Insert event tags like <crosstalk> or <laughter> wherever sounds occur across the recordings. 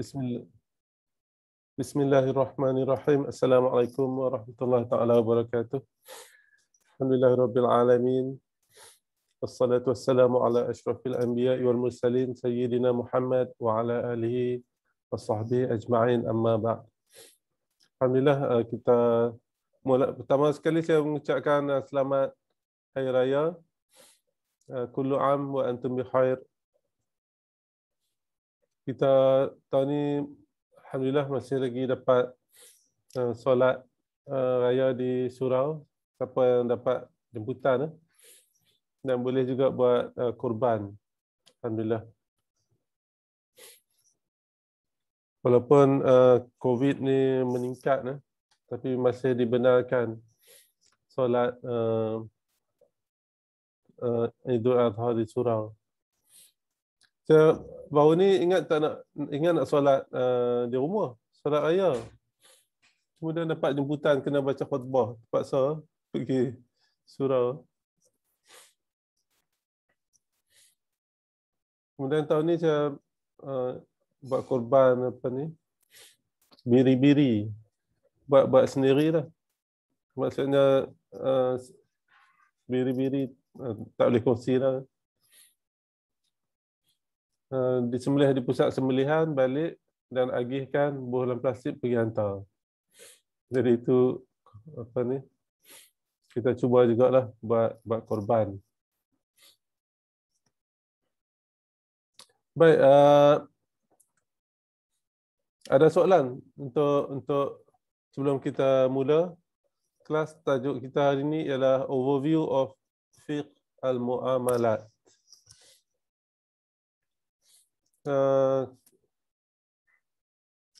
بسم الله بسم الله الرحمن الرحيم السلام عليكم ورحمة الله تعالى وبركاته الحمد لله رب العالمين والصلاة والسلام على أشرف الأنبياء والمرسلين سيدنا محمد وعلى آله وصحبه أجمعين أما بعد الحمد لله آه، kita mula, pertama sekali saya mengucapkan آه، selamat Hari Raya آه، كل عام وأنتم بخير kita tahun ni alhamdulillah masih lagi dapat uh, solat uh, raya di surau siapa yang dapat jemputan eh? dan boleh juga buat uh, eh, korban alhamdulillah walaupun uh, covid ni meningkat eh? tapi masih dibenarkan solat uh, uh, Idul Adha di surau So, baru ni ingat tak nak ingat nak solat uh, di rumah, solat raya. Kemudian dapat jemputan kena baca khutbah, terpaksa pergi surau. Kemudian tahun ni saya uh, buat korban apa ni? Biri-biri. Buat buat sendirilah. Maksudnya uh, biri-biri uh, tak boleh kongsi lah. Di eh, disembelih di pusat sembelihan balik dan agihkan buah dalam plastik pergi hantar. Jadi itu apa ni? Kita cuba jugalah buat buat korban. Baik, uh, ada soalan untuk untuk sebelum kita mula kelas tajuk kita hari ini ialah overview of fiqh al-muamalat uh,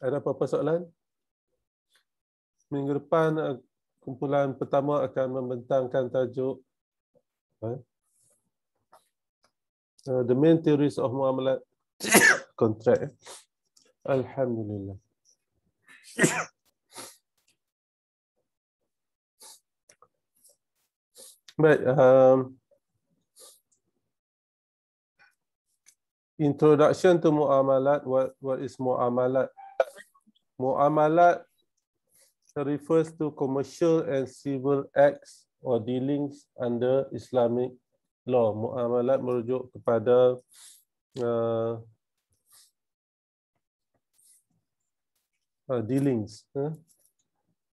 ada apa-apa soalan? Minggu depan eh, kumpulan pertama akan membentangkan tajuk uh, The Main Theories of Muamalat <coughs> Contract. Alhamdulillah. <coughs> Baik, uh, introduction to muamalat what what is muamalat muamalat refers to commercial and civil acts or dealings under islamic law muamalat merujuk kepada uh, uh, dealings huh? Eh?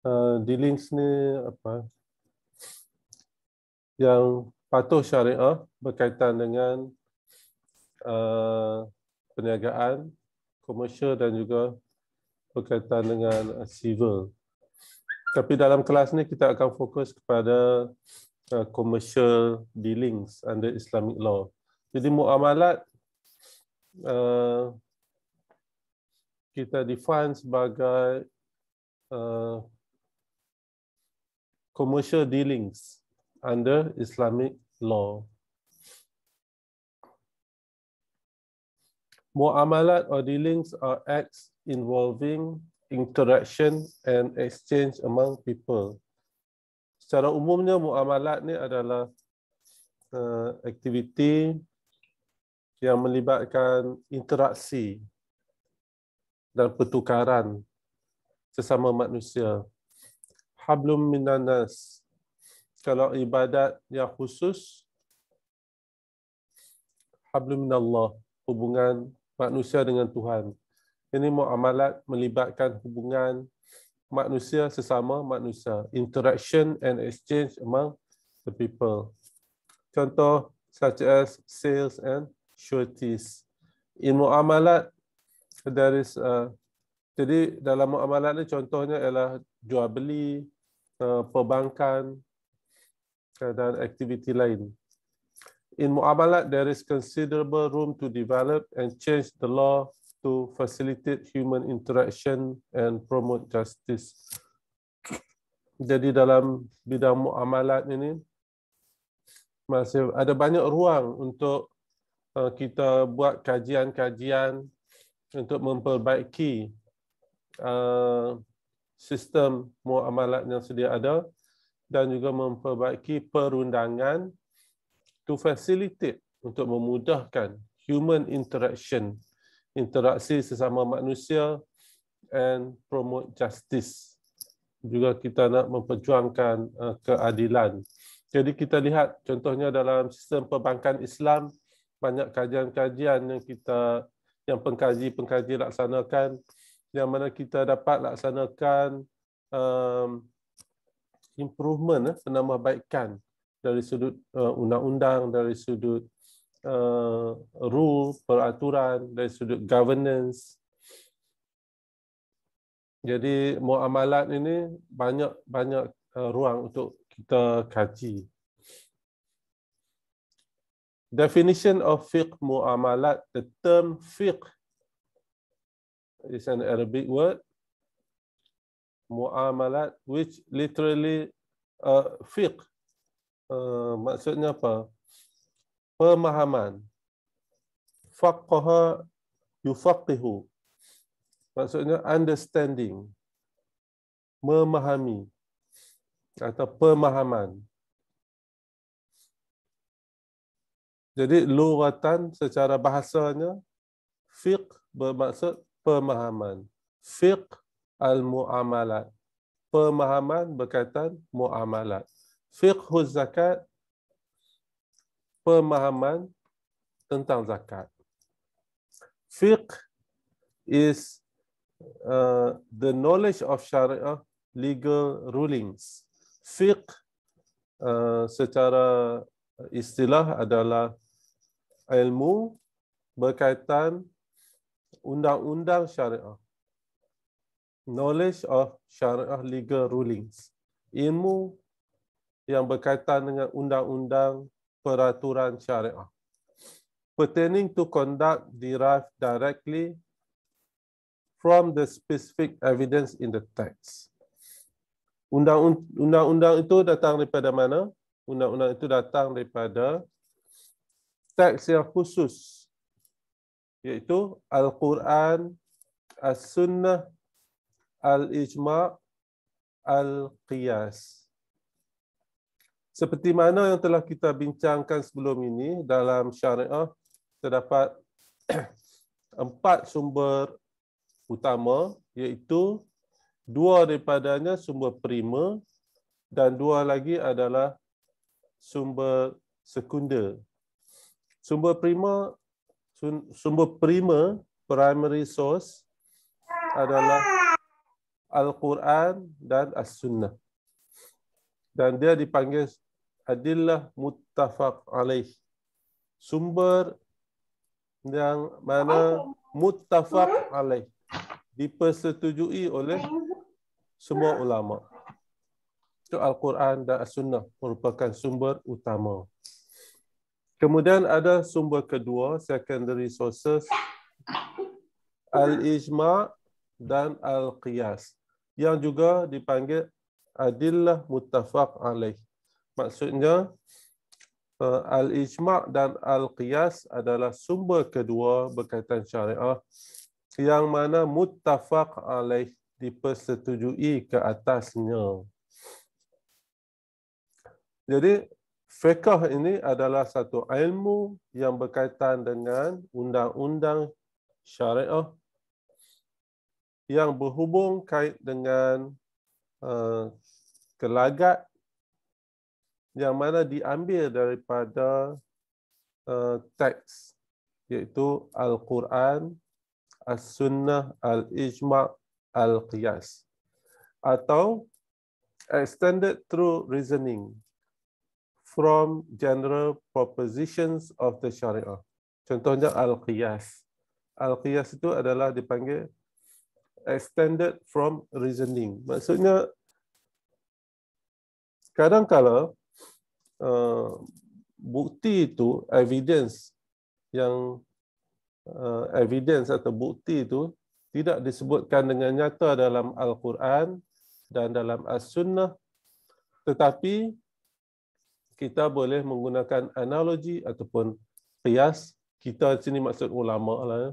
uh, dealings ni apa yang patuh syariah berkaitan dengan Uh, perniagaan, komersial dan juga berkaitan dengan uh, civil. Tapi dalam kelas ni kita akan fokus kepada uh, commercial dealings under Islamic law. Jadi muamalat kita define sebagai commercial dealings under Islamic law. Mu'amalat or dealings are acts involving interaction and exchange among people. Secara umumnya, mu'amalat ni adalah uh, aktiviti yang melibatkan interaksi dan pertukaran sesama manusia. Hablum minanas. Kalau ibadat yang khusus, hablum minallah, hubungan manusia dengan Tuhan. Ini muamalat melibatkan hubungan manusia sesama manusia, interaction and exchange among the people. Contoh such as sales and sureties. In muamalat there is a uh, jadi dalam muamalat ni contohnya ialah jual beli, uh, perbankan uh, dan aktiviti lain. In Mu'amalat, there is considerable room to develop and change the law to facilitate human interaction and promote justice. Jadi dalam bidang Mu'amalat ini, masih ada banyak ruang untuk uh, kita buat kajian-kajian untuk memperbaiki uh, sistem Mu'amalat yang sedia ada dan juga memperbaiki perundangan to facilitate untuk memudahkan human interaction, interaksi sesama manusia and promote justice. Juga kita nak memperjuangkan uh, keadilan. Jadi kita lihat contohnya dalam sistem perbankan Islam, banyak kajian-kajian yang kita, yang pengkaji-pengkaji laksanakan, yang mana kita dapat laksanakan um, improvement, eh, penambahbaikan uh, dari sudut uh, undang-undang, dari sudut uh, rule, peraturan, dari sudut governance. Jadi muamalat ini banyak-banyak uh, ruang untuk kita kaji. Definition of fiqh muamalat, the term fiqh is an Arabic word. Muamalat, which literally uh, fiqh Eh, maksudnya apa? Pemahaman. Faqaha yufaqihu. Maksudnya understanding. Memahami. Atau pemahaman. Jadi luratan secara bahasanya fiqh bermaksud pemahaman. Fiqh al-mu'amalat. Pemahaman berkaitan mu'amalat fiqh zakat pemahaman tentang zakat fiqh is uh, the knowledge of syariah legal rulings fiqh uh, secara istilah adalah ilmu berkaitan undang-undang syariah knowledge of syariah legal rulings ilmu yang berkaitan dengan undang-undang peraturan syariah. Pertaining to conduct derived directly from the specific evidence in the text. Undang-undang itu datang daripada mana? Undang-undang itu datang daripada teks yang khusus iaitu Al-Quran, As-Sunnah, Al-Ijma', Al-Qiyas. Seperti mana yang telah kita bincangkan sebelum ini dalam syariah terdapat <clears throat> empat sumber utama iaitu dua daripadanya sumber prima dan dua lagi adalah sumber sekunder. Sumber prima sumber prima primary source adalah Al-Quran dan As-Sunnah. Dan dia dipanggil adillah muttafaq alaih. Sumber yang mana muttafaq hmm? alaih dipersetujui oleh semua ulama. Itu Al-Quran dan As-Sunnah merupakan sumber utama. Kemudian ada sumber kedua, secondary sources, Al-Ijma' dan Al-Qiyas yang juga dipanggil adillah muttafaq alaih maksudnya eh, al-ijma' dan al-qiyas adalah sumber kedua berkaitan syariah yang mana muttafaq alaih dipersetujui ke atasnya. Jadi fiqh ini adalah satu ilmu yang berkaitan dengan undang-undang syariah yang berhubung kait dengan uh, kelagat yang mana diambil daripada uh, teks iaitu Al-Quran, As-Sunnah, Al-Ijma', Al-Qiyas atau extended through reasoning from general propositions of the syariah. Contohnya Al-Qiyas. Al-Qiyas itu adalah dipanggil extended from reasoning. Maksudnya kadang-kadang Uh, bukti itu evidence yang uh, evidence atau bukti itu tidak disebutkan dengan nyata dalam al-Quran dan dalam as-sunnah tetapi kita boleh menggunakan analogi ataupun kias kita di sini maksud ulama lah ya.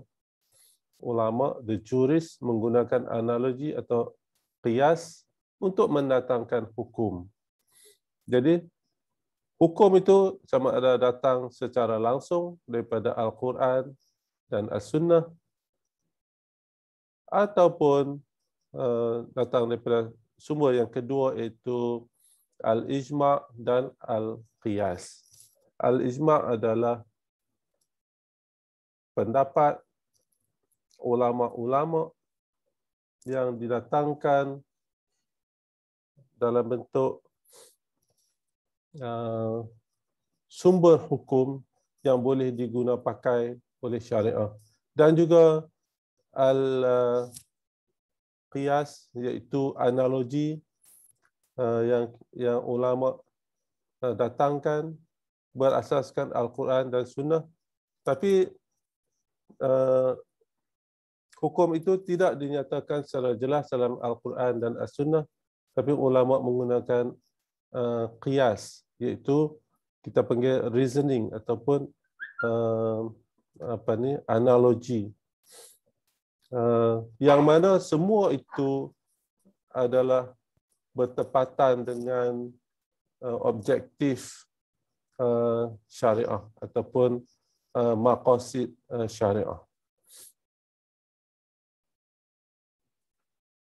ulama the juris menggunakan analogi atau kias untuk mendatangkan hukum jadi Hukum itu sama ada datang secara langsung daripada Al-Quran dan As-Sunnah ataupun uh, datang daripada sumber yang kedua iaitu Al-Ijma' dan Al-Qiyas. Al-Ijma' adalah pendapat ulama-ulama yang didatangkan dalam bentuk uh, sumber hukum yang boleh diguna pakai oleh syariah dan juga al uh, qiyas iaitu analogi uh, yang yang ulama uh, datangkan berasaskan al-Quran dan sunnah tapi uh, hukum itu tidak dinyatakan secara jelas dalam al-Quran dan as-sunnah tapi ulama menggunakan uh, kias iaitu kita panggil reasoning ataupun uh, apa ni analogi uh, yang mana semua itu adalah bertepatan dengan uh, objektif uh, syariah ataupun uh, maqasid uh, syariah.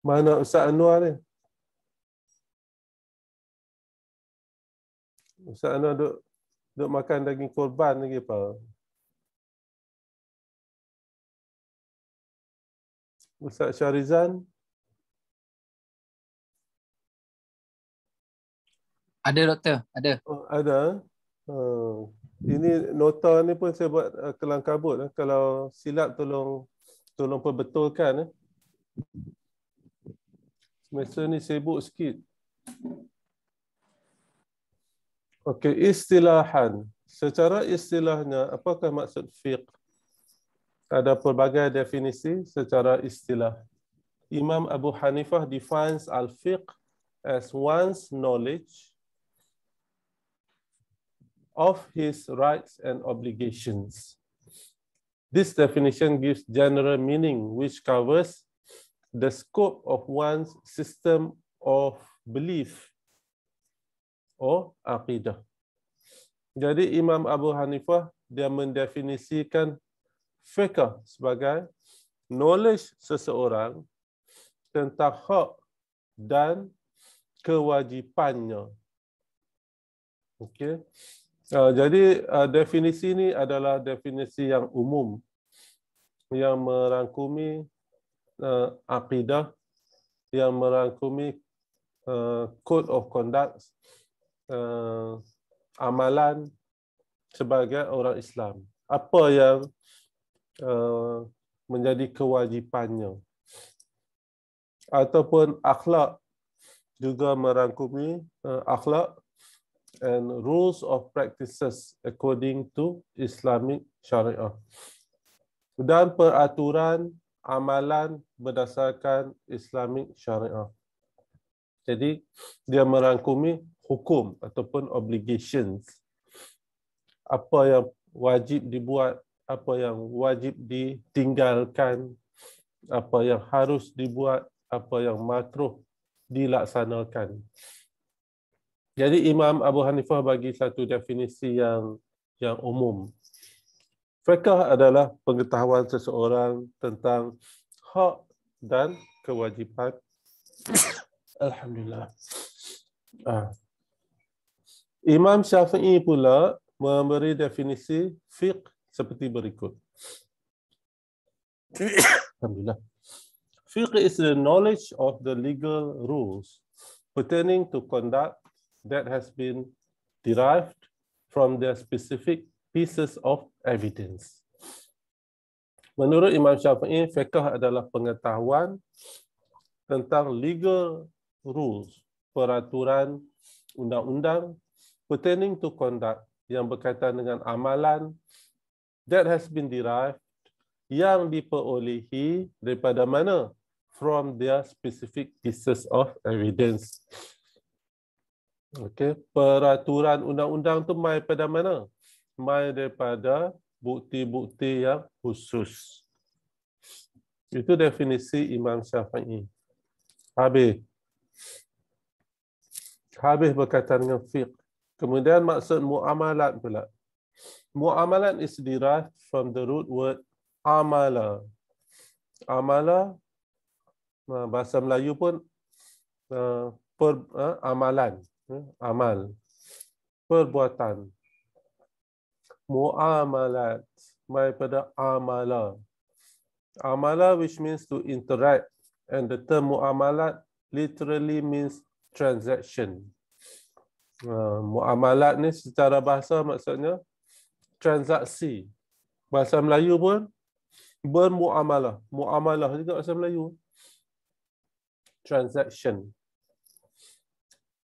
Mana Ustaz Anwar ni? Ustaz Anwar duk, duk makan daging korban lagi, Pak. Ustaz Syarizan? Ada, Doktor. Ada. Oh, ada. Hmm. Ini nota ni pun saya buat uh, eh, kelam kabut. Eh. Kalau silap, tolong tolong perbetulkan. Eh. Semester ni sibuk sikit. Okey, istilahan. Secara istilahnya, apakah maksud fiqh? Ada pelbagai definisi secara istilah. Imam Abu Hanifah defines al-fiqh as one's knowledge of his rights and obligations. This definition gives general meaning which covers the scope of one's system of belief Oh, aqidah. Jadi Imam Abu Hanifah dia mendefinisikan fiqh sebagai knowledge seseorang tentang hak dan kewajipannya. Okey. Ah, jadi ah, definisi ini adalah definisi yang umum yang merangkumi ah, aqidah, yang merangkumi code of conduct uh, amalan sebagai orang Islam. Apa yang uh, menjadi kewajipannya. Ataupun akhlak juga merangkumi uh, akhlak and rules of practices according to Islamic syariah. Dan peraturan amalan berdasarkan Islamic syariah. Jadi dia merangkumi hukum ataupun obligations apa yang wajib dibuat apa yang wajib ditinggalkan apa yang harus dibuat apa yang makruh dilaksanakan jadi imam abu hanifah bagi satu definisi yang yang umum fiqh adalah pengetahuan seseorang tentang hak dan kewajipan <coughs> alhamdulillah ah Imam Syafi'i pula memberi definisi fiqh seperti berikut. Alhamdulillah. Fiqh is the knowledge of the legal rules pertaining to conduct that has been derived from their specific pieces of evidence. Menurut Imam Syafi'i, fiqh adalah pengetahuan tentang legal rules, peraturan undang-undang pertaining to conduct yang berkaitan dengan amalan that has been derived yang diperolehi daripada mana from their specific pieces of evidence okey peraturan undang-undang tu mai pada mana mai daripada bukti-bukti yang khusus itu definisi Imam Syafi'i habis habis berkaitan dengan fiqh Kemudian maksud muamalat pula. Muamalat is derived from the root word amala. Amala ha, bahasa Melayu pun ha, per ha, amalan, amal. Perbuatan. Muamalat pada amala. Amala which means to interact and the term muamalat literally means transaction. Ha, muamalat ni secara bahasa maksudnya transaksi. Bahasa Melayu pun bermuamalah. Muamalah juga bahasa Melayu. Transaction.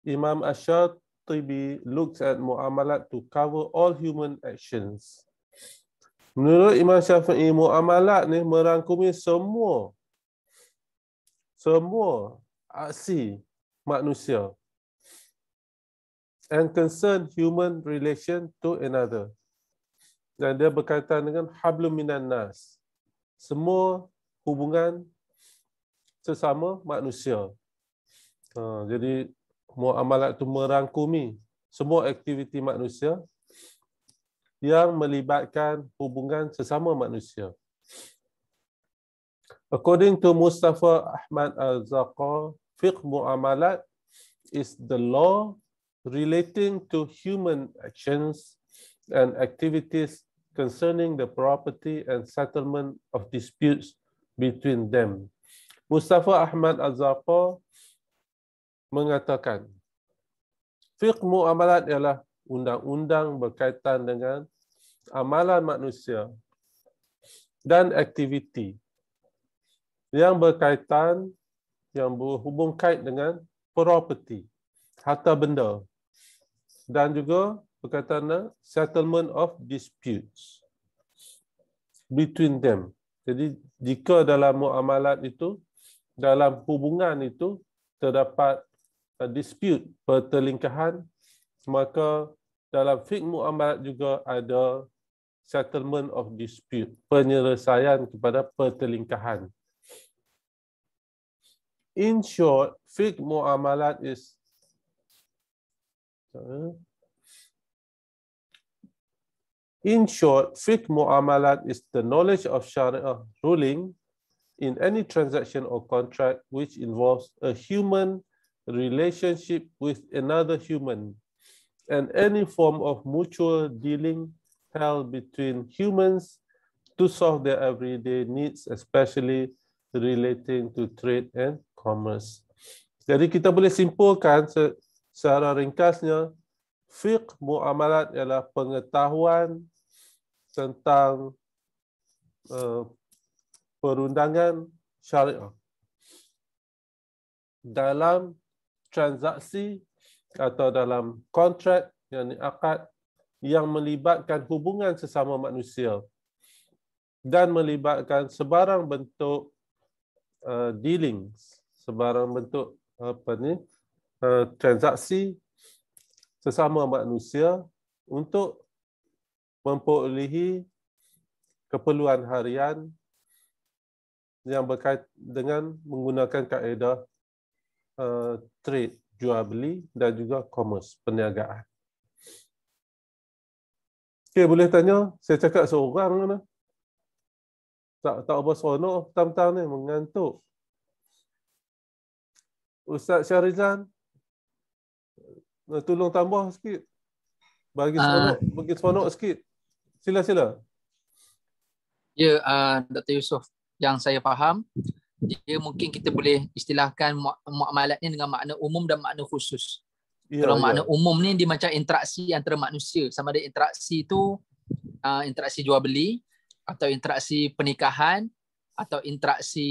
Imam Ash-Shatibi looks at muamalat to cover all human actions. Menurut Imam Syafi'i, muamalat ni merangkumi semua semua aksi manusia and concern human relation to another. Dan dia berkaitan dengan hablu minan nas. Semua hubungan sesama manusia. Ha, jadi muamalat itu merangkumi semua aktiviti manusia yang melibatkan hubungan sesama manusia. According to Mustafa Ahmad Al-Zaqa, fiqh muamalat is the law relating to human actions and activities concerning the property and settlement of disputes between them. Mustafa Ahmad Azapa mengatakan, fiqh mu'amalat ialah undang-undang berkaitan dengan amalan manusia dan aktiviti yang berkaitan yang berhubung kait dengan property harta benda dan juga perkataan settlement of disputes between them. Jadi jika dalam muamalat itu, dalam hubungan itu terdapat uh, dispute, pertelingkahan, maka dalam fiqh muamalat juga ada settlement of dispute, penyelesaian kepada pertelingkahan. In short, fiqh muamalat is In short, fiqh mu'amalat is the knowledge of sharia ruling in any transaction or contract which involves a human relationship with another human and any form of mutual dealing held between humans to solve their everyday needs, especially relating to trade and commerce. Jadi kita boleh simpulkan secara ringkasnya, fiqh muamalat ialah pengetahuan tentang uh, perundangan syariah dalam transaksi atau dalam kontrak yang akad yang melibatkan hubungan sesama manusia dan melibatkan sebarang bentuk uh, dealings, sebarang bentuk apa ni uh, transaksi sesama manusia untuk memperolehi keperluan harian yang berkait dengan menggunakan kaedah uh, trade jual beli dan juga commerce perniagaan. Okay boleh tanya? Saya cakap seorang mana? Tak tak apa seronok petang-petang ni mengantuk. Ustaz Syarizan, eh, tolong tambah sikit. Bagi ah. seronok, uh, bagi seronok sikit. Sila sila. Ya, uh, Dr. Yusof yang saya faham, dia mungkin kita boleh istilahkan muamalat ni dengan makna umum dan makna khusus. Ya, Kalau ya. makna umum ni dia macam interaksi antara manusia, sama ada interaksi tu uh, interaksi jual beli atau interaksi pernikahan atau interaksi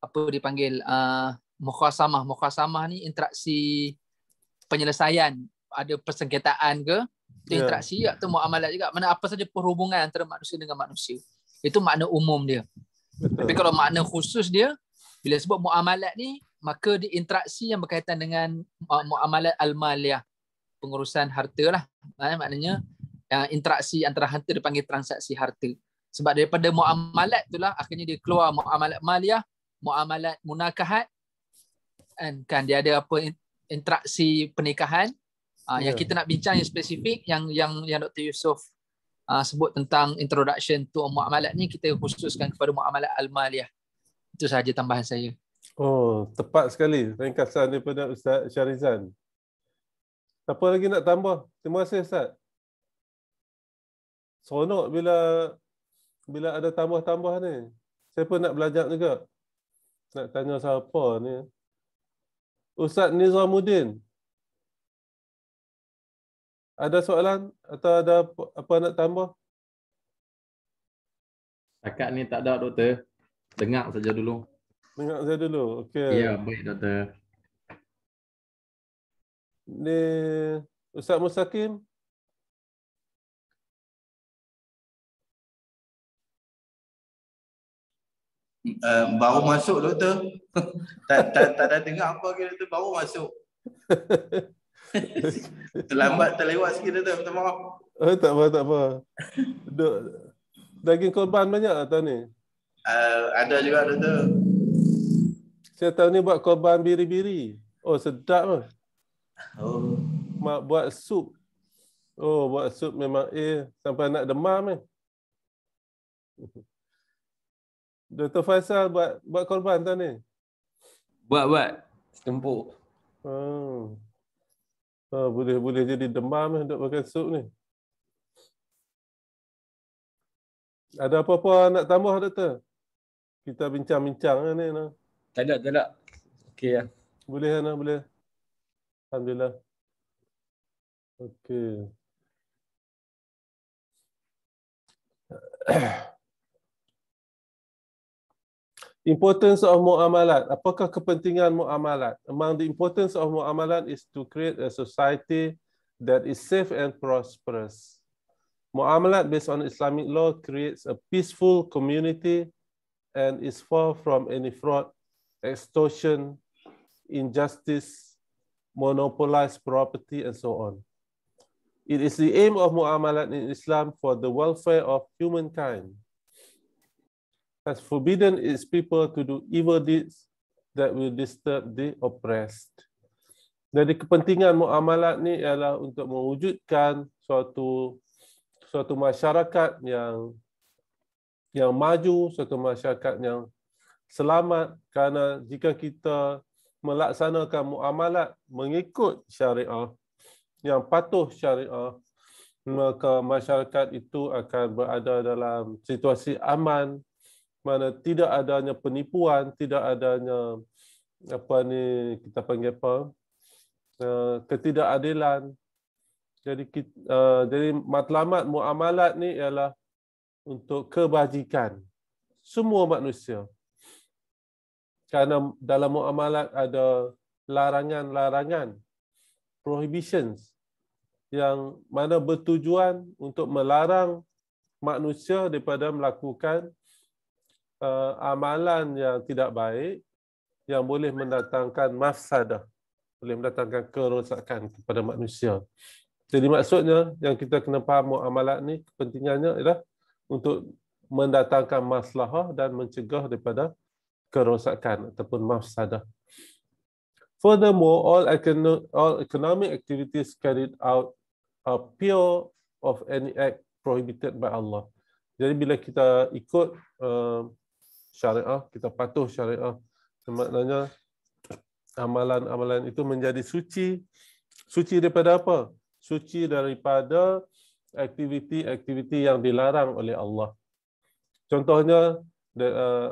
apa dipanggil uh, mukhasamah. Mukhasamah ni interaksi penyelesaian ada persengketaan ke Ya. interaksi yeah. Ya, atau muamalah juga mana apa saja perhubungan antara manusia dengan manusia itu makna umum dia Betul. tapi kalau makna khusus dia bila sebut muamalah ni maka di interaksi yang berkaitan dengan uh, muamalat al-maliyah pengurusan harta lah ha, maknanya uh, interaksi antara harta dipanggil transaksi harta sebab daripada muamalat itulah akhirnya dia keluar muamalat maliyah muamalat munakahat kan dia ada apa interaksi pernikahan yeah. yang ya. kita nak bincang yang spesifik yang yang yang Dr Yusof uh, sebut tentang introduction to muamalat ni kita khususkan kepada muamalat al-maliyah. Itu sahaja tambahan saya. Oh, tepat sekali ringkasan daripada Ustaz Syarizan. Apa lagi nak tambah? Terima kasih Ustaz. Seronok bila bila ada tambah-tambah ni. saya pun nak belajar juga? Nak tanya siapa ni? Ustaz Nizamuddin, ada soalan atau ada apa nak tambah? Takat ni tak ada doktor. Dengar saja dulu. Dengar saja dulu. Okey. Ya, baik doktor. Ni Ustaz Musakim. Uh, eh, baru masuk doktor. <laughs> tak tak tak ada dengar apa ke doktor baru masuk. <laughs> Terlambat terlewat sikit dah tu. Minta maaf. Oh, tak apa, tak apa. Duk, daging korban banyak tak lah tahun ni? Uh, ada juga dah tu. Saya tahu ni buat korban biri-biri. Oh, sedap lah. Oh. Mak buat sup. Oh, buat sup memang eh. Sampai nak demam eh. Dr. Faisal buat buat korban tahun ni? Buat-buat. Setempuk. Hmm. Oh. Oh, boleh boleh jadi demam eh, makan sup ni. Ada apa-apa nak tambah doktor? Kita bincang-bincang eh, ni. Nah. Tak ada, tak ada. Okey lah. Boleh lah, boleh. Alhamdulillah. Okey. <clears throat> importance of muamalat apakah kepentingan muamalat among the importance of muamalat is to create a society that is safe and prosperous muamalat based on islamic law creates a peaceful community and is far from any fraud extortion injustice monopolized property and so on it is the aim of muamalat in islam for the welfare of humankind has forbidden its people to do evil deeds that will disturb the oppressed. Jadi kepentingan muamalat ni ialah untuk mewujudkan suatu suatu masyarakat yang yang maju, suatu masyarakat yang selamat kerana jika kita melaksanakan muamalat mengikut syariah yang patuh syariah maka masyarakat itu akan berada dalam situasi aman mana tidak adanya penipuan, tidak adanya apa ni kita panggil apa eh, ketidakadilan. Jadi kita, eh, jadi matlamat muamalat ni ialah untuk kebajikan semua manusia. Karena dalam muamalat ada larangan-larangan prohibitions yang mana bertujuan untuk melarang manusia daripada melakukan uh, amalan yang tidak baik yang boleh mendatangkan mafsadah, boleh mendatangkan kerosakan kepada manusia. Jadi maksudnya yang kita kena faham muamalat ni kepentingannya ialah untuk mendatangkan maslahah dan mencegah daripada kerosakan ataupun mafsadah. Furthermore, all, econo- all economic activities carried out are pure of any act prohibited by Allah. Jadi bila kita ikut uh, syariah, kita patuh syariah. Maknanya amalan-amalan itu menjadi suci. Suci daripada apa? Suci daripada aktiviti-aktiviti yang dilarang oleh Allah. Contohnya eh,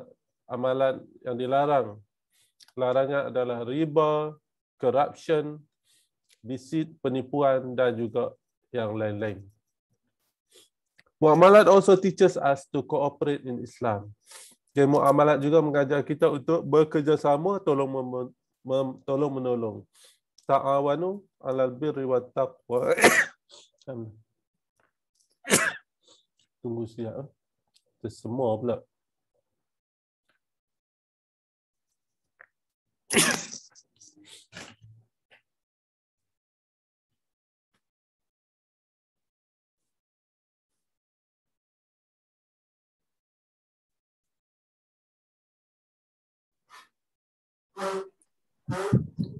amalan yang dilarang. Larangnya adalah riba, corruption, deceit, penipuan dan juga yang lain-lain. Muamalat also teaches us to cooperate in Islam. Ilmu amalat juga mengajar kita untuk bekerjasama tolong mem- tolong menolong. Ta'awanu alal birri wat taqwa. <coughs> Tunggu siap. Eh? Tersemua pula. Yes. <coughs> Thank you.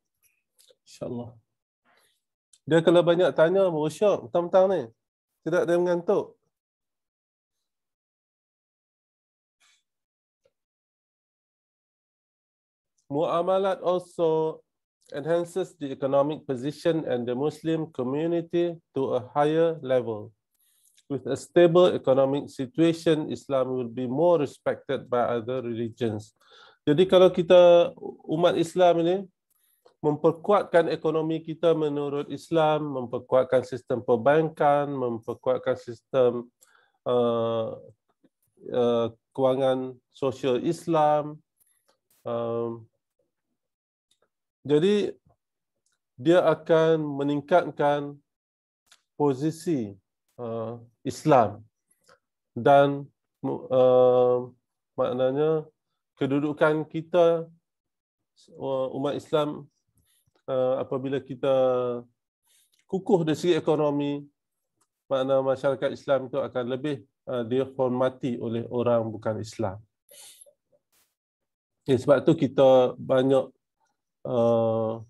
Allah. Dia kalau banyak tanya, berusyak petang-petang ni. Tidak dia mengantuk. Mu'amalat also enhances the economic position and the Muslim community to a higher level. With a stable economic situation, Islam will be more respected by other religions. Jadi kalau kita umat Islam ini, memperkuatkan ekonomi kita menurut Islam, memperkuatkan sistem perbankan, memperkuatkan sistem uh, uh, kewangan sosial Islam. Uh, jadi dia akan meningkatkan posisi uh, Islam dan uh, maknanya kedudukan kita uh, umat Islam Eh, apabila kita kukuh dari segi ekonomi, makna masyarakat Islam itu akan lebih eh, dihormati oleh orang bukan Islam. Ya, sebab tu kita banyak uh,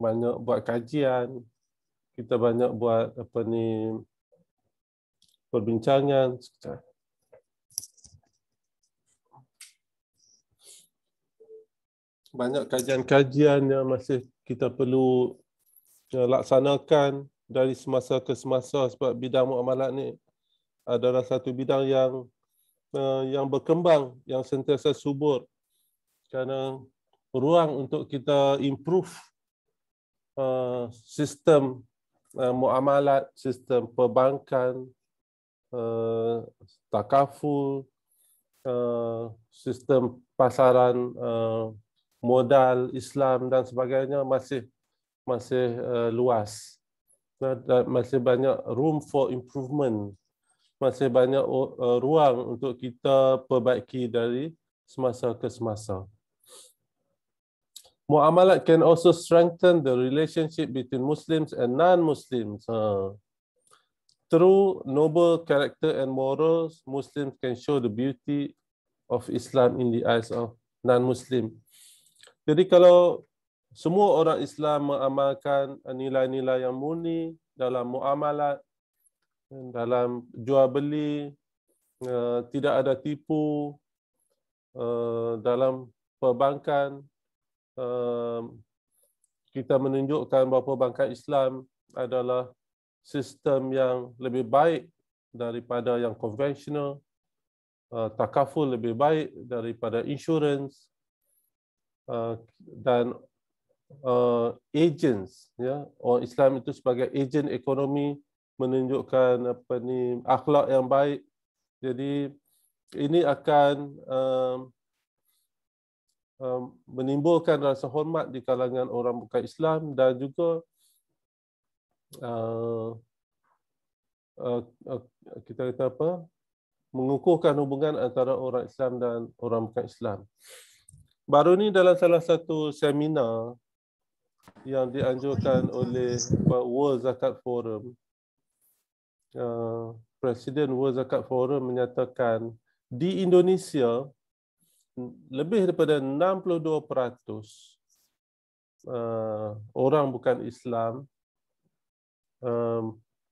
banyak buat kajian, kita banyak buat apa ni perbincangan. Sekejap. banyak kajian-kajian yang masih kita perlu ya, laksanakan dari semasa ke semasa sebab bidang muamalat ni adalah satu bidang yang ya, yang berkembang yang sentiasa subur kerana ruang untuk kita improve ya, sistem muamalat, sistem perbankan, takaful, sistem pasaran modal Islam dan sebagainya masih masih uh, luas masih banyak room for improvement masih banyak uh, ruang untuk kita perbaiki dari semasa ke semasa muamalat can also strengthen the relationship between muslims and non-muslims uh, through noble character and morals muslims can show the beauty of islam in the eyes of non-muslim jadi kalau semua orang Islam mengamalkan nilai-nilai yang murni dalam muamalat, dalam jual beli, eh, tidak ada tipu, eh, dalam perbankan, eh, kita menunjukkan bahawa perbankan Islam adalah sistem yang lebih baik daripada yang konvensional, takaful lebih baik daripada insurans. Uh, dan uh, agents ya orang Islam itu sebagai agent ekonomi menunjukkan apa ni akhlak yang baik jadi ini akan uh, uh, menimbulkan rasa hormat di kalangan orang bukan Islam dan juga uh, uh, uh, kita kata apa mengukuhkan hubungan antara orang Islam dan orang bukan Islam. Baru ni dalam salah satu seminar yang dianjurkan oleh World Zakat Forum, uh, Presiden World Zakat Forum menyatakan di Indonesia lebih daripada 62% uh, eh, orang bukan Islam uh,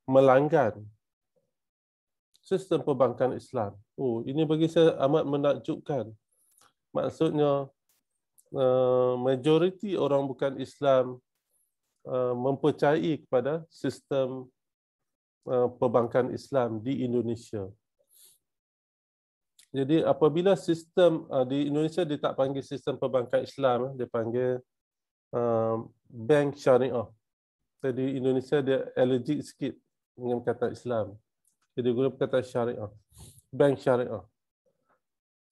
melanggar sistem perbankan Islam. Oh, ini bagi saya amat menakjubkan. Maksudnya Eh, majoriti orang bukan Islam eh, mempercayai kepada sistem eh, perbankan Islam di Indonesia. Jadi apabila sistem di Indonesia dia tak panggil sistem perbankan Islam, dia panggil bank syariah. Jadi Indonesia dia allergic sikit dengan kata Islam. Jadi guna kata syariah. Bank syariah.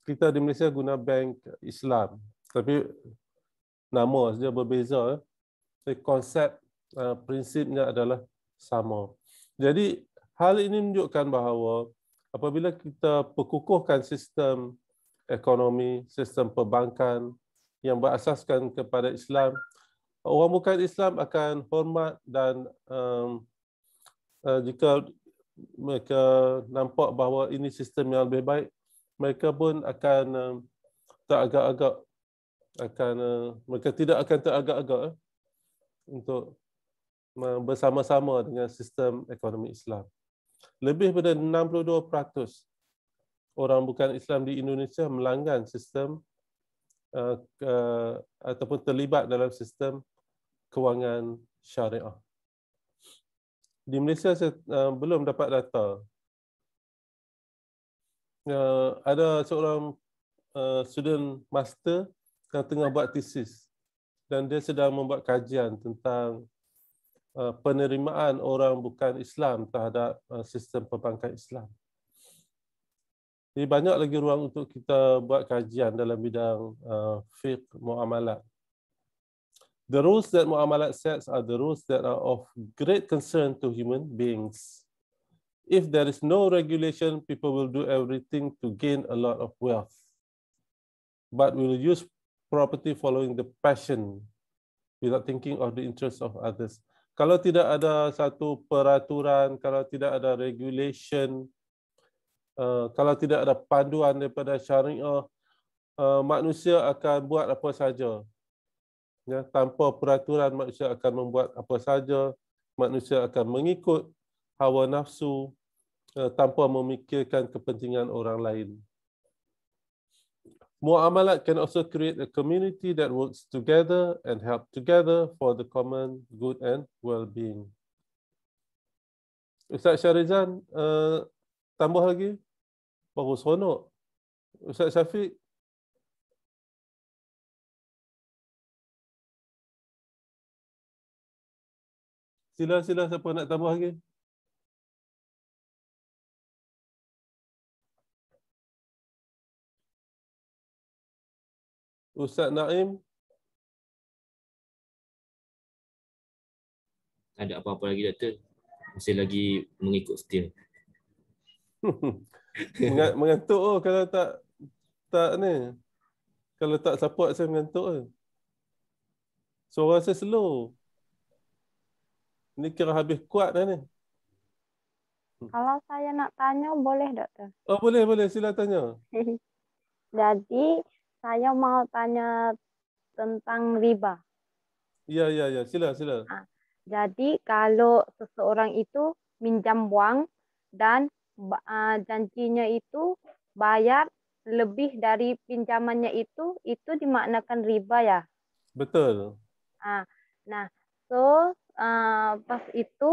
Kita di Malaysia guna bank Islam tapi nama saja berbeza tapi eh. konsep eh, prinsipnya adalah sama jadi hal ini menunjukkan bahawa apabila kita perkukuhkan sistem ekonomi sistem perbankan yang berasaskan kepada Islam orang bukan Islam akan hormat dan um, uh, jika mereka nampak bahawa ini sistem yang lebih baik mereka pun akan um, tak agak-agak akan eh, mereka tidak akan teragak-agak eh, untuk bersama-sama dengan sistem ekonomi Islam. Lebih daripada 62% orang bukan Islam di Indonesia melanggan sistem eh, ataupun terlibat dalam sistem kewangan syariah. Di Malaysia saya belum dapat data. Ada seorang student master sekarang tengah buat tesis dan dia sedang membuat kajian tentang uh, penerimaan orang bukan Islam terhadap uh, sistem pembangkang Islam. Jadi banyak lagi ruang untuk kita buat kajian dalam bidang uh, fiqh muamalat. The rules that muamalat sets are the rules that are of great concern to human beings. If there is no regulation, people will do everything to gain a lot of wealth. But we will use property following the passion without thinking of the interest of others. Kalau tidak ada satu peraturan, kalau tidak ada regulation, uh, kalau tidak ada panduan daripada syariah, uh, manusia akan buat apa saja. Ya, tanpa peraturan manusia akan membuat apa saja, manusia akan mengikut hawa nafsu uh, tanpa memikirkan kepentingan orang lain. Mu'amalat can also create a community that works together and help together for the common good and well-being. Ustaz Syarizan, uh, tambah lagi? Baru seronok. Ustaz Syafiq? Sila, sila siapa nak tambah lagi? Ustaz Naim? ada apa-apa lagi, Doktor. Masih lagi mengikut setia. <laughs> mengantuk oh kalau tak tak ni. Kalau tak support saya mengantuk ah. Suara saya slow. Ni kira habis kuat dah ni. Hmm. Kalau saya nak tanya boleh doktor? Oh boleh boleh sila tanya. <laughs> Jadi saya mau tanya tentang riba. Iya, iya, iya. Sila, sila. Ha. Jadi kalau seseorang itu minjam uang dan uh, janjinya itu bayar lebih dari pinjamannya itu, itu dimaknakan riba ya? Betul. Ah, nah, so uh, pas itu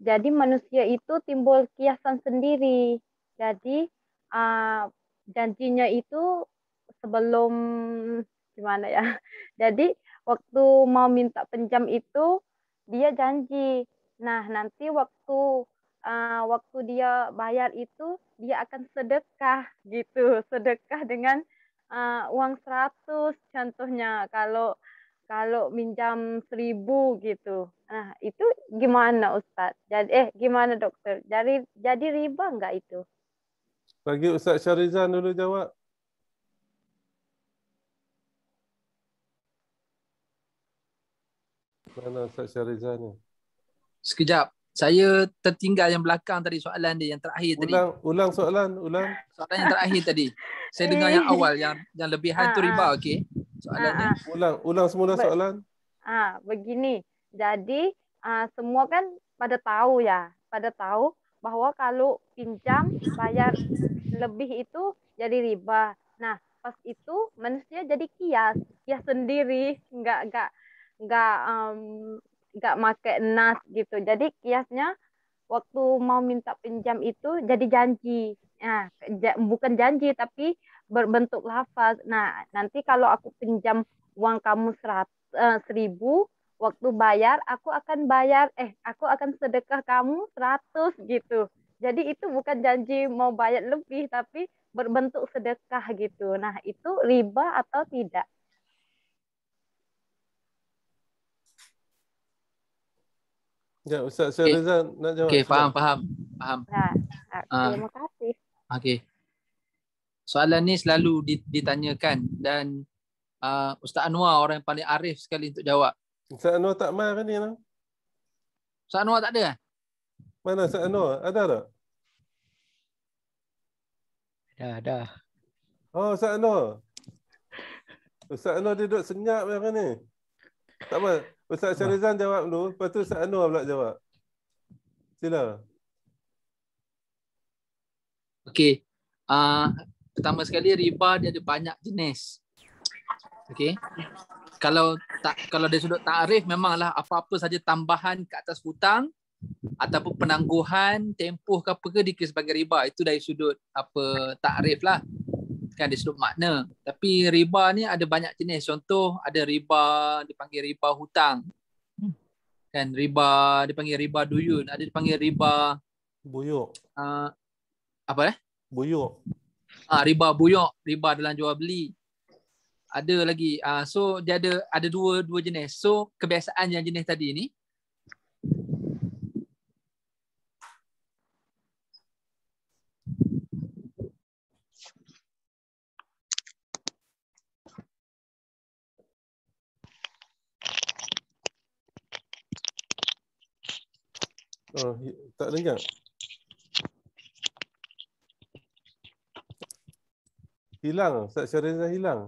jadi manusia itu timbul kiasan sendiri. Jadi uh, janjinya itu sebelum gimana ya. <laughs> Jadi waktu mau minta pinjam itu dia janji. Nah, nanti waktu uh, waktu dia bayar itu dia akan sedekah gitu, sedekah dengan uh, uang seratus, contohnya kalau kalau minjam seribu gitu. Nah, itu gimana Ustaz? Jadi eh gimana dokter? Jadi jadi riba enggak itu? Bagi Ustaz Syarizan dulu jawab. mana Ustaz Syarizah ni? Sekejap. Saya tertinggal yang belakang tadi soalan dia yang terakhir ulang, tadi. Ulang, ulang soalan, ulang. Soalan yang terakhir tadi. Saya dengar yang awal yang yang lebih hal tu ah, ah. riba, okey. Soalan ni. Ah, ulang, ulang semula soalan. Ah, ha, begini. Jadi, uh, semua kan pada tahu ya, pada tahu bahawa kalau pinjam bayar lebih itu jadi riba. Nah, pas itu manusia jadi kias, kias sendiri, enggak enggak nggak um, nggak make nas gitu jadi kiasnya waktu mau minta pinjam itu jadi janji nah ja, bukan janji tapi berbentuk lafaz nah nanti kalau aku pinjam uang kamu serat, uh, seribu waktu bayar aku akan bayar eh aku akan sedekah kamu seratus gitu jadi itu bukan janji mau bayar lebih tapi berbentuk sedekah gitu nah itu riba atau tidak Ya, Ustaz Syarizan okay. nak jawab. Okey, faham, faham. Faham. Ya, terima kasih. Okey. Soalan ni selalu ditanyakan dan uh, Ustaz Anwar orang yang paling arif sekali untuk jawab. Ustaz Anwar tak main kan ni? Nah? Ustaz Anwar tak ada? Kan? Mana Ustaz Anwar? Ada tak? Ada, ada. Oh, Ustaz Anwar. Ustaz Anwar dia duduk senyap kan ni? Tak apa. Ustaz Syarizan ah. jawab dulu, lepas tu Ustaz Anwar pula jawab. Sila. Okey. Uh, pertama sekali riba dia ada banyak jenis. Okey. Kalau tak kalau dia sudut takrif memanglah apa-apa saja tambahan ke atas hutang ataupun penangguhan tempoh ke apa ke dikira sebagai riba itu dari sudut apa takrif lah kan di seluruh makna. Tapi riba ni ada banyak jenis. Contoh ada riba dipanggil riba hutang. Hmm. Kan riba dipanggil riba duyun, ada dipanggil riba buyuk. Uh, apa eh? Buyuk. uh, riba buyuk, riba dalam jual beli. Ada lagi. Uh, so dia ada ada dua dua jenis. So kebiasaan yang jenis tadi ni Ah, tak dengar. Hilang. Ustaz Syarizah dah hilang.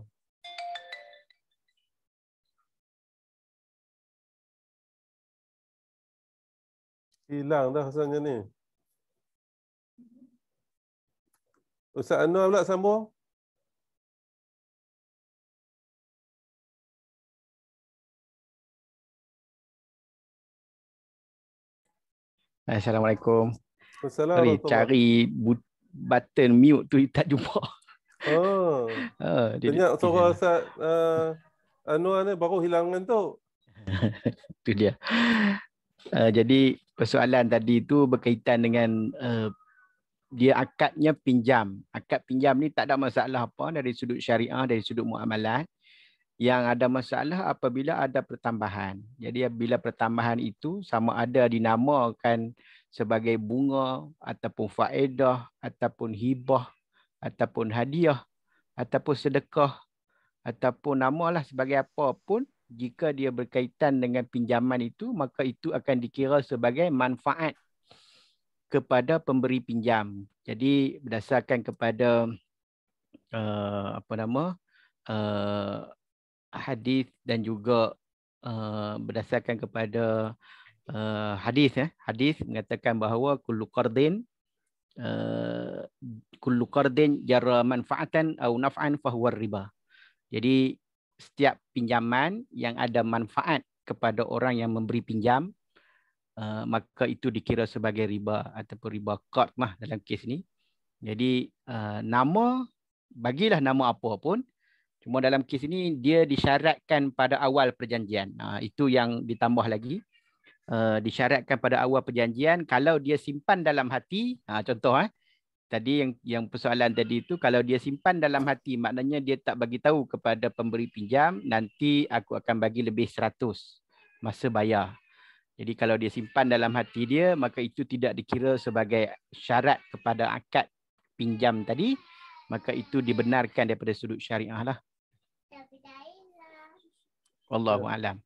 Hilang dah asalnya ni. Ustaz Anwar pula sambung. Assalamualaikum. Assalamualaikum. Sorry, cari but- button mute tu tak jumpa. Oh. Ha, <laughs> dia Tanya suara Ustaz uh, Anwar ni baru hilangkan tu. <laughs> tu dia. Uh, jadi persoalan tadi tu berkaitan dengan uh, dia akadnya pinjam. Akad pinjam ni tak ada masalah apa dari sudut syariah, dari sudut muamalat yang ada masalah apabila ada pertambahan. Jadi bila pertambahan itu sama ada dinamakan sebagai bunga ataupun faedah ataupun hibah ataupun hadiah ataupun sedekah ataupun namalah sebagai apa pun jika dia berkaitan dengan pinjaman itu maka itu akan dikira sebagai manfaat kepada pemberi pinjam. Jadi berdasarkan kepada uh, apa nama uh, hadis dan juga uh, berdasarkan kepada uh, hadis eh hadis mengatakan bahawa kullu qardin uh, kullu qardin jara manfaatan atau naf'an fahuwa riba jadi setiap pinjaman yang ada manfaat kepada orang yang memberi pinjam uh, maka itu dikira sebagai riba ataupun riba qard mah dalam kes ni jadi uh, nama bagilah nama apa pun Cuma dalam kes ini dia disyaratkan pada awal perjanjian. Ha, itu yang ditambah lagi. Uh, disyaratkan pada awal perjanjian kalau dia simpan dalam hati, ha, contoh eh. Tadi yang yang persoalan tadi itu kalau dia simpan dalam hati maknanya dia tak bagi tahu kepada pemberi pinjam nanti aku akan bagi lebih seratus masa bayar. Jadi kalau dia simpan dalam hati dia maka itu tidak dikira sebagai syarat kepada akad pinjam tadi maka itu dibenarkan daripada sudut syariah lah. Wallahu ya. alam.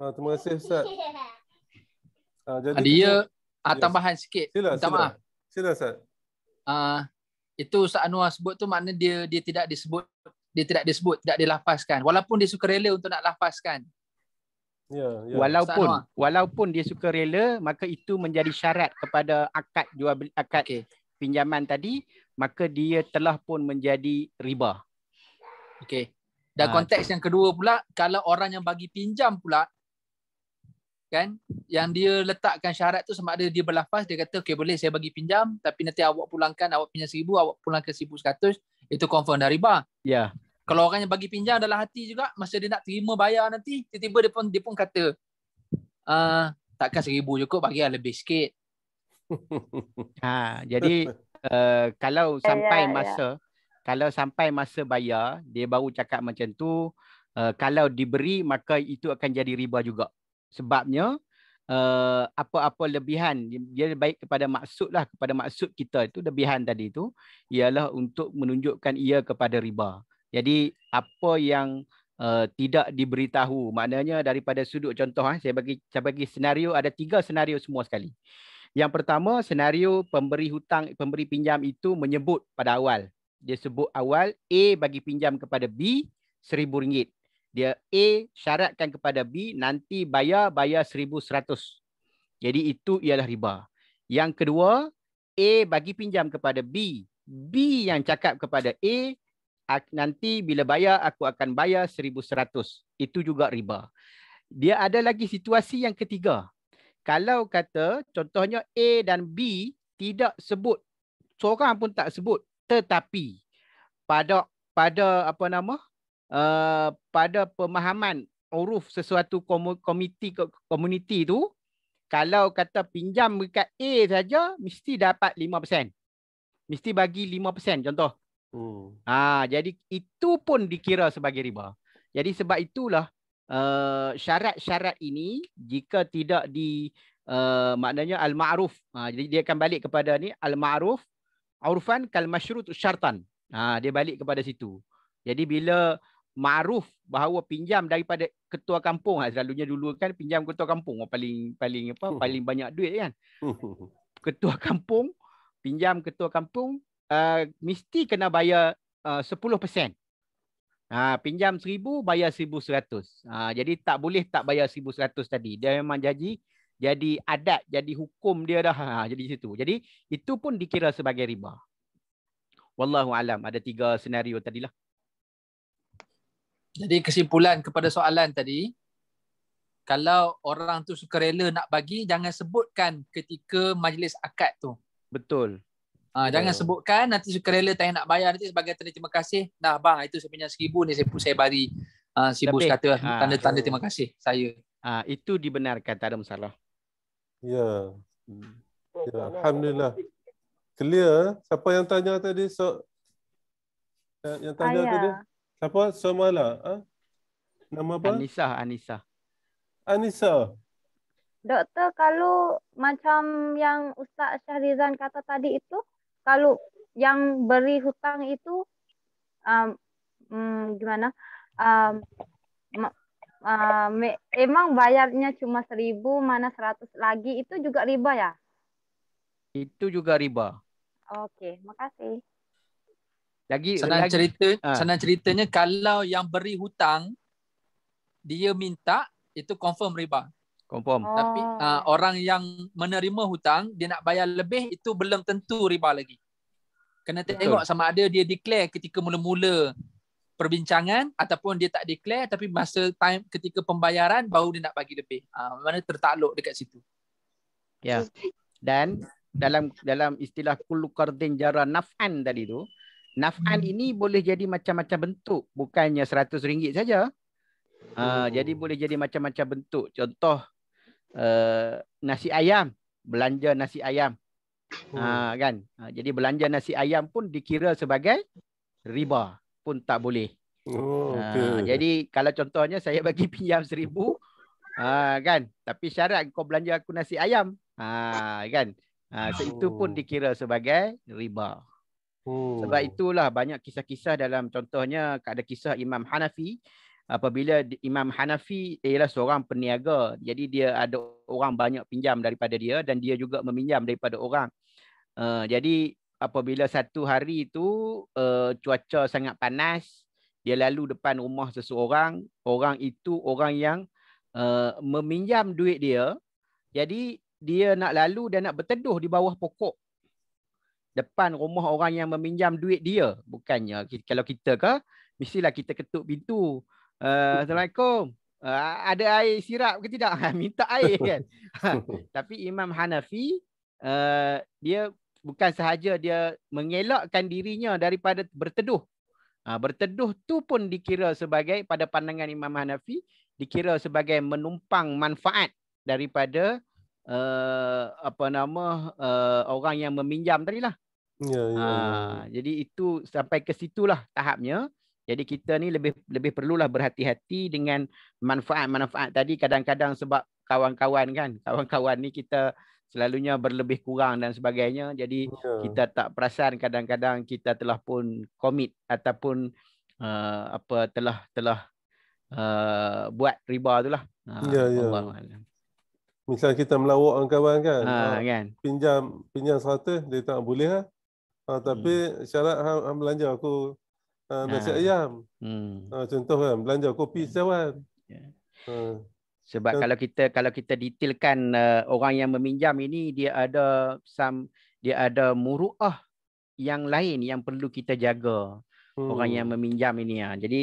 Ah, terima kasih Ustaz. <laughs> Ah, jadi ah, Dia, kita... Ah, tambahan yes. sikit. Sila, Minta sila. Maaf. Sila Ustaz. Ah, itu Ustaz Anwar sebut tu makna dia dia tidak disebut dia tidak disebut tidak dilafazkan walaupun dia suka rela untuk nak lafazkan ya ya walaupun walaupun dia suka rela maka itu menjadi syarat kepada akad jual beli akad okay. pinjaman tadi maka dia telah pun menjadi riba okey dan ha, konteks tu. yang kedua pula, kalau orang yang bagi pinjam pula, kan, yang dia letakkan syarat tu sama ada dia berlafaz, dia kata, okay boleh saya bagi pinjam, tapi nanti awak pulangkan, awak pinjam seribu, awak pulangkan seribu sekatus, itu confirm dah riba. Ya. Yeah. Kalau orang yang bagi pinjam dalam hati juga, masa dia nak terima bayar nanti, tiba-tiba dia pun, dia pun kata, uh, takkan seribu cukup, bagi yang lah lebih sikit. <laughs> ha, jadi, uh, <laughs> kalau ya, sampai yeah, yeah, masa, yeah kalau sampai masa bayar dia baru cakap macam tu uh, kalau diberi maka itu akan jadi riba juga sebabnya uh, apa-apa lebihan dia baik kepada lah kepada maksud kita itu lebihan tadi itu ialah untuk menunjukkan ia kepada riba jadi apa yang Uh, tidak diberitahu maknanya daripada sudut contoh eh, saya bagi saya bagi senario ada tiga senario semua sekali yang pertama senario pemberi hutang pemberi pinjam itu menyebut pada awal dia sebut awal A bagi pinjam kepada B RM1,000. Dia A syaratkan kepada B nanti bayar-bayar RM1,100. Jadi itu ialah riba. Yang kedua, A bagi pinjam kepada B. B yang cakap kepada A, nanti bila bayar aku akan bayar RM1,100. Itu juga riba. Dia ada lagi situasi yang ketiga. Kalau kata contohnya A dan B tidak sebut. Seorang pun tak sebut tetapi pada pada apa nama uh, pada pemahaman uruf sesuatu komiti komuniti tu kalau kata pinjam dekat A saja mesti dapat 5%. Mesti bagi 5% contoh. Hmm. Ha, jadi itu pun dikira sebagai riba. Jadi sebab itulah eh, syarat-syarat uh, ini jika tidak di uh, maknanya al-ma'ruf. Ha, jadi dia akan balik kepada ni al-ma'ruf Aurfan kal masyrut syartan. Ha, dia balik kepada situ. Jadi bila ma'ruf bahawa pinjam daripada ketua kampung ha, selalunya dulu kan pinjam ketua kampung paling paling apa hmm. paling banyak duit kan hmm. ketua <laughs> kampung pinjam ketua kampung uh, mesti kena bayar uh, 10% Ha, pinjam seribu, bayar seribu seratus. Ha, jadi tak boleh tak bayar seribu seratus tadi. Dia memang janji jadi adat jadi hukum dia dah ha, jadi situ jadi itu pun dikira sebagai riba wallahu alam ada tiga senario tadilah jadi kesimpulan kepada soalan tadi kalau orang tu suka rela nak bagi jangan sebutkan ketika majlis akad tu betul ha, oh. jangan sebutkan nanti suka rela tak nak bayar nanti sebagai tanda terima kasih dah bang itu saya punya seribu ni saya, pun saya bari uh, ha, seribu kata ha, tanda-tanda ha. terima kasih saya ha, itu dibenarkan tak ada masalah. Ya. Hmm. ya. Alhamdulillah. Clear. Eh? Siapa yang tanya tadi? So, yang tanya Ayah. tadi? Siapa? So Mala. Ha? Nama apa? Anissa. Anissa. Anissa. Doktor, kalau macam yang Ustaz Syahrizan kata tadi itu, kalau yang beri hutang itu, um, um, gimana? Um, uh, emang bayarnya cuma seribu mana seratus lagi itu juga riba ya? Itu juga riba. Okey, makasih. Lagi senang lagi. cerita, ha. senang ceritanya kalau yang beri hutang dia minta itu confirm riba. Confirm. Oh. Tapi uh, orang yang menerima hutang dia nak bayar lebih itu belum tentu riba lagi. Kena tengok sama ada dia declare ketika mula-mula perbincangan ataupun dia tak declare tapi masa time ketika pembayaran baru dia nak bagi lebih. Uh, mana tertakluk dekat situ. Ya. Yeah. Dan dalam dalam istilah kullu qardin jara naf'an tadi tu, naf'an hmm. ini boleh jadi macam-macam bentuk, bukannya RM100 saja. Uh, jadi boleh jadi macam-macam bentuk. Contoh uh, nasi ayam, belanja nasi ayam. Hmm. Uh, kan? Uh, jadi belanja nasi ayam pun dikira sebagai riba pun tak boleh. Oh, ah, okay. uh, jadi kalau contohnya saya <laughs> bagi pinjam seribu uh, kan tapi syarat kau belanja aku nasi ayam uh, kan uh, so oh. itu pun dikira sebagai riba oh. sebab itulah banyak kisah-kisah dalam contohnya ada kisah Imam Hanafi apabila Imam Hanafi ialah seorang peniaga jadi dia ada orang banyak pinjam daripada dia dan dia juga meminjam daripada orang uh, jadi apabila satu hari tu uh, cuaca sangat panas dia lalu depan rumah seseorang orang itu orang yang uh, meminjam duit dia jadi dia nak lalu dan nak berteduh di bawah pokok depan rumah orang yang meminjam duit dia bukannya kalau kita ke mestilah kita ketuk pintu uh, assalamualaikum uh, ada air sirap ke tidak <laughs> minta air kan <laughs> ha, tapi imam hanafi Uh, dia bukan sahaja dia mengelakkan dirinya daripada berteduh. Ha, berteduh tu pun dikira sebagai pada pandangan Imam Hanafi dikira sebagai menumpang manfaat daripada uh, apa nama uh, orang yang meminjam tadi lah. Ya, ya, ha, ya. jadi itu sampai ke situ lah tahapnya. Jadi kita ni lebih lebih perlulah berhati-hati dengan manfaat-manfaat tadi kadang-kadang sebab kawan-kawan kan. Kawan-kawan ni kita selalunya berlebih kurang dan sebagainya jadi yeah. kita tak perasan kadang-kadang kita telah pun komit ataupun uh, apa telah telah uh, buat riba itulah ah, ya ya. Misalnya kita melawak dengan kawan kan, uh, uh, kan? pinjam pinjam 100 dia tak boleh lah. ah uh, tapi hmm. syarat ham, ham belanja aku uh, nasi uh. ayam hmm uh, contoh kan belanja kopi yeah. Hmm. sewan yeah. Ya sebab so, kalau kita kalau kita detailkan uh, orang yang meminjam ini dia ada sam dia ada muruah yang lain yang perlu kita jaga hmm. orang yang hmm. meminjam ini ya. jadi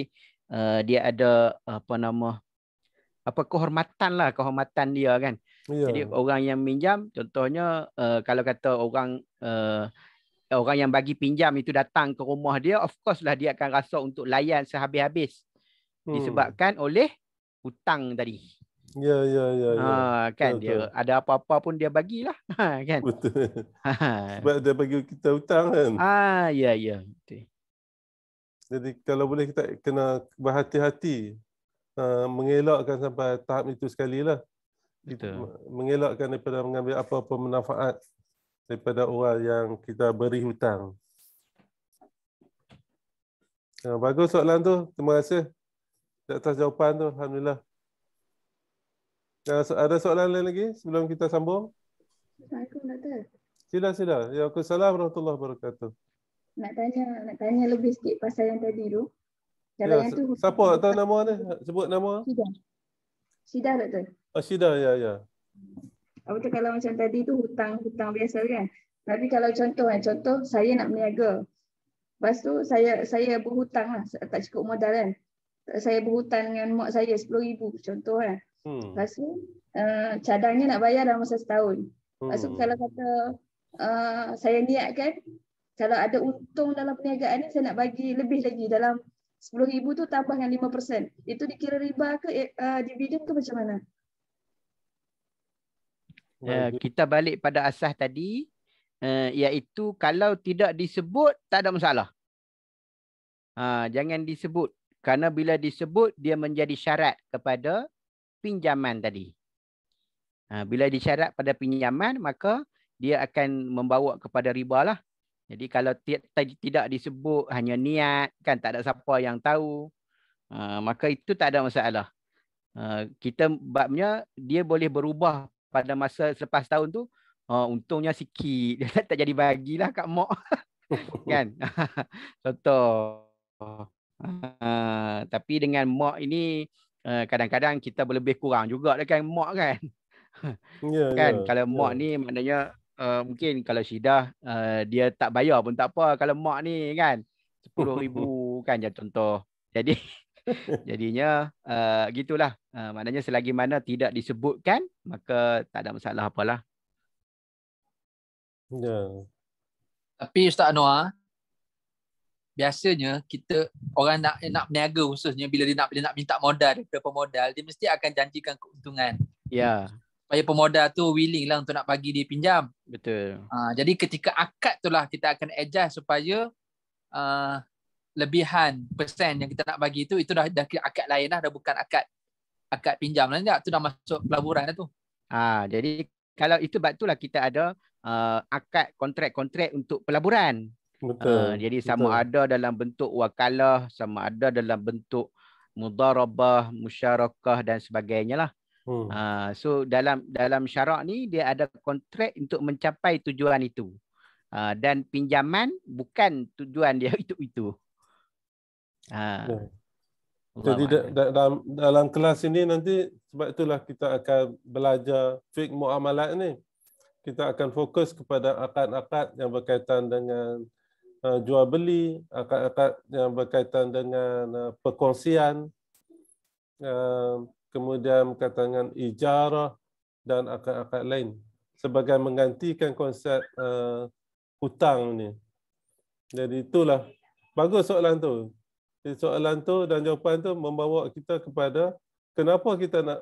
uh, dia ada apa nama apa kehormatan lah kehormatan dia kan yeah. jadi orang yang minjam contohnya uh, kalau kata orang uh, orang yang bagi pinjam itu datang ke rumah dia of course lah dia akan rasa untuk layan sehabis-habis hmm. disebabkan oleh hutang tadi Ya ya ya. Ha kan betul, dia betul. ada apa-apa pun dia bagilah. <laughs> Ha kan. Betul. Ha. Sebab dia bagi kita hutang kan. Ha ya ya. Betul. Jadi kalau boleh kita kena berhati-hati uh, mengelakkan sampai tahap itu sekali lah. Mengelakkan daripada mengambil apa-apa manfaat daripada orang yang kita beri hutang. Uh, bagus soalan tu. Terima kasih. Di atas jawapan tu. Alhamdulillah ada soalan lain lagi sebelum kita sambung? Assalamualaikum doktor. Sila sila. Ya assalamualaikum. salam warahmatullahi wabarakatuh. Nak tanya nak tanya lebih sikit pasal yang tadi tu. Ya, Jalan ya, yang tu. Siapa tahu nama ni? Sebut nama. Sida. Sida doktor. Oh Sida ya ya. Apa tu kalau macam tadi tu hutang-hutang biasa kan? Tapi kalau contoh kan, contoh saya nak berniaga. Lepas tu saya saya berhutang lah, tak cukup modal kan. Saya berhutang dengan mak saya RM10,000 contoh kan. Hmm. Lepas tu, uh, cadangnya nak bayar dalam masa setahun. Lepas tu, hmm. kalau kata uh, saya kan, kalau ada untung dalam perniagaan ni, saya nak bagi lebih lagi dalam RM10,000 tu tambah dengan 5%. Itu dikira riba ke uh, eh, dividen ke macam mana? Ya, kita balik pada asas tadi. Uh, iaitu kalau tidak disebut, tak ada masalah. Uh, jangan disebut. Kerana bila disebut, dia menjadi syarat kepada pinjaman tadi. Ha, bila disyarat pada pinjaman, maka dia akan membawa kepada riba lah. Jadi kalau tidak disebut hanya niat, kan tak ada siapa yang tahu, ha, maka itu tak ada masalah. Ha, kita babnya dia boleh berubah pada masa selepas tahun tu, ha, untungnya sikit. Dia <laughs> tak jadi bagilah kat mak. <laughs> kan? <laughs> Contoh. Ha, tapi dengan mak ini Eh, kadang-kadang kita berlebih kurang juga dekat mak kan. <laughs> Yeah, kan yeah, kalau mak ya. ni maknanya uh, mungkin kalau Syidah eh, uh, dia tak bayar pun tak apa kalau mak ni kan 10000 <laughs> kan jadi contoh. Jadi <laughs> jadinya uh, gitulah. Uh, maknanya selagi mana tidak disebutkan maka tak ada masalah apalah. Ya. Yeah. Tapi Ustaz Anwar, biasanya kita orang nak nak berniaga khususnya bila dia nak bila nak minta modal daripada pemodal dia mesti akan janjikan keuntungan. Ya. Yeah. Supaya pemodal tu willing lah untuk nak bagi dia pinjam. Betul. Uh, jadi ketika akad tu lah kita akan adjust supaya uh, lebihan persen yang kita nak bagi tu itu dah dah akad lain lah dah bukan akad akad pinjam lah tak tu dah masuk pelaburan lah tu. Ah, jadi kalau itu betul lah kita ada uh, akad kontrak-kontrak untuk pelaburan. Betul. Uh, jadi sama Betul. ada dalam bentuk wakalah, sama ada dalam bentuk mudarabah, musyarakah dan sebagainya lah. Hmm. Uh, so dalam dalam syarak ni dia ada kontrak untuk mencapai tujuan itu. Uh, dan pinjaman bukan tujuan dia <laughs> itu itu. Uh. Jadi dalam dalam kelas ini nanti sebab itulah kita akan belajar fiqh muamalat ini. Kita akan fokus kepada akad-akad yang berkaitan dengan Uh, jual beli, akad-akad uh, yang berkaitan dengan uh, perkongsian, kemudian berkaitan dengan ijarah dan akad-akad lain sebagai menggantikan konsep hutang ni. Jadi itulah bagus soalan tu. soalan tu dan jawapan tu membawa kita kepada kenapa kita nak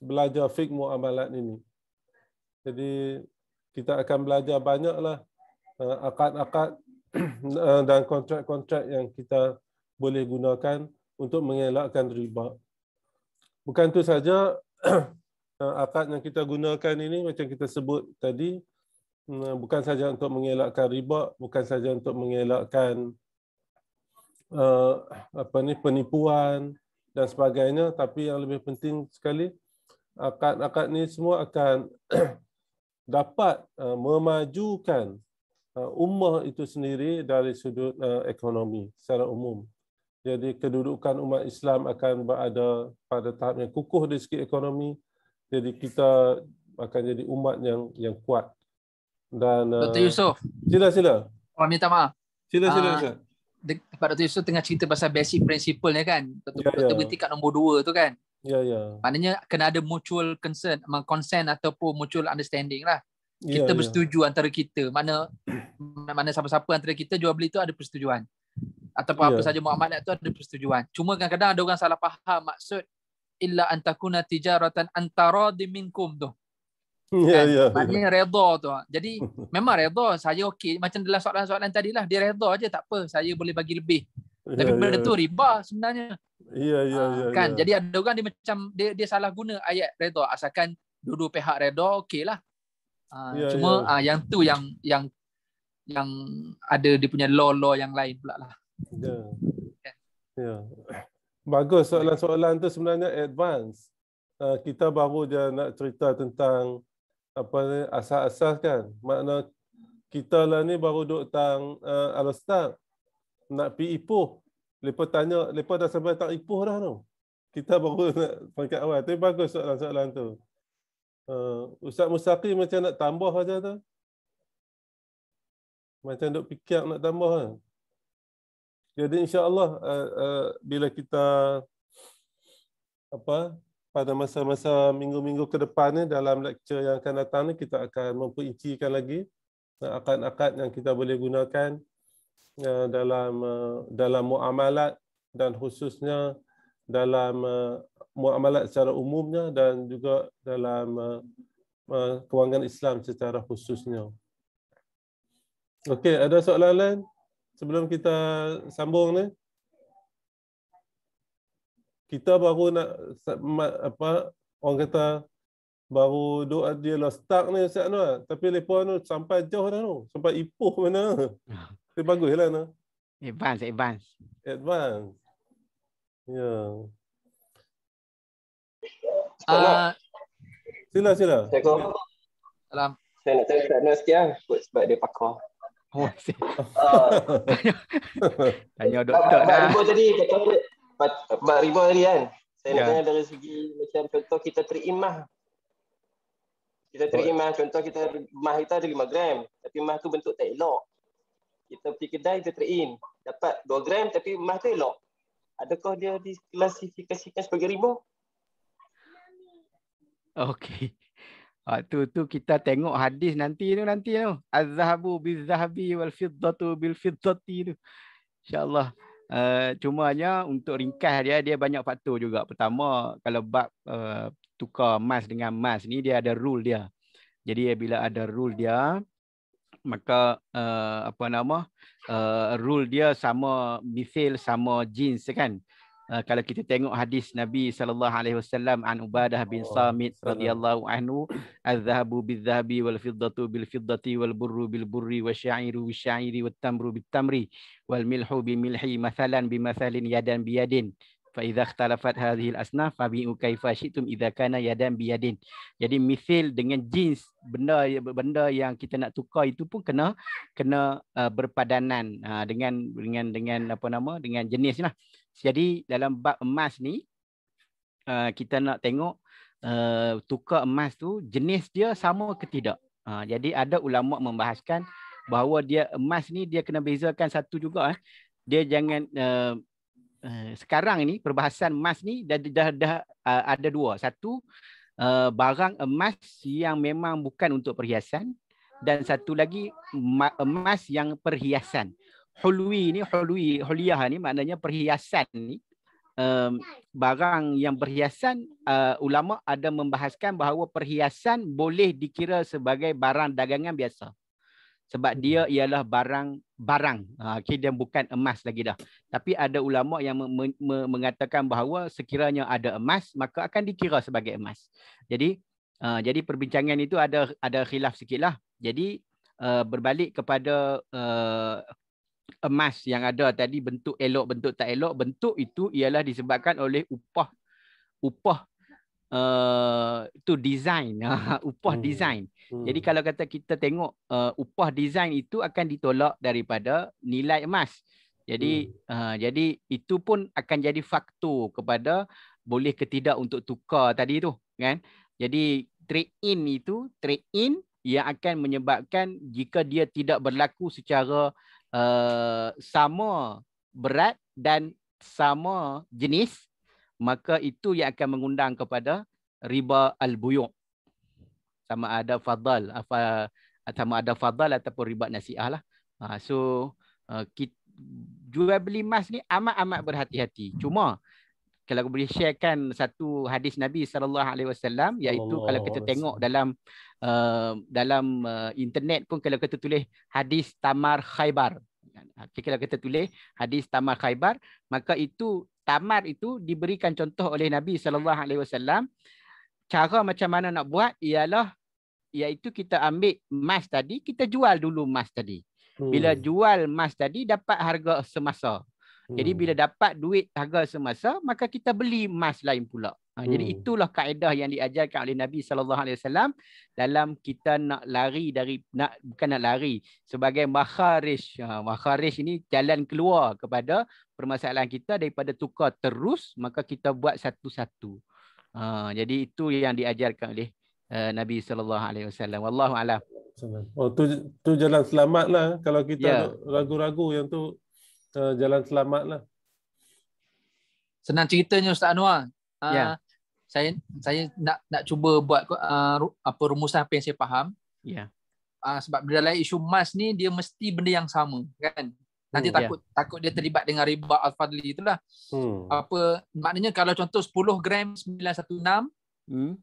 belajar fiqh muamalat ini. Jadi kita akan belajar banyaklah akad-akad eh, <clears throat> eh, dan kontrak-kontrak yang kita boleh gunakan untuk mengelakkan riba. Bukan itu saja, <clears throat> eh, akad yang kita gunakan ini macam kita sebut tadi, hmm, bukan saja untuk mengelakkan riba, bukan saja untuk mengelakkan apa ni penipuan dan sebagainya, tapi yang lebih penting sekali, akad-akad ni semua akan <clears throat> dapat memajukan Uh, ummah itu sendiri dari sudut uh, ekonomi secara umum. Jadi kedudukan umat Islam akan berada pada tahap yang kukuh di segi ekonomi. Jadi kita akan jadi umat yang yang kuat. Dan uh, Dr. Yusof. Sila sila. Oh, minta maaf. Sila sila. Uh, sila. Dr. Yusof tengah cerita pasal basic principle ni kan. Tentu ya, ya. berhenti kat nombor dua tu kan. Ya, ya. Maknanya kena ada mutual concern, consent ataupun mutual understanding lah kita yeah, ya. bersetuju yeah. antara kita mana mana siapa-siapa antara kita jual beli tu ada persetujuan ataupun yeah. apa ya. saja muamalat tu ada persetujuan cuma kadang-kadang ada orang salah faham maksud illa antakuna tijaratan antara diminkum tu <laughs> Ya, kan? ya. Maknanya redha tu. Jadi <laughs> memang redha saya okey macam dalam soalan-soalan tadi lah dia redha aje tak apa saya boleh bagi lebih. Yeah, Tapi ya, benda yeah. tu riba sebenarnya. Ya yeah, ya yeah, ya. Yeah, kan yeah. jadi ada orang dia macam dia dia salah guna ayat redha asalkan dua-dua pihak redha okeylah yeah, ya, ya. cuma yeah. Uh, yang tu yang yang yang ada dia punya law-law yang lain pula lah. Ya. Yeah. Yeah. <coughs> Bagus soalan-soalan tu sebenarnya advance. Uh, kita baru je nak cerita tentang apa ni asas-asas kan. Makna kita lah ni baru duk tang uh, ah, Alastair nak pi Ipoh. Lepa tanya, lepa dah sampai tak Ipoh dah tu. Kita baru <laughs> nak pangkat awal. Tapi bagus soalan-soalan tu. Uh, Ustaz Musaqi macam nak tambah saja tu. Macam duk fikir nak tambah kan. Jadi insya-Allah uh, uh, bila kita apa pada masa-masa minggu-minggu ke depan ni dalam lecture yang akan datang ni kita akan memperincikan lagi akad-akad yang kita boleh gunakan uh, dalam uh, dalam muamalat dan khususnya dalam uh, muamalat secara umumnya dan juga dalam uh, uh, kewangan Islam secara khususnya. Okey, ada soalan lain sebelum kita sambung ni? Kita baru nak apa orang kata baru doa dia lah start ni Ustaz Anwar. Tapi lepas tu sampai jauh dah tu. Sampai Ipoh mana. <laughs> Tapi bagus lah Anwar. Advance, advance. Advance. Ya. Ah. Sila sila. Assalamualaikum. Salam. Saya nak cakap Tanya sikit lah sebab dia pakar. Oh, <laughs> <laughs> tanya doktor dah. Ribu tadi kata ribu hari kan. Saya nak ya. tanya dari segi macam contoh kita terimah. Kita terima contoh kita mah kita ada 5 gram tapi mah tu bentuk tak elok. Kita pergi kedai kita terin dapat 2 gram tapi mah tu elok. Adakah dia diklasifikasikan sebagai rimau? Okey. Waktu <laughs> ah, tu kita tengok hadis nanti tu nanti tu. Az-zahabu biz-zahabi wal fiddatu bil fiddati tu. Insya-Allah. Uh, cumanya untuk ringkas dia dia banyak faktor juga. Pertama, kalau bab uh, tukar emas dengan emas ni dia ada rule dia. Jadi bila ada rule dia, maka uh, apa nama uh, rule dia sama mithil sama jeans kan uh, kalau kita tengok hadis Nabi sallallahu alaihi wasallam an Ubadah bin oh, Samit radhiyallahu anhu az-zahabu bil-zahabi wal-fiddatu bil-fiddati wal-burru bil-burri wasy-sya'iru bisy-sya'iri wat-tamru bit-tamri wal-milhu bil-milhi mathalan bi-mathalin yadan bi-yadin fa idza ikhtalafat hadhihi al-asnaf fa bi kaifa syi'tum idza kana yadan bi yadin jadi mithil dengan jeans benda benda yang kita nak tukar itu pun kena kena uh, berpadanan uh, dengan dengan dengan apa nama dengan jenis lah jadi dalam bab emas ni uh, kita nak tengok uh, tukar emas tu jenis dia sama ke tidak uh, jadi ada ulama membahaskan bahawa dia emas ni dia kena bezakan satu juga eh. dia jangan uh, Eh, sekarang ini perbahasan emas ni dah dah, dah uh, ada dua. Satu eh, barang emas yang memang bukan untuk perhiasan dan satu lagi emas yang perhiasan. Hulwi ni hulwi huliyah ni maknanya perhiasan ni um, barang yang perhiasan uh, ulama ada membahaskan bahawa perhiasan boleh dikira sebagai barang dagangan biasa sebab hmm. dia ialah barang barang ha, okey dia bukan emas lagi dah tapi ada ulama yang mengatakan bahawa sekiranya ada emas maka akan dikira sebagai emas jadi uh, jadi perbincangan itu ada ada khilaf sikitlah jadi uh, berbalik kepada uh, emas yang ada tadi bentuk elok bentuk tak elok bentuk itu ialah disebabkan oleh upah upah uh, tu design <laughs> upah hmm. design jadi hmm. kalau kata kita tengok uh, upah design itu akan ditolak daripada nilai emas. Jadi hmm. uh, jadi itu pun akan jadi faktor kepada boleh ketidak untuk tukar tadi tu kan. Jadi trade in itu trade in yang akan menyebabkan jika dia tidak berlaku secara uh, sama berat dan sama jenis maka itu yang akan mengundang kepada riba al-buyu' sama ada fadal apa ah, sama ada fadal ataupun ribat nasihah lah. Ha, so uh, ah, kita, jual beli emas ni amat amat berhati-hati. Cuma kalau aku boleh sharekan satu hadis Nabi sallallahu alaihi wasallam iaitu kalau kita tengok dalam uh, dalam uh, internet pun kalau kita tulis hadis tamar khaybar. Okay, kalau kita tulis hadis tamar khaybar maka itu tamar itu diberikan contoh oleh Nabi sallallahu alaihi wasallam cara macam mana nak buat ialah iaitu kita ambil emas tadi kita jual dulu emas tadi hmm. bila jual emas tadi dapat harga semasa hmm. jadi bila dapat duit harga semasa maka kita beli emas lain pula ha, hmm. jadi itulah kaedah yang diajarkan oleh Nabi sallallahu alaihi wasallam dalam kita nak lari dari nak bukan nak lari sebagai makharij ha, makharij ini jalan keluar kepada permasalahan kita daripada tukar terus maka kita buat satu-satu Ha, jadi itu yang diajarkan oleh uh, Nabi sallallahu alaihi wasallam. Wallahu alam. Oh tu tu jalan selamatlah kalau kita ya. ragu-ragu yang tu uh, jalan selamatlah. Senang ceritanya Ustaz Anwar. Ah, ya. Uh, saya saya nak nak cuba buat uh, apa rumusan apa yang saya faham. Ya. Uh, sebab dalam isu mas ni dia mesti benda yang sama kan. Nanti hmm, ya. takut yeah. takut dia terlibat dengan riba al-fadli itulah. Hmm. Apa maknanya kalau contoh 10 gram 916 hmm.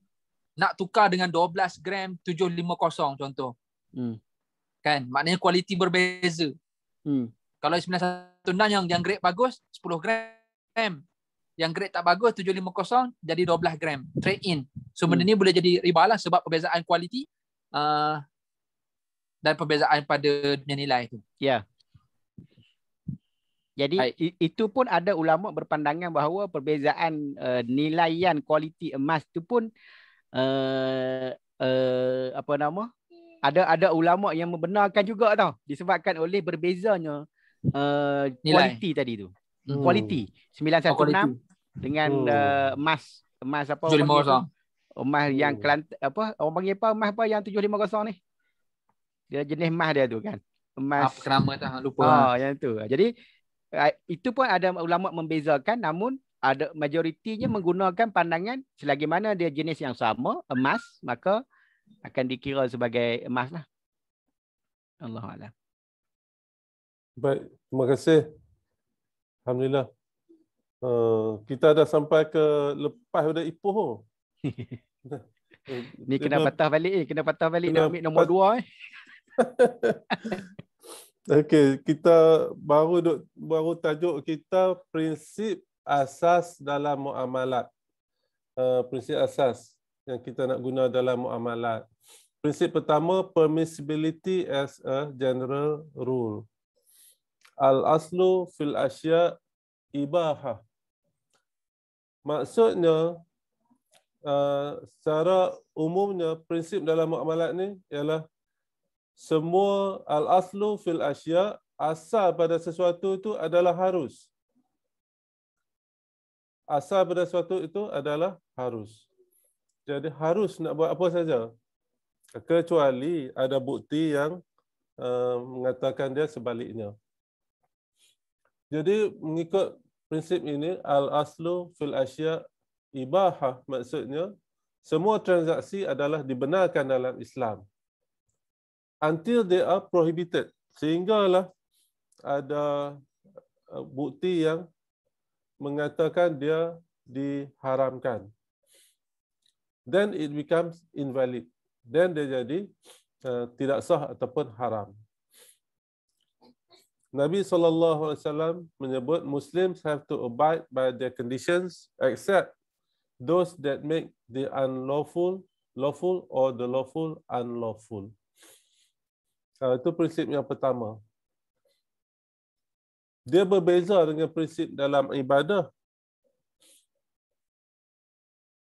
nak tukar dengan 12 gram 750 contoh. Hmm. Kan? Maknanya kualiti berbeza. Hmm. Kalau 916 yang yang grade bagus 10 gram yang grade tak bagus 750 jadi 12 gram trade in. So benda hmm. ni boleh jadi riba lah sebab perbezaan kualiti uh, dan perbezaan pada nilai tu. Ya. Yeah. Jadi Hai. itu pun ada ulama berpandangan bahawa perbezaan uh, eh, nilaian kualiti emas tu pun uh, uh, apa nama? Ada ada ulama yang membenarkan juga tau disebabkan oleh berbezanya uh, kualiti tadi tu. Hmm. Kualiti 916 oh, dengan uh, emas emas apa? Emas, emas oh. yang kelant apa? Orang panggil apa? Emas apa yang 750 ni? Dia jenis emas dia tu kan. Emas. Apa nama tu? Lupa. Oh, yang tu. Jadi Eh, itu pun ada ulama membezakan namun ada majoritinya menggunakan pandangan selagi mana dia jenis yang sama emas maka akan dikira sebagai emas lah. Allah Allah. Baik, terima kasih. Alhamdulillah. Uh, kita dah sampai ke lepas dari Ipoh. Oh. <laughs> Ni kena patah balik eh. Kena patah balik kena nak ambil nombor pas- dua eh. <laughs> Okey, kita baru duk, baru tajuk kita prinsip asas dalam muamalat. Uh, prinsip asas yang kita nak guna dalam muamalat. Prinsip pertama permissibility as a general rule. Al aslu fil asya ibaha. Maksudnya uh, secara umumnya prinsip dalam muamalat ni ialah semua al-aslu fil asya asal pada sesuatu itu adalah harus. Asal pada sesuatu itu adalah harus. Jadi harus nak buat apa saja. Kecuali ada bukti yang uh, mengatakan dia sebaliknya. Jadi mengikut prinsip ini, al-aslu fil asya ibahah maksudnya, semua transaksi adalah dibenarkan dalam Islam until they are prohibited sehinggalah ada uh, bukti yang mengatakan dia diharamkan then it becomes invalid then dia jadi uh, tidak sah ataupun haram Nabi saw menyebut muslims have to abide by their conditions except those that make the unlawful lawful or the lawful unlawful Uh, itu prinsip yang pertama. Dia berbeza dengan prinsip dalam ibadah.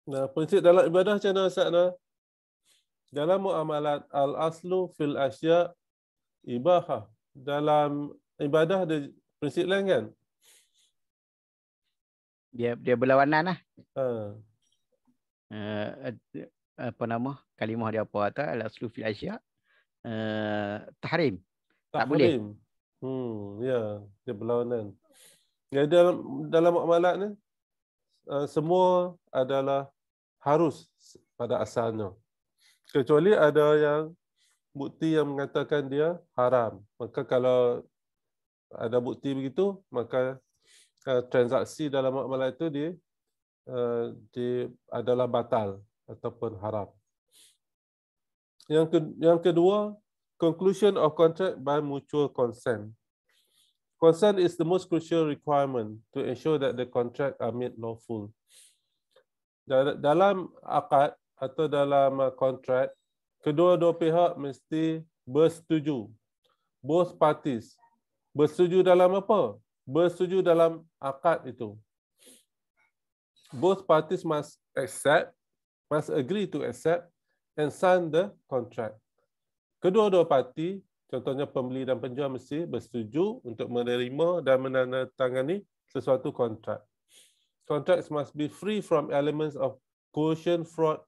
Nah, prinsip dalam ibadah macam mana sana? Dalam muamalat al-aslu fil asya ibahah. Dalam ibadah ada prinsip lain kan? Dia dia berlawanan lah. Uh. Uh, apa nama? Kalimah dia apa? Al-aslu fil asya tahrim. Eh, tahrim. Tak boleh. Hmm, ya, dia berlawanan. Ya dalam dalam muamalat ni uh, semua adalah harus pada asalnya. Kecuali ada yang bukti yang mengatakan dia haram. Maka kalau ada bukti begitu, maka uh, transaksi dalam muamalat itu dia uh, di adalah batal ataupun haram. Yang ke, yang kedua, conclusion of contract by mutual consent. Consent is the most crucial requirement to ensure that the contract are made lawful. Dalam akad atau dalam uh, kontrak, kedua-dua pihak mesti bersetuju. Both parties. Bersetuju dalam apa? Bersetuju dalam akad itu. Both parties must accept, must agree to accept and sign the contract. Kedua-dua parti, contohnya pembeli dan penjual mesti bersetuju untuk menerima dan menandatangani sesuatu kontrak. Contracts must be free from elements of coercion, fraud,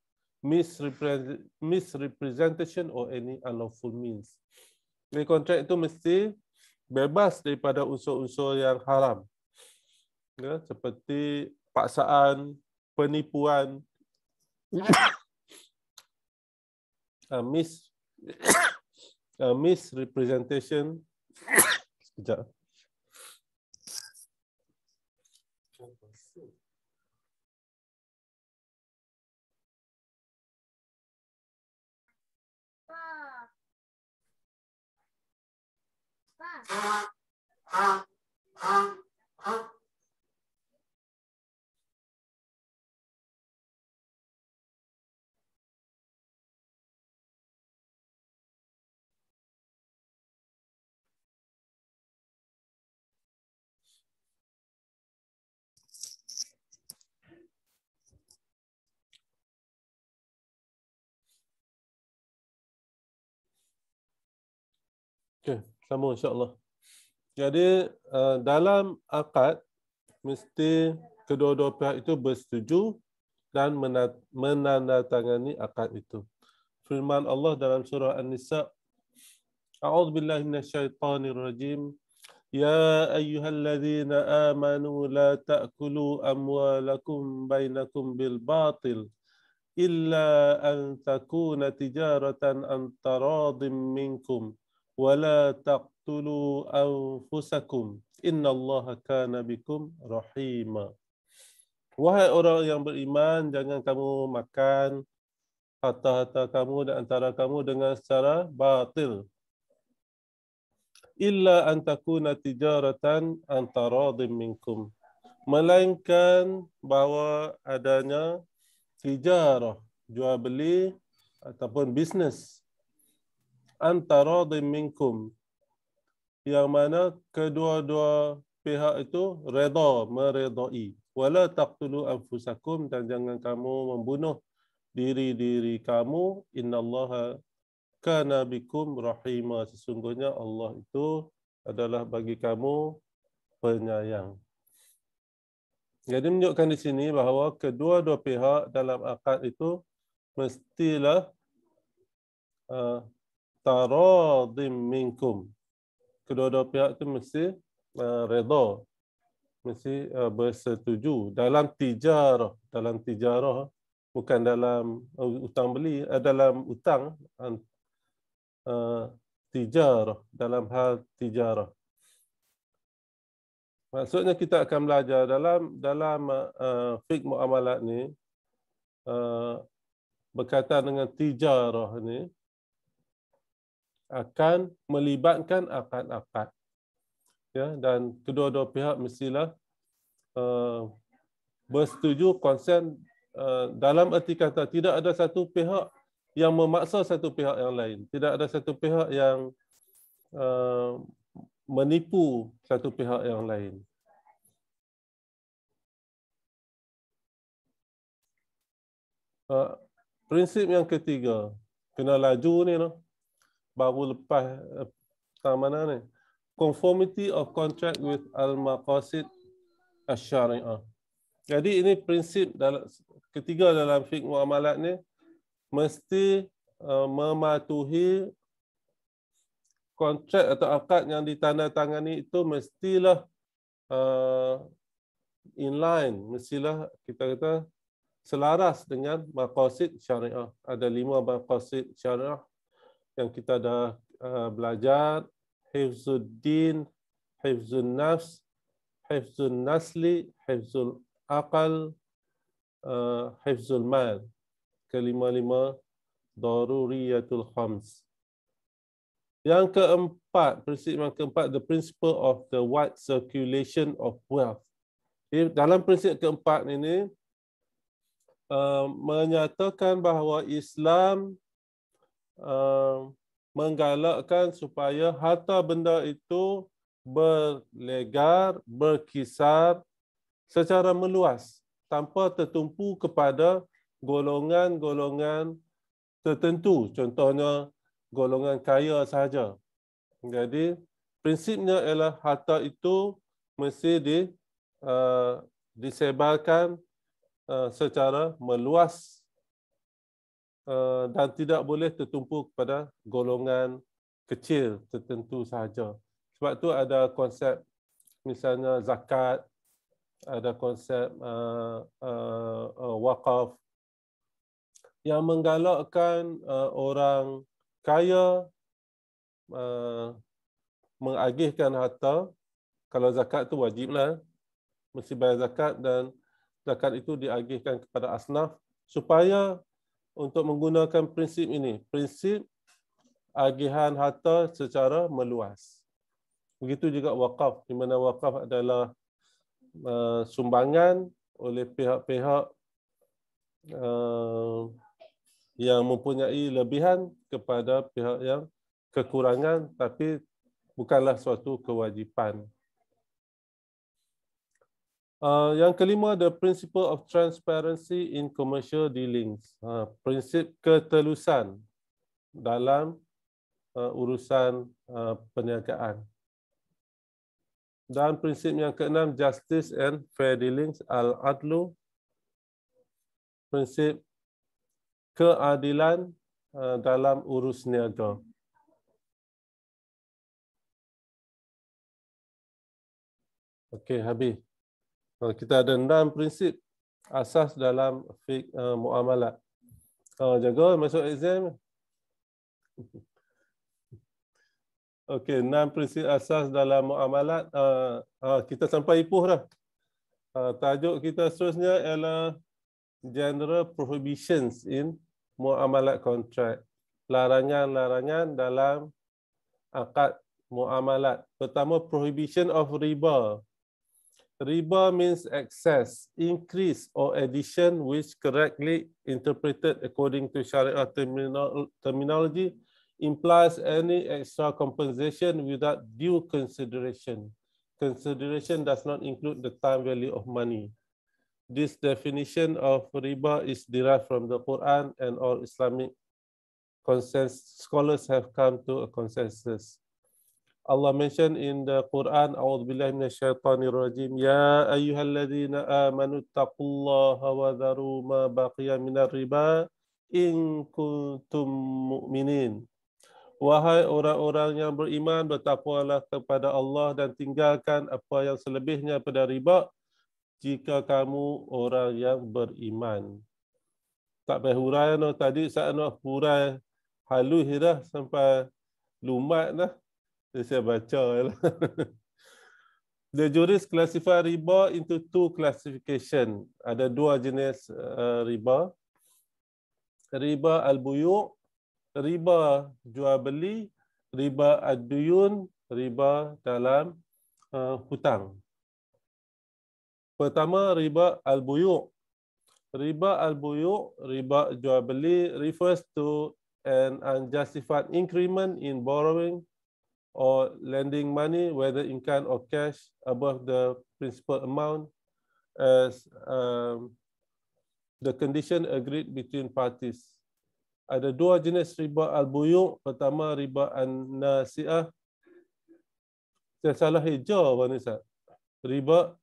misrepresentation or any unlawful means. Jadi kontrak itu mesti bebas daripada unsur-unsur yang haram. Ya, seperti paksaan, penipuan, <laughs> a, mis <coughs> a misrepresentation Okey, sama insya-Allah. Jadi uh, dalam akad mesti kedua-dua pihak itu bersetuju dan menandatangani akad itu. Firman Allah dalam surah An-Nisa A'udzu billahi minasyaitonir rajim. Ya ayyuhalladzina amanu la ta'kulu amwalakum bainakum bil batil illa an takuna tijaratan an minkum. ولا تقتلوا أنفسكم إن الله كان بكم رحيما Wahai orang yang beriman, jangan kamu makan harta-harta kamu dan antara kamu dengan secara batil. Illa antakuna tijaratan antara minkum. Melainkan bahawa adanya tijarah, jual beli ataupun bisnes anta radin minkum yang mana kedua-dua pihak itu redha meredai wala taqtulu anfusakum dan jangan kamu membunuh diri-diri kamu innallaha kana bikum rahima sesungguhnya Allah itu adalah bagi kamu penyayang jadi menunjukkan di sini bahawa kedua-dua pihak dalam akad itu mestilah uh, taradim minkum. Kedua-dua pihak tu mesti uh, eh, redha. Mesti uh, bersetuju dalam tijarah, dalam tijarah bukan dalam hutang uh, beli, uh, dalam utang uh, tijarah, dalam hal tijarah. Maksudnya kita akan belajar dalam dalam uh, fik muamalat ni uh, berkaitan dengan tijarah ni akan melibatkan akad-akad. Ya, dan kedua-dua pihak mestilah uh, bersetuju konsen uh, dalam erti kata tidak ada satu pihak yang memaksa satu pihak yang lain. Tidak ada satu pihak yang uh, menipu satu pihak yang lain. Uh, prinsip yang ketiga, kena laju ni. No? baru lepas eh, tahun mana ni conformity of contract with al maqasid asy-syari'ah jadi ini prinsip dalam ketiga dalam fiqh muamalat ni mesti eh, mematuhi kontrak atau akad yang ditandatangani itu mestilah uh, in line mestilah kita kata selaras dengan maqasid syariah ada lima maqasid syariah yang kita dah uh, belajar hifzuddin hifzun nafs hifzun nasli hifzul aqal uh, hifzul mal kelima lima daruriyatul khams yang keempat prinsip yang keempat the principle of the wide circulation of wealth dalam prinsip keempat ini uh, menyatakan bahawa Islam Um, menggalakkan supaya harta benda itu berlegar, berkisar secara meluas tanpa tertumpu kepada golongan-golongan tertentu. Contohnya, golongan kaya sahaja. Jadi, prinsipnya ialah harta itu mesti di, uh, disebarkan uh, secara meluas Eh, dan tidak boleh tertumpu kepada golongan kecil tertentu sahaja. Sebab tu ada konsep misalnya zakat, ada konsep uh, uh, uh, wakaf yang menggalakkan uh, orang kaya uh, mengagihkan harta. Kalau zakat tu wajiblah, mesti bayar zakat dan zakat itu diagihkan kepada asnaf supaya untuk menggunakan prinsip ini, prinsip agihan harta secara meluas. Begitu juga wakaf, di mana wakaf adalah uh, sumbangan oleh pihak-pihak uh, yang mempunyai lebihan kepada pihak yang kekurangan, tapi bukanlah suatu kewajipan Uh, yang kelima the principle of transparency in commercial dealings. Uh, prinsip ketelusan dalam uh, urusan uh, perniagaan. Dan prinsip yang keenam justice and fair dealings al-adlu. Prinsip keadilan uh, dalam urus niaga. Okey, habis. Ah, kita ada enam prinsip asas dalam fik uh, ah, muamalat. Uh, jaga masuk exam. <laughs> Okey, enam prinsip asas dalam muamalat. Uh, uh, kita sampai ipuh dah. Uh, tajuk kita seterusnya ialah general prohibitions in muamalat contract. Larangan-larangan dalam akad muamalat. Pertama, prohibition of riba. Riba means excess, increase or addition, which correctly interpreted according to Sharia terminology, implies any extra compensation without due consideration. Consideration does not include the time value of money. This definition of riba is derived from the Quran and all Islamic scholars have come to a consensus. Allah mention in the Quran a'udzu billahi minasyaitonir rajim ya ayyuhalladzina amanu taqullaha wa dharu ma baqiya minar riba in kuntum mu'minin wahai orang-orang yang beriman bertakwalah kepada Allah dan tinggalkan apa yang selebihnya pada riba jika kamu orang yang beriman tak payah hurai no, oh, tadi saat nak hurai halus dah sampai lumat dah jadi saya baca. The lah. <laughs> jurist classify riba into two classification. Ada dua jenis uh, riba. Riba al buyuk, riba jual beli, riba ad-duyun, riba dalam uh, hutang. Pertama riba al buyuk. Riba al buyuk, riba jual beli refers to an unjustified increment in borrowing or lending money, whether in kind or cash, above the principal amount as um, the condition agreed between parties. Ada dua jenis riba al-buyuk. Pertama, riba an-nasiah. Saya salah hijau, Puan Ustaz. Riba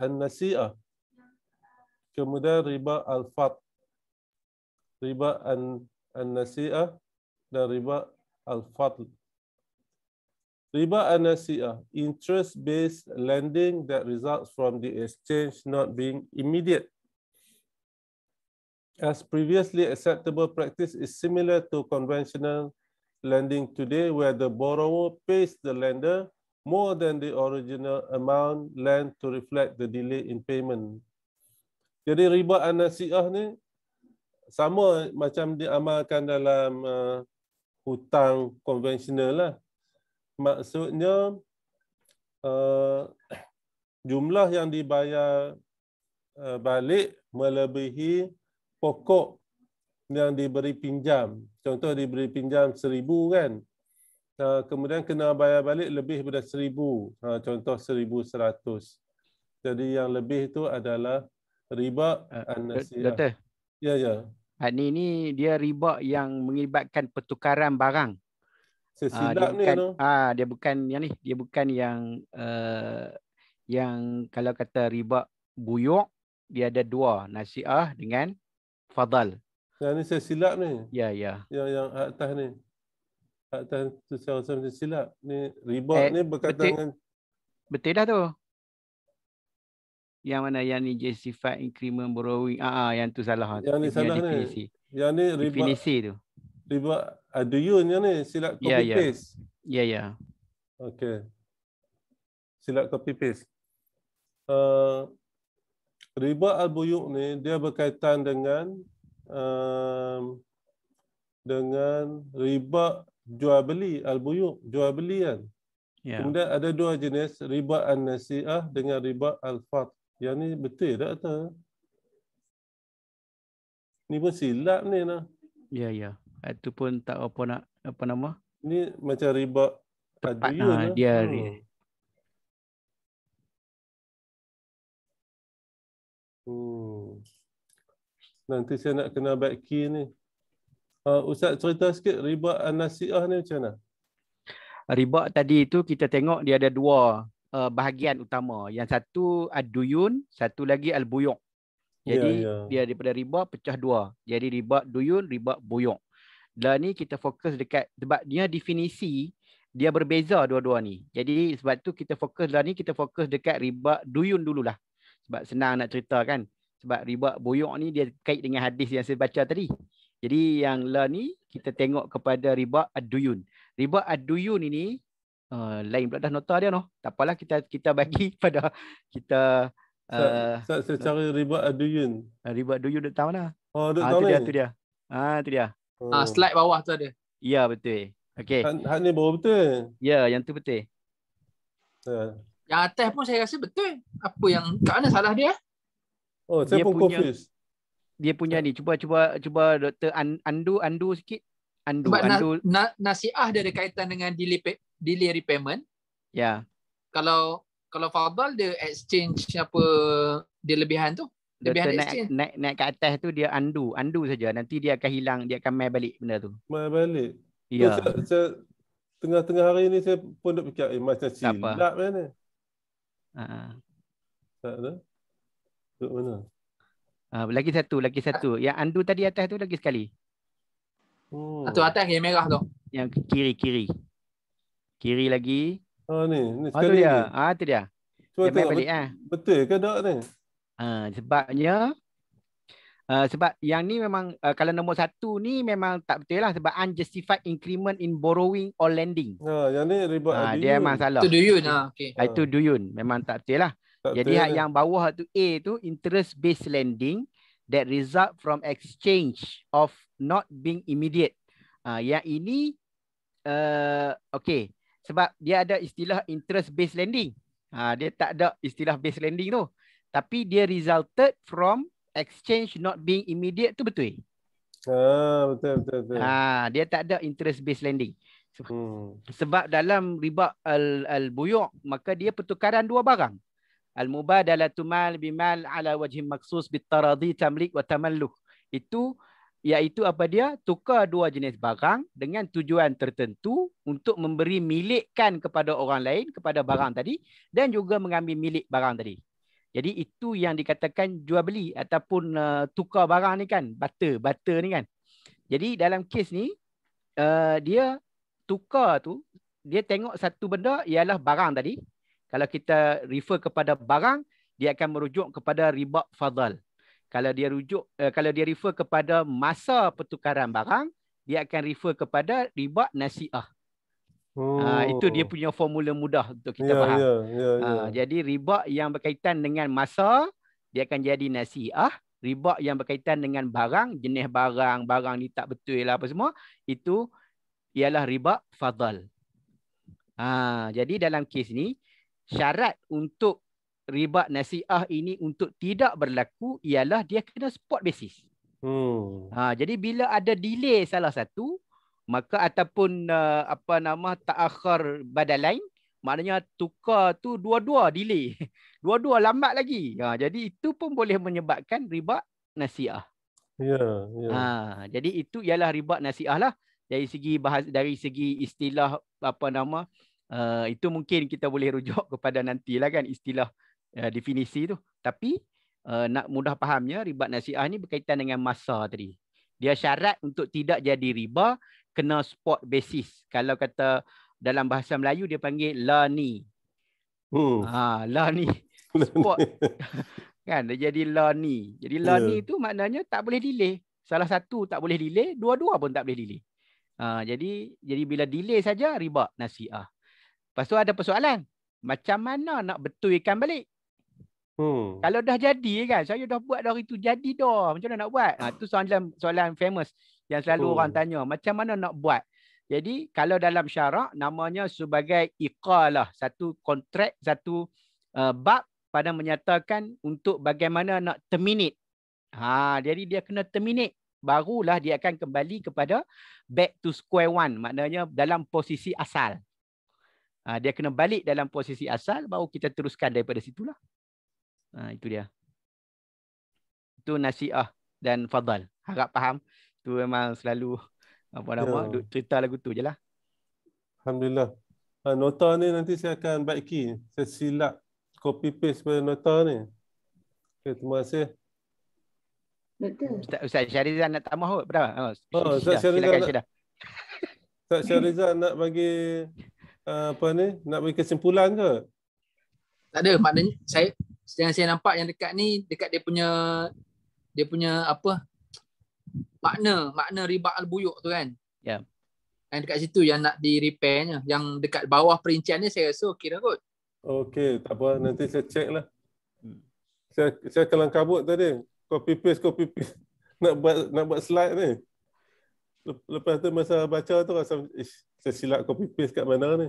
an-nasiah. Kemudian riba al-fat. Riba an-nasiah dan riba al-fadl. Riba an interest-based lending that results from the exchange not being immediate. As previously acceptable practice is similar to conventional lending today where the borrower pays the lender more than the original amount lent to reflect the delay in payment. Jadi riba an ni sama macam diamalkan dalam uh, hutang konvensional lah. Maksudnya eh, jumlah yang dibayar eh, balik melebihi pokok yang diberi pinjam. Contoh diberi pinjam seribu kan. Eh, kemudian kena bayar balik lebih daripada seribu. Contoh seribu seratus. Jadi yang lebih itu adalah riba. Uh, Doktor. Ya, ya ni ni dia riba yang mengibatkan pertukaran barang. Sesilap ah, dia bukan, ni ah dia bukan yang ni, dia bukan yang uh, yang kalau kata riba buyuk dia ada dua, nasiah dengan fadal. Yang ni sesilap ni. Ya ya. Yang yang atas ni. Atas tu saya rasa silap. Ni riba eh, ni berkaitan betul, dengan Betul dah tu yang mana yang ni justified increment borrowing ah uh, yang tu salah yang ni salah ni yang ni riba definisi tu riba ada ah, you yang ni silap ya, copy yeah, paste ya ya okey silap copy paste uh, riba albuyuk ni dia berkaitan dengan uh, dengan riba jual beli albuyuk jual beli kan yeah. kemudian ada dua jenis riba an-nasiah dengan riba al-fath yang ni betul tak tu? Ni pun silap ni lah. Ya, ya. Itu pun tak apa nak, apa nama? Ni macam riba tadi. Ha, dia ni. Hmm. hmm. Nanti saya nak kena back key ni. Uh, Ustaz cerita sikit riba an-nasiah ni macam mana? Riba tadi tu kita tengok dia ada dua uh, bahagian utama. Yang satu ad-duyun, satu lagi al-buyuk. Ya, Jadi yeah, yeah. dia daripada riba pecah dua. Jadi riba duyun, riba buyuk. Dan ni kita fokus dekat sebab dia definisi dia berbeza dua-dua ni. Jadi sebab tu kita fokus dah ni kita fokus dekat riba duyun dululah. Sebab senang nak cerita kan. Sebab riba buyuk ni dia kait dengan hadis yang saya baca tadi. Jadi yang la ni kita tengok kepada riba ad-duyun. Riba ad-duyun ini uh, lain pula dah nota dia noh. Tak apalah kita kita bagi <laughs> pada kita uh, so, so, secara ribut aduyun. Ribut aduyun dekat mana? Oh, dekat ha, ah, tu dia kan? tu dia. Ah, tu dia. Oh. Ah, oh. ha, slide bawah tu ada. Ya, betul. Okey. Hak ni bawah betul. Ya, yang tu betul. Ya. Yang atas pun saya rasa betul. Apa yang kat mana salah dia? Oh, saya dia pun punya, confused. Dia punya ni. Cuba cuba cuba Dr. Andu Andu sikit. Andu Andu. Na, na, nasiah dia ada kaitan dengan delay delay repayment. Ya. Yeah. Kalau kalau Fadal dia exchange apa dia lebihan tu? Lebihan dia exchange. Naik, naik, ke atas tu dia undo, undo saja. Nanti dia akan hilang, dia akan mai balik benda tu. Mai balik. Ya. Yeah. tengah-tengah hari ni saya pun duk fikir eh, macam silap mana. Ha. Tak ada. Duk mana? Uh, lagi satu, lagi satu. Yang andu tadi atas tu lagi sekali. Oh. Atau atas yang merah tu. Yang kiri-kiri. Kiri lagi. Ha ni, ni ah, sekali. Ha tu dia. Ni. Ha ah, tu dia. Cuba dia balik ah. Betul ke dak ni? Ha sebabnya Uh, sebab yang ni memang uh, kalau nombor satu ni memang tak betul lah sebab unjustified increment in borrowing or lending. Ha, yang ni ribut ha, dia memang salah. Itu duyun ha. Okay. Itu duyun memang tak betul lah. Tak Jadi betul lah. yang ni. bawah tu A tu interest based lending that result from exchange of not being immediate. Ah yang ini uh, okay sebab dia ada istilah interest based lending. Ha, dia tak ada istilah based lending tu. Tapi dia resulted from exchange not being immediate tu betul? Ah, betul betul betul. Ha, dia tak ada interest based lending. Sebab, hmm. dalam riba al al buyuk maka dia pertukaran dua barang. Al mubadalatu mal bimal ala wajhin maksus bitaradhi tamlik wa tamalluk. Itu iaitu apa dia tukar dua jenis barang dengan tujuan tertentu untuk memberi milikkan kepada orang lain kepada hmm. barang tadi dan juga mengambil milik barang tadi. Jadi itu yang dikatakan jual beli ataupun uh, tukar barang ni kan, barter, barter ni kan. Jadi dalam kes ni uh, dia tukar tu dia tengok satu benda ialah barang tadi. Kalau kita refer kepada barang dia akan merujuk kepada riba fadal kalau dia rujuk uh, kalau dia refer kepada masa pertukaran barang dia akan refer kepada riba nasiah. Oh. Uh, itu dia oh. punya formula mudah untuk kita yeah, faham. Yeah, ya, ya, yeah, yeah. Uh, jadi riba yang berkaitan dengan masa dia akan jadi nasiah, riba yang berkaitan dengan barang, jenis barang, barang ni tak betul lah apa semua, itu ialah riba fadal. Uh, jadi dalam kes ni syarat untuk Ribat nasiah ini untuk tidak berlaku ialah dia kena spot basis. Hmm. Ha jadi bila ada delay salah satu maka ataupun uh, apa nama takakhir badal lain maknanya tukar tu dua-dua delay. <laughs> dua-dua lambat lagi. Ha jadi itu pun boleh menyebabkan ribat nasiah. Ya, yeah, yeah. Ha jadi itu ialah ribat nasiah lah dari segi bahas dari segi istilah apa nama uh, itu mungkin kita boleh rujuk <laughs> kepada nantilah kan istilah uh, definisi tu. Tapi uh, nak mudah fahamnya riba nasiah ni berkaitan dengan masa tadi. Dia syarat untuk tidak jadi riba kena spot basis. Kalau kata dalam bahasa Melayu dia panggil la ni. Hmm. Ha, la ni. Spot. <laughs> kan dia jadi la ni. Jadi la ni yeah. tu maknanya tak boleh delay. Salah satu tak boleh delay, dua-dua pun tak boleh delay. Ha, jadi jadi bila delay saja riba nasiah. Pastu ada persoalan. Macam mana nak betulkan balik? Hmm. Kalau dah jadi kan, saya dah buat dari tu jadi dah. Macam mana nak buat? Ha, tu soalan soalan famous yang selalu hmm. orang tanya. Macam mana nak buat? Jadi kalau dalam syarak namanya sebagai iqalah, satu kontrak, satu uh, bab pada menyatakan untuk bagaimana nak terminate. Ha, jadi dia kena terminate barulah dia akan kembali kepada back to square one. Maknanya dalam posisi asal. Ha, dia kena balik dalam posisi asal baru kita teruskan daripada situlah. Ha, itu dia. Itu nasiah dan fadal. Harap faham. Itu memang selalu apa nama ya. cerita lagu tu je lah. Alhamdulillah. Ha, nota ni nanti saya akan baiki. Saya silap copy paste pada nota ni. Okay, terima kasih. Betul. Ustaz, Syarizan nak tambah kot. Berapa? Oh, oh, Ustaz Syarizan nak, <laughs> Ustaz Syarizan nak bagi ah, apa ni? Nak bagi kesimpulan ke? Tak ada. Maknanya saya yang saya nampak yang dekat ni dekat dia punya dia punya apa makna makna riba al buyuk tu kan ya yeah. yang dekat situ yang nak di repairnya yang dekat bawah perincian ni saya rasa okey dah kot okey tak apa nanti saya check lah saya saya kelam kabut tadi copy paste copy paste <laughs> nak buat nak buat slide ni lepas tu masa baca tu rasa ish, saya silap copy paste kat mana ni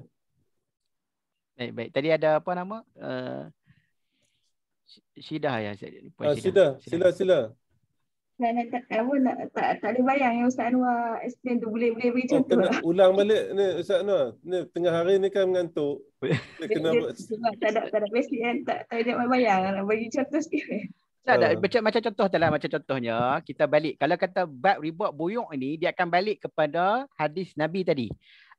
baik baik tadi ada apa nama uh, Syidah ya Ustaz. Syidah. Uh, Sila sila. Saya tak nak tak, tak, tak ada bayang yang Ustaz Anwar explain tu boleh boleh boleh macam oh, tu. Lah. <laughs> Ulang balik ni Ustaz Anwar. tengah hari ni kan mengantuk. Dia tak ada tak ada mesti kan tak ada bayang nak lah, bagi contoh sikit. Tak ada ah. macam macam contoh dalam macam contohnya kita balik kalau kata bab ribut boyok ni dia akan balik kepada hadis Nabi tadi.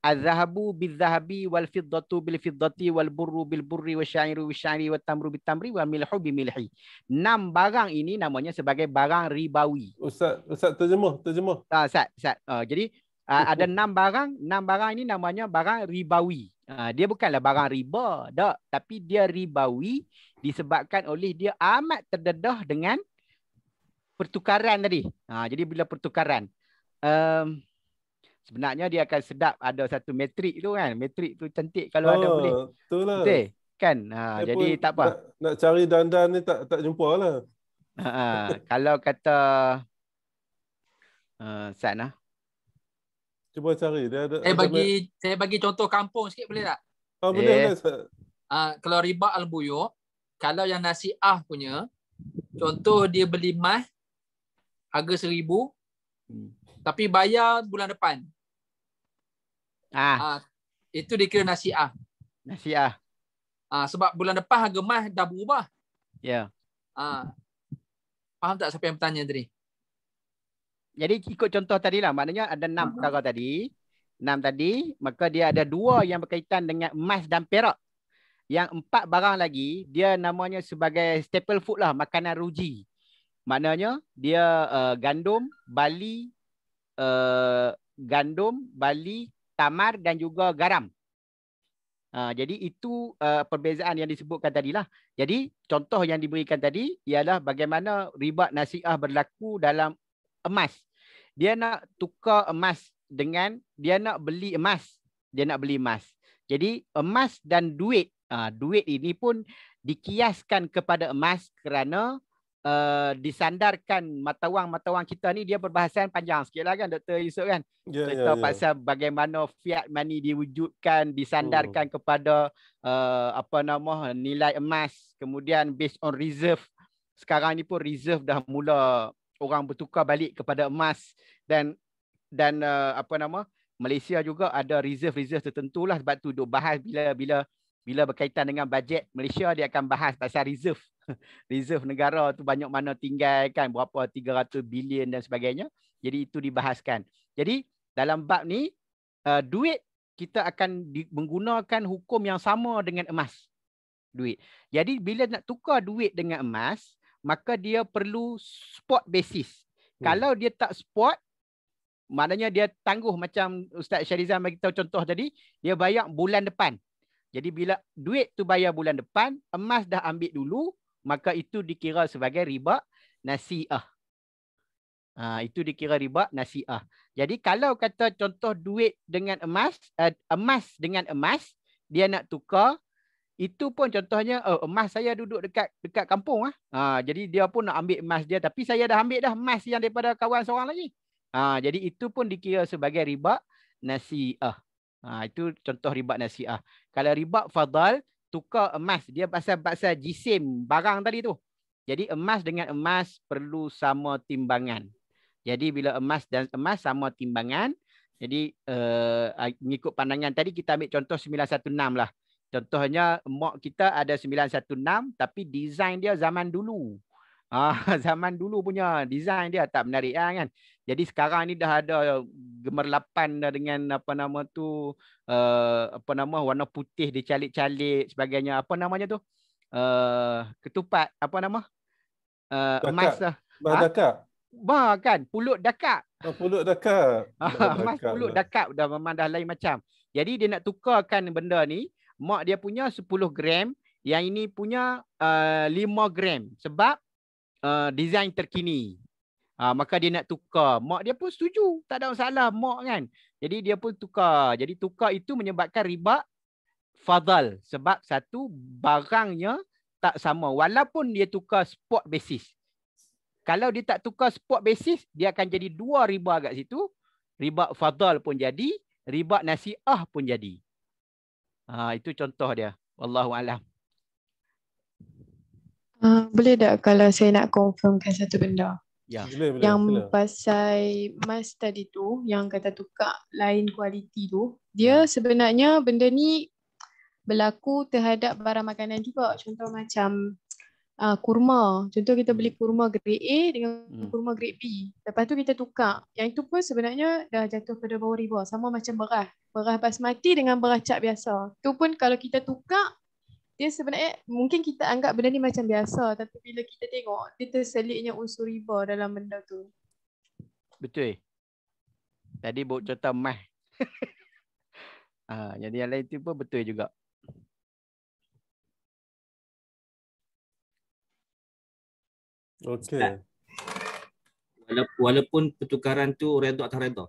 Al-Zahabu bil-Zahabi wal-Fiddatu bil-Fiddati wal-Burru bil-Burri wa-Syairu wa-Syairi wa-Tamru bil-Tamri wa-Milhu bil-Milhi. Enam barang ini namanya sebagai barang ribawi. Ustaz, Ustaz terjemah, terjemah. Ah, uh, Ustaz, Uh, jadi uh, <laughs> ada enam barang, enam barang ini namanya barang ribawi. Uh, dia bukanlah barang riba, tak. Tapi dia ribawi disebabkan oleh dia amat terdedah dengan pertukaran tadi. Uh, jadi bila pertukaran. Um, sebenarnya dia akan sedap ada satu metrik tu kan metrik tu cantik kalau ha, ada ah, boleh betul lah betul kan ha, jadi tak apa nak, nak cari dandan ni tak tak jumpa lah ha, ha. kalau kata uh, sat lah cuba cari dia ada, saya ada bagi saya bagi contoh kampung sikit boleh tak ha, boleh eh. lah uh, kalau riba albuyuk kalau yang nasi ah punya contoh dia beli mah harga seribu hmm. tapi bayar bulan depan Ah. Ah, itu dikira nasiah. Nasiah. Ah sebab bulan depan harga emas dah berubah. Ya. Yeah. Ah. Faham tak siapa yang bertanya tadi? Jadi ikut contoh tadi lah maknanya ada enam uh-huh. perkara tadi. Enam tadi maka dia ada dua yang berkaitan dengan emas dan perak. Yang empat barang lagi dia namanya sebagai staple food lah makanan ruji. Maknanya dia uh, gandum, bali, uh, gandum, bali, tamar dan juga garam. Uh, jadi itu uh, perbezaan yang disebutkan tadilah. Jadi contoh yang diberikan tadi ialah bagaimana riba nasiah berlaku dalam emas. Dia nak tukar emas dengan dia nak beli emas. Dia nak beli emas. Jadi emas dan duit. Uh, duit ini pun dikiaskan kepada emas kerana uh, disandarkan mata wang-mata wang kita ni dia perbahasan panjang sikit lah kan Dr. Yusof kan. Yeah, ya, Cerita yeah, pasal yeah. bagaimana fiat money diwujudkan, disandarkan hmm. kepada uh, apa nama nilai emas kemudian based on reserve. Sekarang ni pun reserve dah mula orang bertukar balik kepada emas dan dan uh, apa nama Malaysia juga ada reserve-reserve tertentulah lah sebab tu duk bahas bila-bila bila berkaitan dengan bajet Malaysia dia akan bahas pasal reserve. <laughs> Reserve negara tu banyak mana tinggal kan berapa 300 bilion dan sebagainya. Jadi itu dibahaskan. Jadi dalam bab ni uh, duit kita akan menggunakan hukum yang sama dengan emas. Duit. Jadi bila nak tukar duit dengan emas, maka dia perlu spot basis. Hmm. Kalau dia tak spot maknanya dia tangguh macam Ustaz Syarizan bagi tahu contoh tadi, dia bayar bulan depan. Jadi bila duit tu bayar bulan depan, emas dah ambil dulu, maka itu dikira sebagai riba nasiah. Ha, itu dikira riba nasiah. Jadi kalau kata contoh duit dengan emas, eh, emas dengan emas, dia nak tukar, itu pun contohnya oh, emas saya duduk dekat dekat kampung. Ah. Ha, jadi dia pun nak ambil emas dia, tapi saya dah ambil dah emas yang daripada kawan seorang lagi. Ha, jadi itu pun dikira sebagai riba nasiah. Ha, itu contoh ribat nasiah. Kalau ribat fadal, tukar emas. Dia pasal-pasal jisim barang tadi tu. Jadi emas dengan emas perlu sama timbangan. Jadi bila emas dan emas sama timbangan. Jadi uh, mengikut pandangan tadi kita ambil contoh 916 lah. Contohnya mak kita ada 916 tapi design dia zaman dulu. Ha, <laughs> zaman dulu punya design dia tak menarik lah kan. Jadi sekarang ni dah ada gemerlapan dengan apa nama tu uh, apa nama warna putih dicalik-calik sebagainya apa namanya tu? Uh, ketupat apa nama? Uh, emas lah. Ha? Dakak. Ba kan, pulut dakak. Oh, pulut dakak. <laughs> Ah, emas pulut dakak dah memang dah lain macam. Jadi dia nak tukarkan benda ni, mak dia punya 10 gram, yang ini punya uh, 5 gram. Sebab Uh, design terkini. Uh, maka dia nak tukar. Mak dia pun setuju. Tak ada masalah mak kan. Jadi dia pun tukar. Jadi tukar itu menyebabkan riba fadal. Sebab satu barangnya tak sama. Walaupun dia tukar spot basis. Kalau dia tak tukar spot basis, dia akan jadi dua riba kat situ. Riba fadal pun jadi. Riba nasiah pun jadi. Uh, itu contoh dia. Wallahu'alam. Ah, boleh tak kalau saya nak confirmkan satu benda? Ya. Bila, bila, yang bila. pasal mas tadi tu yang kata tukar lain kualiti tu, dia hmm. sebenarnya benda ni berlaku terhadap barang makanan juga. Contoh macam uh, kurma. Contoh kita beli hmm. kurma grade A dengan hmm. kurma grade B. Lepas tu kita tukar. Yang itu pun sebenarnya dah jatuh pada bawah riba. Sama macam beras. Beras basmati dengan beras cap biasa. Tu pun kalau kita tukar, dia sebenarnya mungkin kita anggap benda ni macam biasa tapi bila kita tengok dia terselitnya unsur riba dalam benda tu. Betul. Tadi buat cerita mah. ah, jadi yang lain tu pun betul juga. Okey. Walaupun pertukaran tu redha atau redha?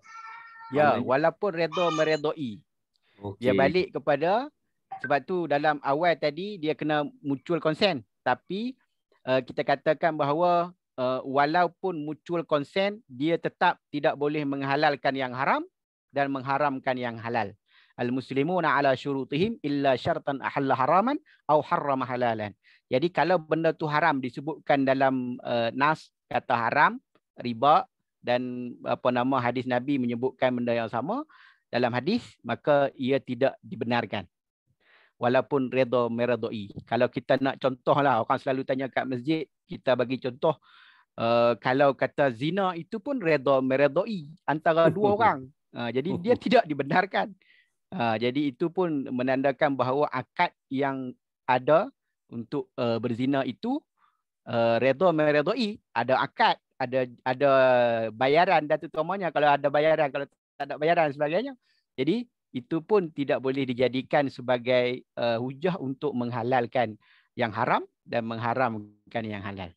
Ya, walaupun redha meredai. Okay. Dia balik kepada sebab tu dalam awal tadi dia kena mutual consent. Tapi uh, kita katakan bahawa uh, walaupun mutual consent, dia tetap tidak boleh menghalalkan yang haram dan mengharamkan yang halal. Al-Muslimuna ala syurutihim illa syartan ahalla haraman au harrama halalan. Jadi kalau benda tu haram disebutkan dalam uh, nas kata haram, riba dan apa nama hadis Nabi menyebutkan benda yang sama dalam hadis maka ia tidak dibenarkan walaupun redha meradai. Kalau kita nak contoh lah, orang selalu tanya kat masjid, kita bagi contoh uh, kalau kata zina itu pun redha meradai antara dua <laughs> orang. Uh, jadi dia <laughs> tidak dibenarkan. Uh, jadi itu pun menandakan bahawa akad yang ada untuk uh, berzina itu uh, redha meradai, ada akad, ada ada bayaran dan terutamanya kalau ada bayaran kalau tak ada bayaran sebagainya. Jadi itu pun tidak boleh dijadikan sebagai uh, hujah untuk menghalalkan yang haram dan mengharamkan yang halal.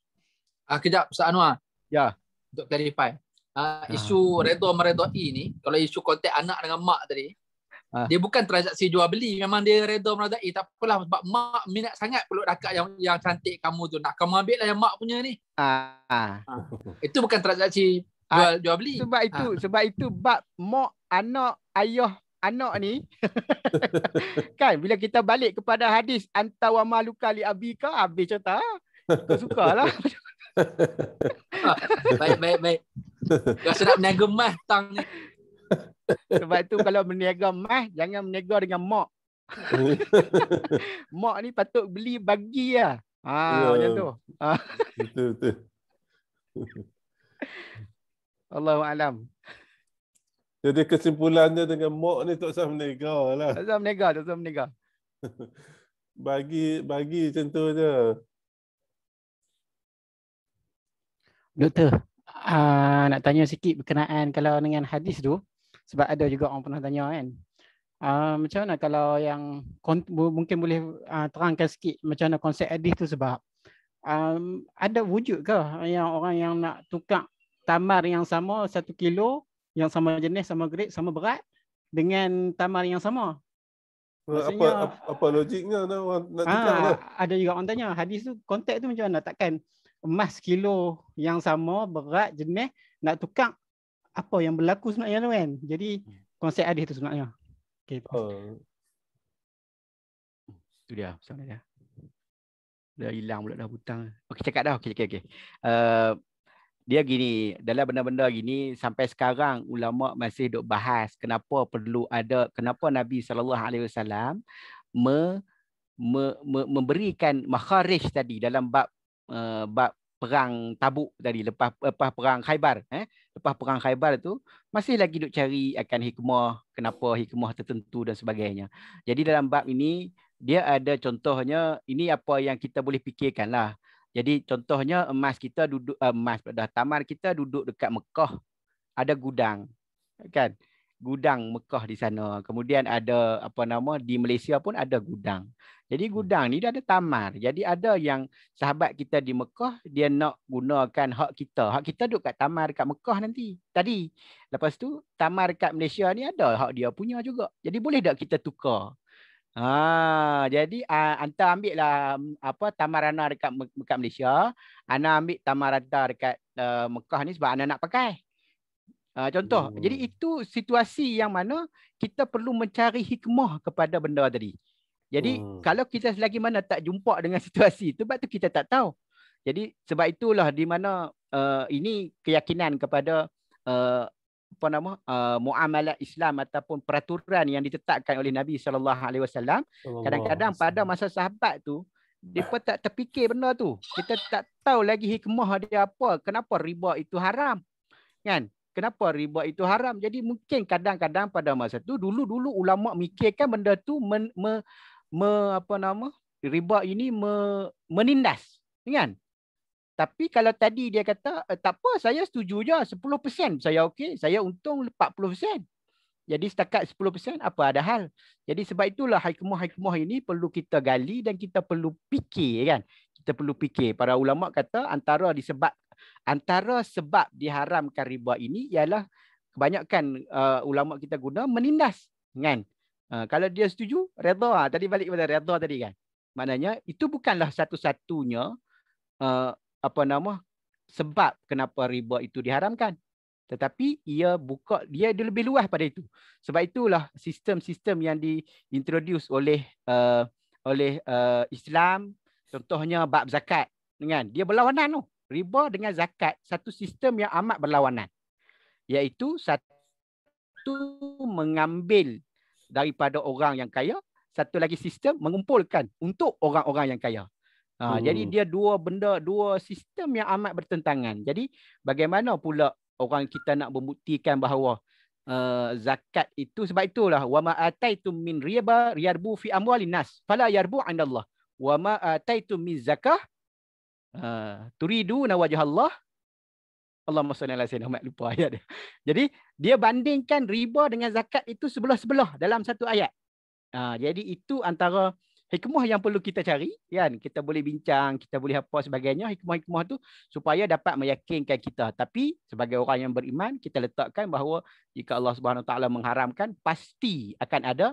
Ah uh, kejap Ustaz Anwar. Ya. Untuk clarify. Uh, isu uh. redha meredai e ni kalau isu konteks anak dengan mak tadi uh. dia bukan transaksi jual beli memang dia redha meredai e, tak apalah sebab mak minat sangat peluk dakak yang yang cantik kamu tu nak kamu ambil lah yang mak punya ni. Uh. Uh. itu bukan transaksi jual uh. jual beli. Sebab itu uh. sebab itu bab mak anak ayah anak ni <laughs> kan bila kita balik kepada hadis antawa maluka li abika habis cerita kau sukalah <laughs> baik baik baik kau sedap meniaga mah tang ni sebab tu kalau meniaga mah jangan meniaga dengan mak <laughs> mak ni patut beli bagi ya. ha, yeah. macam tu ha. betul betul Allahu alam. Jadi kesimpulannya dengan mok ni tak usah menega lah. Tak usah menega, tak usah menega. <laughs> bagi bagi tentu je. Doktor, uh, nak tanya sikit berkenaan kalau dengan hadis tu sebab ada juga orang pernah tanya kan. Uh, macam mana kalau yang mungkin boleh uh, terangkan sikit macam mana konsep hadis tu sebab um, ada wujud ke yang orang yang nak tukar tamar yang sama satu kilo yang sama jenis, sama grade, sama berat dengan tamar yang sama. Maksudnya, apa, apa, apa logiknya nak aa, lah. Ada juga orang tanya, hadis tu kontak tu macam mana? Takkan emas kilo yang sama, berat, jenis nak tukar apa yang berlaku sebenarnya tu kan? Jadi konsep hadis tu sebenarnya. Okay, uh. Oh. Itu dia. Soalnya Dah hilang pula dah hutang. Okey cakap dah. Okey okey okey. Uh, dia gini dalam benda-benda gini sampai sekarang ulama masih dok bahas kenapa perlu ada kenapa Nabi sallallahu alaihi wasallam me, me, me, memberikan makharij tadi dalam bab uh, bab perang Tabuk tadi lepas lepas perang Khaibar eh lepas perang Khaibar tu masih lagi duk cari akan hikmah kenapa hikmah tertentu dan sebagainya. Jadi dalam bab ini dia ada contohnya ini apa yang kita boleh fikirkanlah. lah. Jadi contohnya emas kita duduk eh, emas pada tamar kita duduk dekat Mekah ada gudang kan gudang Mekah di sana kemudian ada apa nama di Malaysia pun ada gudang jadi hmm. gudang ni dah ada tamar jadi ada yang sahabat kita di Mekah dia nak gunakan hak kita hak kita duduk kat tamar kat Mekah nanti tadi lepas tu tamar kat Malaysia ni ada hak dia punya juga jadi boleh tak kita tukar Ah, jadi uh, ah, anta ambil lah mm, apa tamarana dekat dekat Malaysia. Ana ambil tamarata dekat uh, Mekah ni sebab ana nak pakai. Uh, contoh. Hmm. Jadi itu situasi yang mana kita perlu mencari hikmah kepada benda tadi. Jadi hmm. kalau kita selagi mana tak jumpa dengan <laughs> situasi itu, sebab tu kita tak tahu. Jadi sebab itulah di mana uh, ini keyakinan kepada eh, apa nama uh, muamalat Islam ataupun peraturan yang ditetapkan oleh Nabi sallallahu alaihi wasallam kadang-kadang pada masa sahabat tu depa tak terfikir benda tu kita tak tahu lagi hikmah dia apa kenapa riba itu haram kan kenapa riba itu haram jadi mungkin kadang-kadang pada masa tu dulu-dulu ulama mikirkan benda tu men, me, me, apa nama riba ini me, menindas kan tapi kalau tadi dia kata, eh, tak apa, saya setuju je 10%. Saya okey, saya untung 40%. Jadi setakat 10%, apa ada hal? Jadi sebab itulah hikmah-hikmah ini perlu kita gali dan kita perlu fikir kan. Kita perlu fikir. Para ulama kata antara disebab antara sebab diharamkan riba ini ialah kebanyakan uh, ulama kita guna menindas kan. Uh, kalau dia setuju, redha. Tadi balik kepada redha tadi kan. Maknanya itu bukanlah satu-satunya uh, apa nama sebab kenapa riba itu diharamkan tetapi ia buka dia dia lebih luas pada itu sebab itulah sistem-sistem yang di introduce oleh uh, oleh uh, Islam contohnya bab zakat dengan dia berlawanan tu riba dengan zakat satu sistem yang amat berlawanan iaitu satu mengambil daripada orang yang kaya satu lagi sistem mengumpulkan untuk orang-orang yang kaya Ha, hmm. Jadi dia dua benda, dua sistem yang amat bertentangan. Jadi bagaimana pula orang kita nak membuktikan bahawa Uh, zakat itu sebab itulah wama ataitu min riba riyarbu fi amwali nas fala yarbu indallah wama ataitu min zakah uh, ha, turidu na wajah Allah Allahumma salli ala sayyidina lupa ayat dia <laughs> jadi dia bandingkan riba dengan zakat itu sebelah-sebelah dalam satu ayat uh, jadi itu antara hikmah yang perlu kita cari kan kita boleh bincang kita boleh apa sebagainya hikmah-hikmah tu supaya dapat meyakinkan kita tapi sebagai orang yang beriman kita letakkan bahawa jika Allah Subhanahu taala mengharamkan pasti akan ada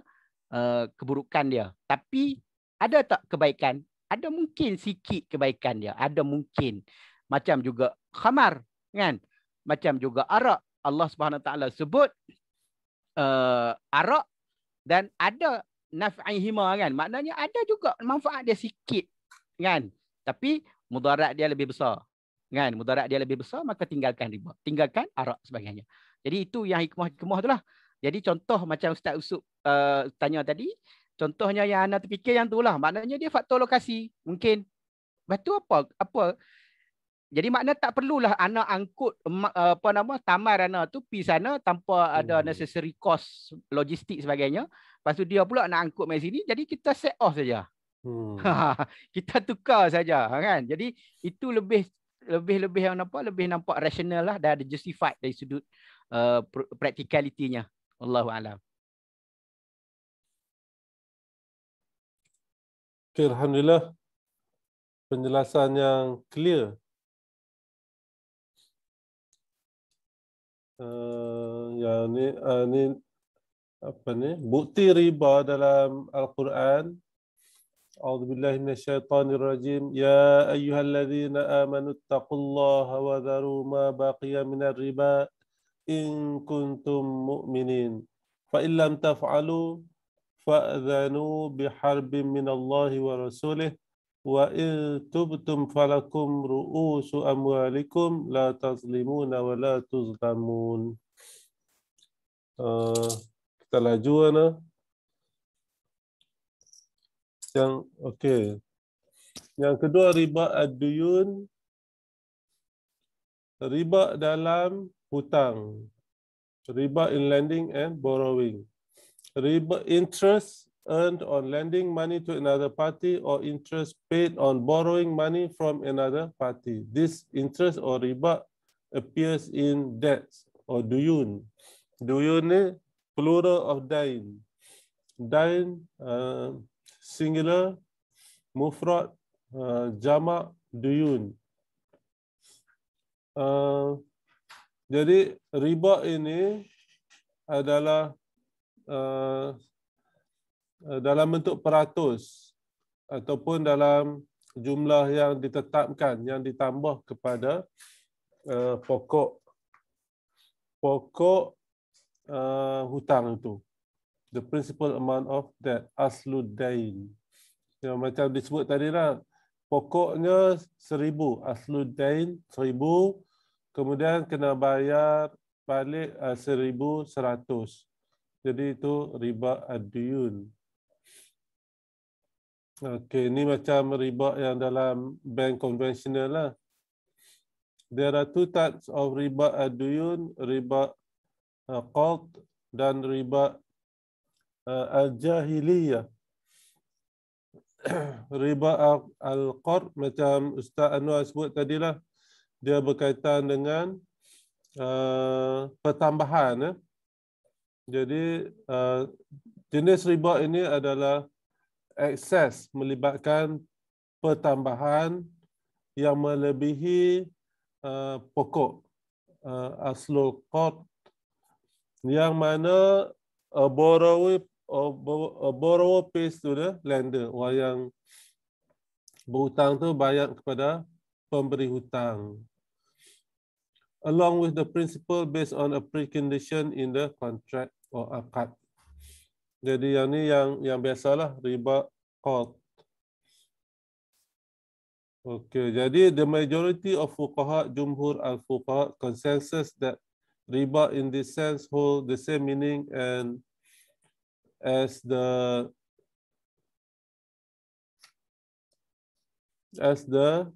uh, keburukan dia tapi ada tak kebaikan ada mungkin sikit kebaikan dia ada mungkin macam juga khamar kan macam juga arak Allah Subhanahu taala sebut uh, arak dan ada hima, kan maknanya ada juga manfaat dia sikit kan tapi mudarat dia lebih besar kan mudarat dia lebih besar maka tinggalkan riba tinggalkan arak sebagainya jadi itu yang hikmah-hikmah itulah jadi contoh macam ustaz usuk uh, eh, tanya tadi contohnya yang anda terfikir yang itulah maknanya dia faktor lokasi mungkin betul apa apa jadi makna tak perlulah anak angkut eh, apa nama tamar anak tu pergi sana tanpa ada hmm. necessary cost logistik sebagainya Lepas tu dia pula nak angkut mai sini jadi kita set off saja. Hmm. <laughs> Ha, kita tukar saja ha, kan. Jadi itu lebih lebih lebih yang nampak lebih nampak rasional lah dan ada justified dari sudut uh, practicality-nya. alam. Okay, alhamdulillah penjelasan yang clear. Uh, yang ni uh, ni apa ni bukti riba dalam al-Quran أعوذ بالله من الشيطان الرجيم يا أيها الذين آمنوا اتقوا الله وذروا ما بقي من الربا إن كنتم مؤمنين فإن لم تفعلوا فأذنوا بحرب من الله ورسوله وإن تبتم فلكم رؤوس أموالكم لا تظلمون ولا تظلمون uh, kita laju ana. Lah Yang okey. Yang kedua riba ad-duyun. Riba dalam hutang. Riba in lending and borrowing. Riba interest earned on lending money to another party or interest paid on borrowing money from another party. This interest or riba appears in debts or duyun. Duyun ni plural of dain. Dain uh, singular, mufrad, uh, jamak, duyun. Uh, jadi riba ini adalah uh, uh dalam bentuk peratus ataupun dalam jumlah yang ditetapkan yang ditambah kepada uh, pokok pokok uh, hutang itu. The principal amount of that aslu dain. Ya, macam disebut tadi lah, pokoknya seribu, aslu dain seribu, kemudian kena bayar balik uh, seribu seratus. Jadi itu riba adyun. Okay, ini macam riba yang dalam bank konvensional lah. There are two types of riba aduyun, riba Eh, qalt dan riba eh, al-jahiliyah. <clears throat> Riba al-qar macam Ustaz Anwar sebut tadilah dia berkaitan dengan uh, pertambahan. Eh. Jadi uh, jenis riba ini adalah excess melibatkan pertambahan yang melebihi uh, pokok uh, aslul qad yang mana a borrower a borrower pays to the lender orang yang berhutang tu bayar kepada pemberi hutang along with the principal based on a precondition in the contract or akad jadi yang ni yang yang biasalah riba qat Okay, jadi the majority of fuqaha jumhur al-fuqaha consensus that riba in this sense hold the same meaning and as the as the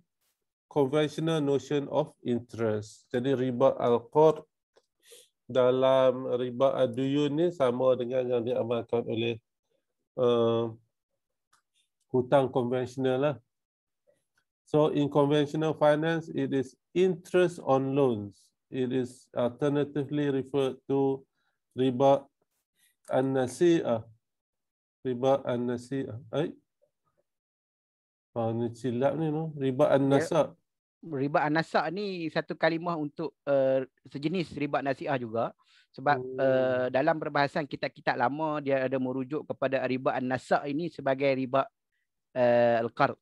conventional notion of interest. Jadi riba al-qard dalam riba aduyun ni sama dengan yang diamalkan oleh uh, hutang konvensional lah. So in conventional finance, it is interest on loans. it is alternatively referred to riba an nasi'a riba an nasi'a ai Oh, ah, ni silap ni no. Riba an-nasa. Riba an-nasa ni satu kalimah untuk uh, sejenis riba nasiah juga. Sebab hmm. uh, dalam perbahasan kitab-kitab lama dia ada merujuk kepada riba an-nasa ini sebagai riba uh, eh, al-qar.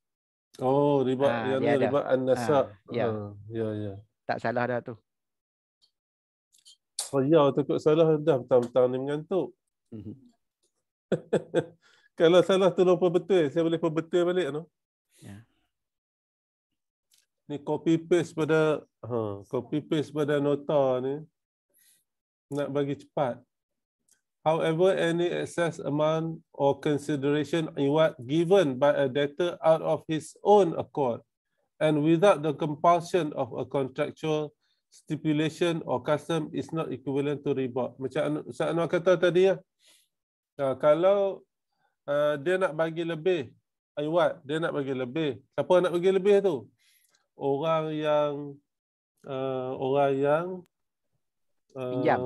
Oh, riba ha, yang riba an-nasa. Ha, ya. Ha, ya, ya. Tak salah dah tu saya takut salah dah petang-petang ni mengantuk. Mhm. <laughs> Kalau salah tu lupa betul, saya boleh pun betul balik no? Yeah. Ni copy paste pada ha, copy paste pada nota ni. Nak bagi cepat. However, any excess amount or consideration reward given by a debtor out of his own accord and without the compulsion of a contractual stipulation or custom is not equivalent to riba. Macam Ustaz Anwar kata tadi ya. Uh, kalau uh, dia nak bagi lebih, Aywat, dia nak bagi lebih. Siapa nak bagi lebih tu? Orang yang uh, orang yang uh, pinjam.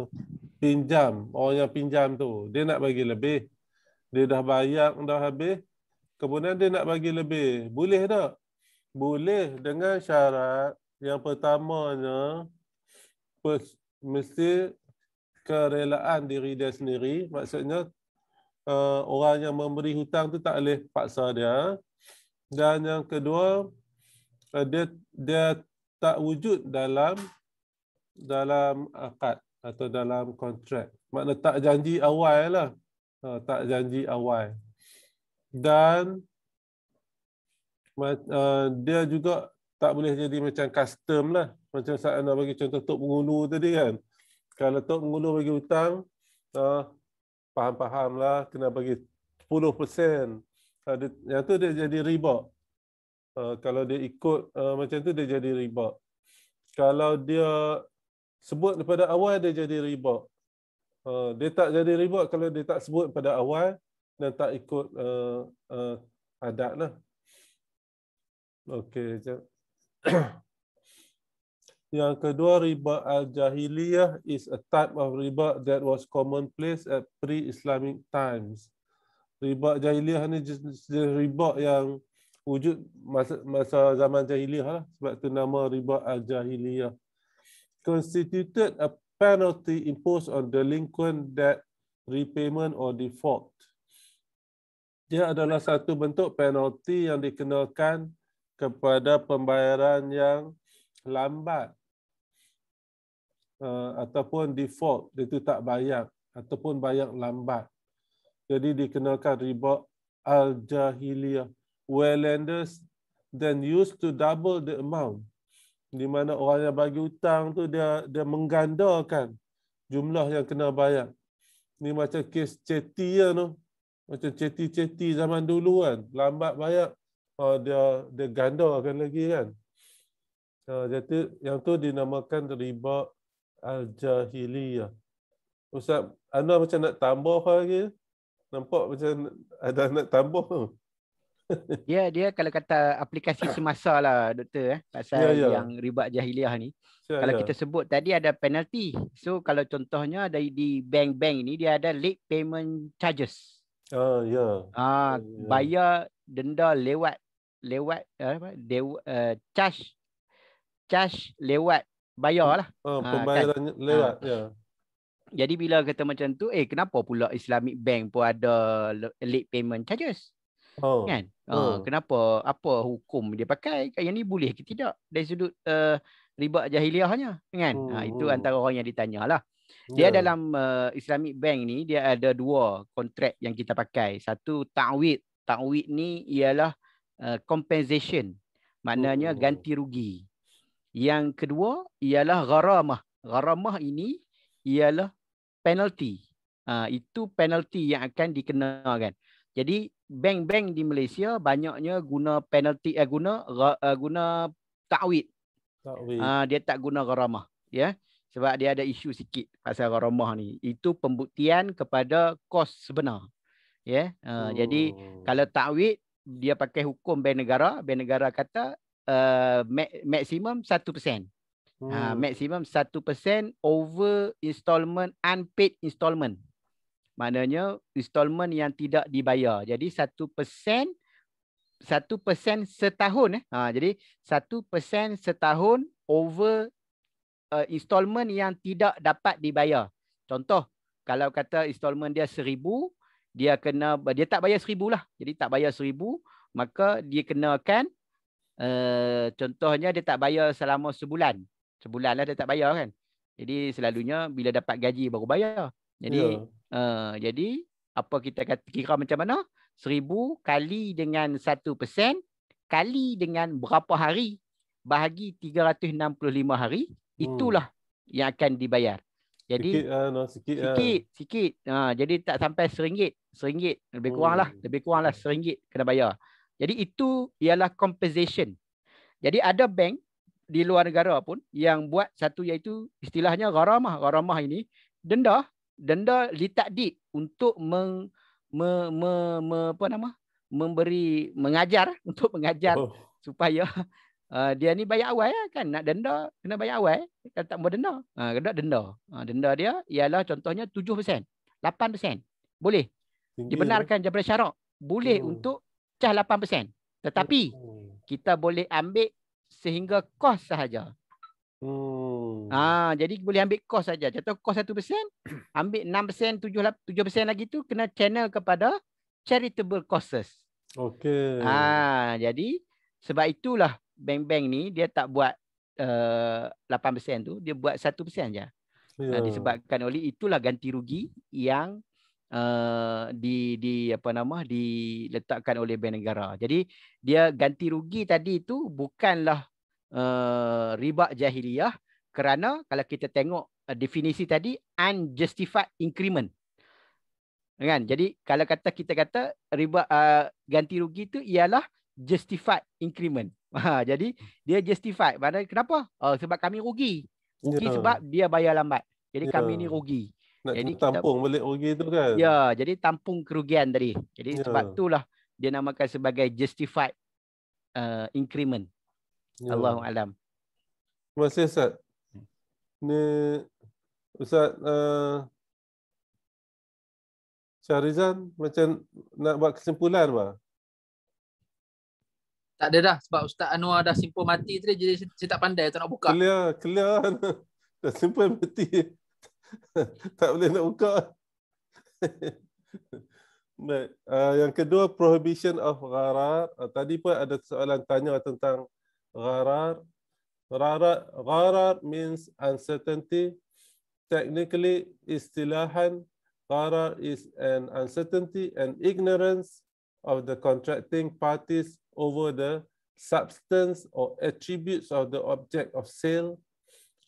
pinjam. Orang yang pinjam tu. Dia nak bagi lebih. Dia dah bayar, dah habis. Kemudian dia nak bagi lebih. Boleh tak? Boleh dengan syarat yang pertamanya, mesti kerelaan diri dia sendiri. Maksudnya, eh, orang yang memberi hutang tu tak boleh paksa dia. Dan yang kedua, eh, dia, dia tak wujud dalam dalam akad atau dalam kontrak. Makna tak janji awal lah. Eh, tak janji awal. Dan dia juga tak boleh jadi macam custom lah. Macam saya nak bagi contoh Tok Pengulu tadi kan. Kalau Tok Pengulu bagi hutang, ah, faham-faham lah kena bagi 10%. Ah, yang tu dia jadi ribok. Ah, kalau dia ikut macam tu dia jadi ribok. Kalau dia sebut daripada awal dia jadi ribok. Dia tak jadi ribok kalau dia tak sebut pada awal dan tak ikut uh, uh, adat lah. Okey, sekejap. <clears throat> Yang kedua riba al-jahiliyah is a type of riba that was commonplace at pre-Islamic times. Riba jahiliyah ni jenis, jenis riba yang wujud masa, masa zaman jahiliyah lah. Sebab tu nama riba al-jahiliyah. Constituted a penalty imposed on delinquent debt repayment or default. Dia adalah satu bentuk penalty yang dikenalkan kepada pembayaran yang lambat eh, ataupun default itu tak bayar ataupun bayar lambat. Jadi dikenalkan riba al-jahiliyah. Where lenders then used to double the amount. Di mana orang yang bagi hutang tu dia dia menggandakan jumlah yang kena bayar. Ni macam kes Cetia lah tu. Macam ceti ceti zaman dulu kan. Lambat bayar uh, dia dia ganda gandakan lagi kan. Uh, jadi yang tu dinamakan riba al-jahiliyah. Ustaz, anda macam nak tambah lagi? Nampak macam ada nak tambah. Ya, <laughs> dia kalau kata aplikasi semasa lah, doktor. Eh, pasal ya, ya. yang riba jahiliah ni. Ya, kalau ya. kita sebut tadi ada penalti. So, kalau contohnya ada di bank-bank ni, dia ada late payment charges. Oh, ya. Ah, ya, ya. Bayar denda lewat lewat eh, apa uh, dew uh, charge charge lewat bayar bayarlah. Oh, ah, ah, kan? pembayaran uh, lewat ah. ya. Yeah. Jadi bila kata macam tu, eh kenapa pula Islamic Bank pun ada late payment charges? Oh. Kan? Uh, oh. kenapa apa hukum dia pakai? Kan, yang ni boleh ke tidak dari sudut uh, riba jahiliahnya kan? Oh. Uh, itu hmm. antara orang yang ditanyalah. Dia ya. dalam uh, Islamic Bank ni dia ada dua kontrak yang kita pakai. Satu ta'wid. Ta'wid ni ialah Uh, compensation maknanya oh. ganti rugi yang kedua ialah gharamah gharamah ini ialah penalty ha, itu penalty yang akan dikenakan jadi bank-bank di Malaysia banyaknya guna penalty eh, guna uh, guna takwid takwid ha, dia tak guna gharamah ya yeah? sebab dia ada isu sikit pasal gharamah ni itu pembuktian kepada kos sebenar ya yeah? Ha, uh, oh. jadi kalau takwid dia pakai hukum bank negara bank negara kata uh, maksimum 1% ah hmm. uh, maksimum 1% over installment unpaid installment maknanya installment yang tidak dibayar jadi 1% persen, setahun eh. Ha jadi satu persen setahun over uh, installment yang tidak dapat dibayar. Contoh kalau kata installment dia seribu dia kena dia tak bayar seribu lah. Jadi tak bayar seribu, maka dia kenakan uh, eh, contohnya dia tak bayar selama sebulan. Sebulan lah dia tak bayar kan. Jadi selalunya bila dapat gaji baru bayar. Jadi yeah. Ya. uh, jadi apa kita kata, kira macam mana? Seribu kali dengan satu persen kali dengan berapa hari bahagi 365 hari hmm. itulah hmm. yang akan dibayar. Jadi sikit, uh, no, sikit, ah. sikit, uh. sikit. Uh, jadi tak sampai seringgit seringgit lebih kurang lah oh. lebih kurang lah seringgit kena bayar jadi itu ialah compensation jadi ada bank di luar negara pun yang buat satu iaitu istilahnya gharamah gharamah ini denda denda litakdid untuk meng, me, me, me, apa nama memberi mengajar <laughs> untuk mengajar oh. supaya uh, dia ni bayar awal lah kan nak denda kena bayar awal kalau tak mau denda ha uh, denda denda uh, denda dia ialah contohnya 7% 8% boleh dibenarkan daripada syarak boleh hmm. untuk cah 8% tetapi hmm. kita boleh ambil sehingga kos sahaja. Hmm. Ah, jadi boleh ambil kos saja. Contoh kos 1%, <clears throat> ambil 6%, 7 7% lagi tu kena channel kepada charitable causes. Okay. Ah, ha, jadi sebab itulah bank-bank ni dia tak buat uh, eh, 8% tu, dia buat 1% saja. Yeah. disebabkan oleh itulah ganti rugi yang uh, di di apa nama diletakkan oleh bank negara. Jadi dia ganti rugi tadi itu bukanlah uh, riba jahiliyah kerana kalau kita tengok uh, definisi tadi unjustified increment. Kan? Jadi kalau kata kita kata riba uh, ganti rugi itu ialah justified increment. <laughs> Ha, jadi dia justified. Mana kenapa? Uh, sebab kami rugi. Rugi yeah. sebab dia bayar lambat. Jadi yeah. kami ni rugi. Nak jadi tampung kita, balik rugi tu kan. Ya, jadi tampung kerugian tadi. Jadi ya. sebab itulah dia namakan sebagai justified uh, increment. Ya. Allahu alam. Terima kasih Ustaz. Ni Ustaz uh, Syarizan macam nak buat kesimpulan apa? Tak ada dah sebab Ustaz Anwar dah simpul mati tadi jadi saya tak pandai tak nak buka. Clear, clear. <laughs> dah simpul mati. <laughs> tak boleh nak buka. <laughs> Baik. Uh, yang kedua, prohibition of gharar. Uh, tadi pun ada soalan tanya tentang gharar. Gharar, gharar means uncertainty. Technically, istilahan, gharar is an uncertainty and ignorance of the contracting parties over the substance or attributes of the object of sale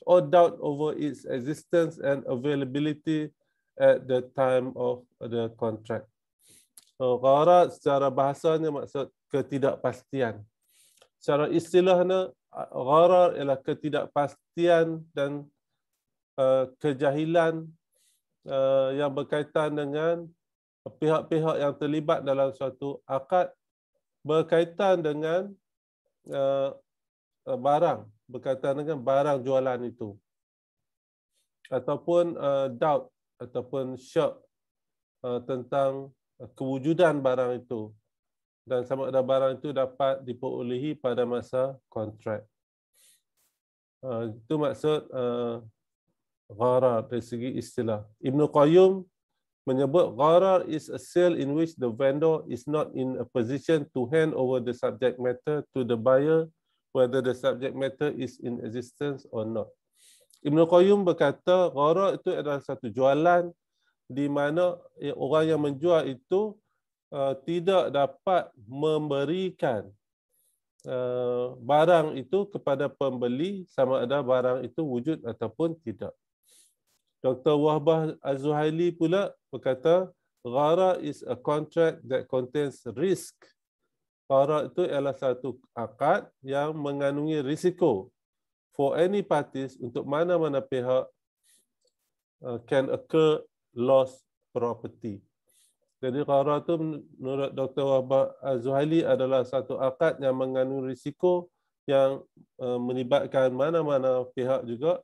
or doubt over its existence and availability at the time of the contract. So, gharat secara bahasanya maksud ketidakpastian. Secara istilahnya, gharar ialah ketidakpastian dan uh, kejahilan uh, yang berkaitan dengan pihak-pihak yang terlibat dalam suatu akad berkaitan dengan uh, barang berkaitan dengan barang jualan itu ataupun uh, doubt ataupun syak uh, tentang uh, kewujudan barang itu dan sama ada barang itu dapat diperolehi pada masa kontrak. Uh, itu maksud uh, gharar dari segi istilah. Ibn Qayyum menyebut gharar is a sale in which the vendor is not in a position to hand over the subject matter to the buyer whether the subject matter is in existence or not. Ibn Qayyum berkata, gharar itu adalah satu jualan di mana eh, orang yang menjual itu uh, tidak dapat memberikan uh, barang itu kepada pembeli sama ada barang itu wujud ataupun tidak. Dr. Wahbah Az-Zuhaili pula berkata, gharar is a contract that contains risk. Tarak itu ialah satu akad yang mengandungi risiko for any parties untuk mana-mana pihak uh, can occur loss property. Jadi qara itu menurut Dr. Wahbah Zuhaili adalah satu akad yang mengandungi risiko yang uh, melibatkan mana-mana pihak juga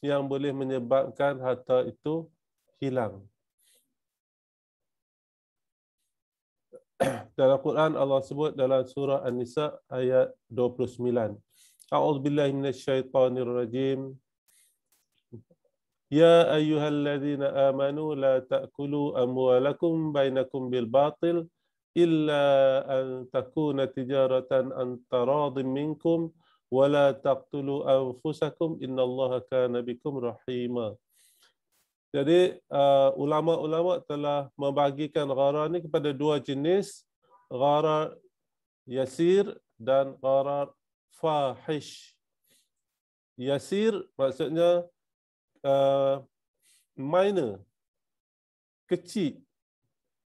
yang boleh menyebabkan harta itu hilang. <coughs> dalam Quran Allah sebut dalam surah An-Nisa ayat 29. A'udzu billahi minasyaitonir Ya ayyuhalladzina amanu la ta'kulu amwalakum bainakum bil batil illa an takuna tijaratan an taradim minkum wa la taqtulu anfusakum innallaha kana bikum rahimah. Jadi uh, ulama-ulama telah membagikan gharar ini kepada dua jenis, gharar yasir dan gharar fahish. Yasir maksudnya uh, minor, kecil.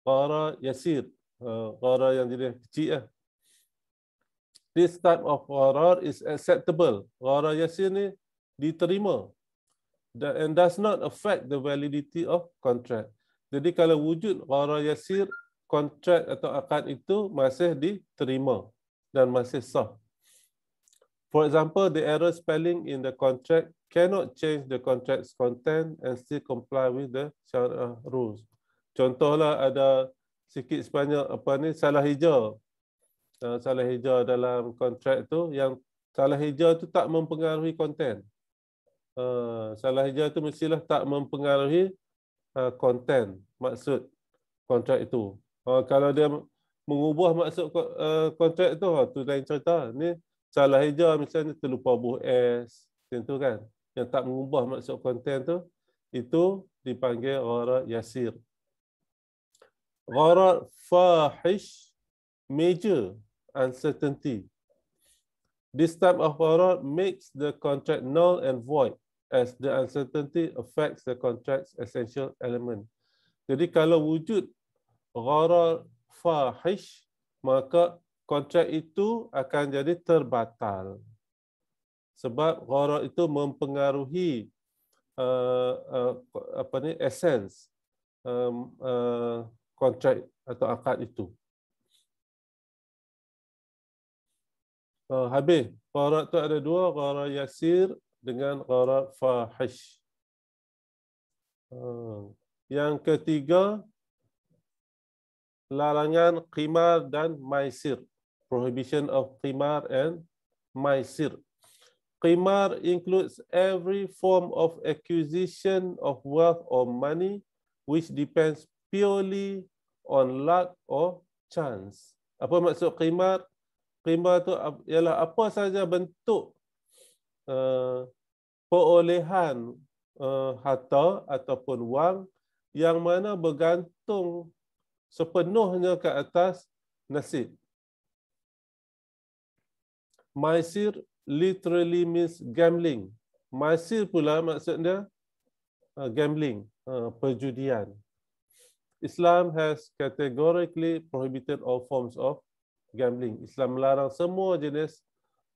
Gharar yasir, uh, gharar yang jenis kecil. Eh. This type of gharar is acceptable. Gharar yasir ni diterima and does not affect the validity of contract. Jadi kalau wujud gharar yasir, kontrak atau akad itu masih diterima dan masih sah. For example, the error spelling in the contract cannot change the contract's content and still comply with the syarah rules. Contohlah ada sikit sebanyak apa ni salah hijau. Ah, salah hijau dalam kontrak tu yang salah hijau tu tak mempengaruhi content uh, salah hijau itu mestilah tak mempengaruhi konten eh, uh, maksud kontrak itu. Uh, kalau dia mengubah maksud kontrak itu, uh, tu lain cerita. Ini salah hijau, misalnya terlupa buh S, tentu kan. Yang tak mengubah maksud konten tu itu dipanggil gharar yasir. Gharar fahish major uncertainty. This type of gharar makes the contract null and void as the uncertainty affects the contract's essential element. Jadi kalau wujud gharar fahish, maka kontrak itu akan jadi terbatal. Sebab gharar itu mempengaruhi uh, uh, apa ni essence um, uh, kontrak atau akad itu. Uh, habis. Gharar itu ada dua. Gharar yasir dengan gharar fahish. Ah. Yang ketiga, larangan qimar dan maisir. Prohibition of qimar and maisir. Qimar includes every form of acquisition of wealth or money which depends purely on luck or chance. Apa maksud qimar? Qimar itu ialah apa saja bentuk uh, perolehan uh, harta ataupun wang yang mana bergantung sepenuhnya ke atas nasib. Maisir literally means gambling. Maisir pula maksudnya uh, gambling, uh, perjudian. Islam has categorically prohibited all forms of gambling. Islam melarang semua jenis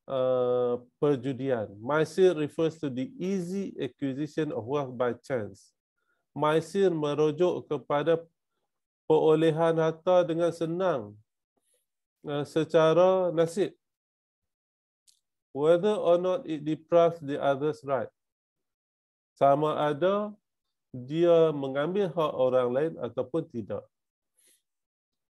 uh, perjudian. Maisir refers to the easy acquisition of wealth by chance. Maisir merujuk kepada perolehan harta dengan senang uh, secara nasib. Whether or not it deprives the other's right. Sama ada dia mengambil hak orang lain ataupun tidak.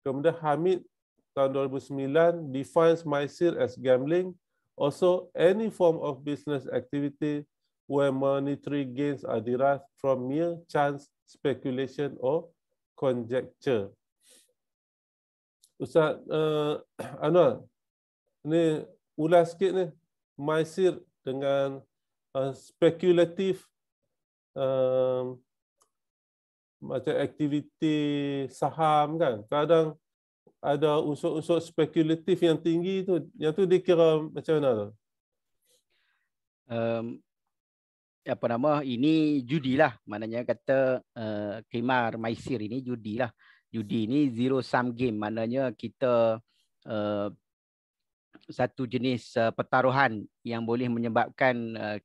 Kemudian Hamid tahun 2009 defines Maisir as gambling Also, any form of business activity where monetary gains are derived from mere chance, speculation, or conjecture. Ustaz, uh, <clears throat> Anwar, ni ulas sikit ni, Maisir dengan uh, eh, speculative uh, macam aktiviti saham kan, kadang ada unsur-unsur spekulatif yang tinggi itu, yang tu dikira macam mana tu um, apa nama ini judi lah, mananya kata uh, eh, kimar maisir ini lah. judi ini zero sum game mananya kita uh, satu jenis uh, pertaruhan yang boleh menyebabkan uh,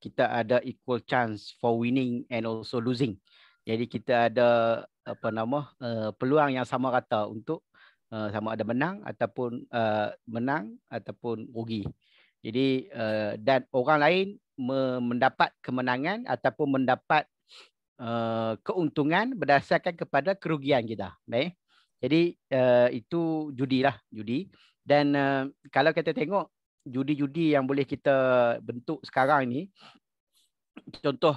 kita ada equal chance for winning and also losing. Jadi kita ada apa nama uh, peluang yang sama rata untuk uh, sama ada menang ataupun uh, menang ataupun rugi. Jadi uh, dan orang lain me- mendapat kemenangan ataupun mendapat uh, keuntungan berdasarkan kepada kerugian kita. Baik. Jadi uh, itu judilah, judi. Dan uh, kalau kita tengok judi-judi yang boleh kita bentuk sekarang ni contoh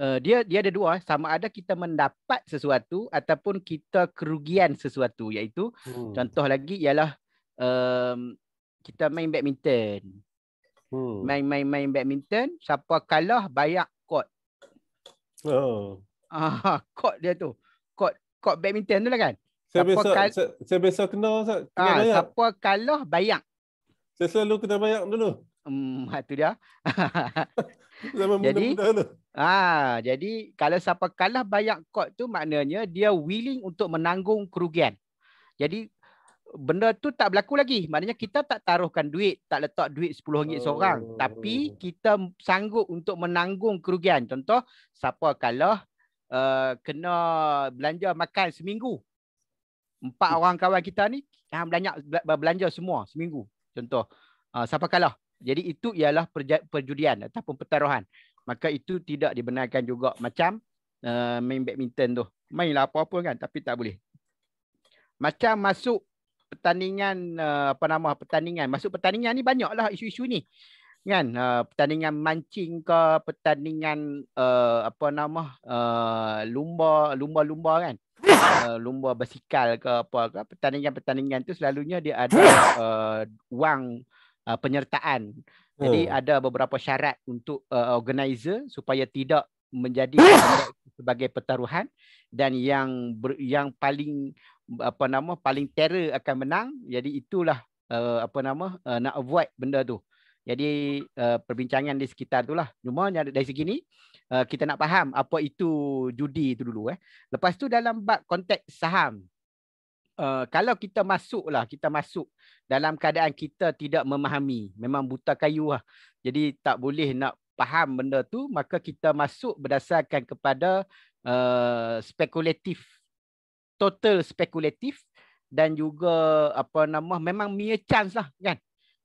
uh, dia dia ada dua sama ada kita mendapat sesuatu ataupun kita kerugian sesuatu iaitu hmm. contoh lagi ialah um, kita main badminton hmm. main main main badminton siapa kalah bayar kot oh ah <laughs> kot dia tu kot kot badminton tu lah kan saya biasa, kal- saya, ah, Siapa kalah, bayar. Saya selalu kena bayar dulu. Hmm, <laughs> itu dia. <laughs> Jadi, Ah, jadi kalau siapa kalah bayar kod tu maknanya dia willing untuk menanggung kerugian. Jadi benda tu tak berlaku lagi. Maknanya kita tak taruhkan duit, tak letak duit RM10 oh. seorang. Tapi oh. kita sanggup untuk menanggung kerugian. Contoh, siapa kalah uh, kena belanja makan seminggu. Empat hmm. orang kawan kita ni yang ah, banyak belanja semua seminggu. Contoh, uh, siapa kalah. Jadi itu ialah perjudian ataupun pertaruhan maka itu tidak dibenarkan juga macam uh, main badminton tu. Mainlah apa-apa kan tapi tak boleh. Macam masuk pertandingan uh, apa nama pertandingan. Masuk pertandingan ni banyaklah isu-isu ni. Kan uh, pertandingan mancing ke pertandingan uh, apa nama uh, lumba lumba-lumba kan. Uh, lumba basikal ke apa ke pertandingan-pertandingan tu selalunya dia ada uh, wang uh, penyertaan jadi hmm. ada beberapa syarat untuk uh, organizer supaya tidak menjadi sebagai pertaruhan dan yang ber, yang paling apa nama paling terror akan menang. Jadi itulah uh, apa nama uh, nak avoid benda tu. Jadi uh, perbincangan di sekitar itulah. Cuma dari segi ni uh, kita nak faham apa itu judi itu dulu eh. Lepas tu dalam bab konteks saham uh, kalau kita masuk lah, kita masuk dalam keadaan kita tidak memahami memang buta kayu lah jadi tak boleh nak faham benda tu maka kita masuk berdasarkan kepada uh, spekulatif total spekulatif dan juga apa nama memang mere chance lah kan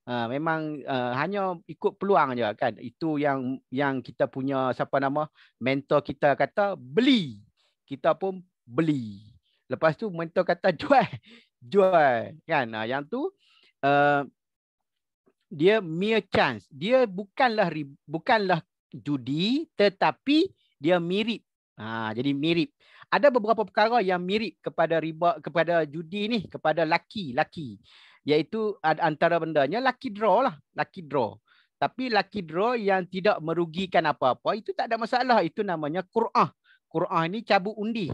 uh, memang uh, hanya ikut peluang je kan itu yang yang kita punya siapa nama mentor kita kata beli kita pun beli Lepas tu mentor kata jual. <laughs> Jual. Kan? Ha, yang tu uh, dia mere chance. Dia bukanlah bukanlah judi tetapi dia mirip. Ha, jadi mirip. Ada beberapa perkara yang mirip kepada riba kepada judi ni kepada laki laki. Iaitu antara bendanya laki draw lah. Laki draw. Tapi laki draw yang tidak merugikan apa-apa itu tak ada masalah. Itu namanya Qur'ah. Qur'ah ni cabut undi.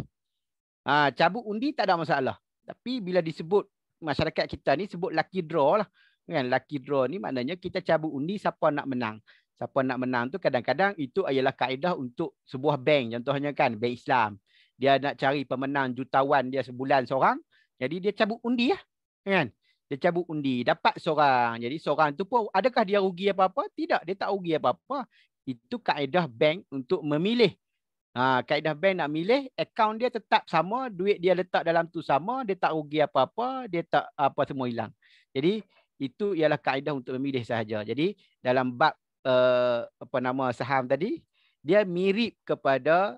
Ha, cabut undi tak ada masalah. Tapi bila disebut masyarakat kita ni sebut lucky draw lah. Kan? Lucky draw ni maknanya kita cabut undi siapa nak menang. Siapa nak menang tu kadang-kadang itu ialah kaedah untuk sebuah bank. Contohnya kan bank Islam. Dia nak cari pemenang jutawan dia sebulan seorang. Jadi dia cabut undi lah. Kan? Dia cabut undi. Dapat seorang. Jadi seorang tu pun adakah dia rugi apa-apa? Tidak. Dia tak rugi apa-apa. Itu kaedah bank untuk memilih Ha, kaedah bank nak milih account dia tetap sama duit dia letak dalam tu sama dia tak rugi apa-apa dia tak apa semua hilang jadi itu ialah kaedah untuk memilih sahaja jadi dalam bab uh, apa nama saham tadi dia mirip kepada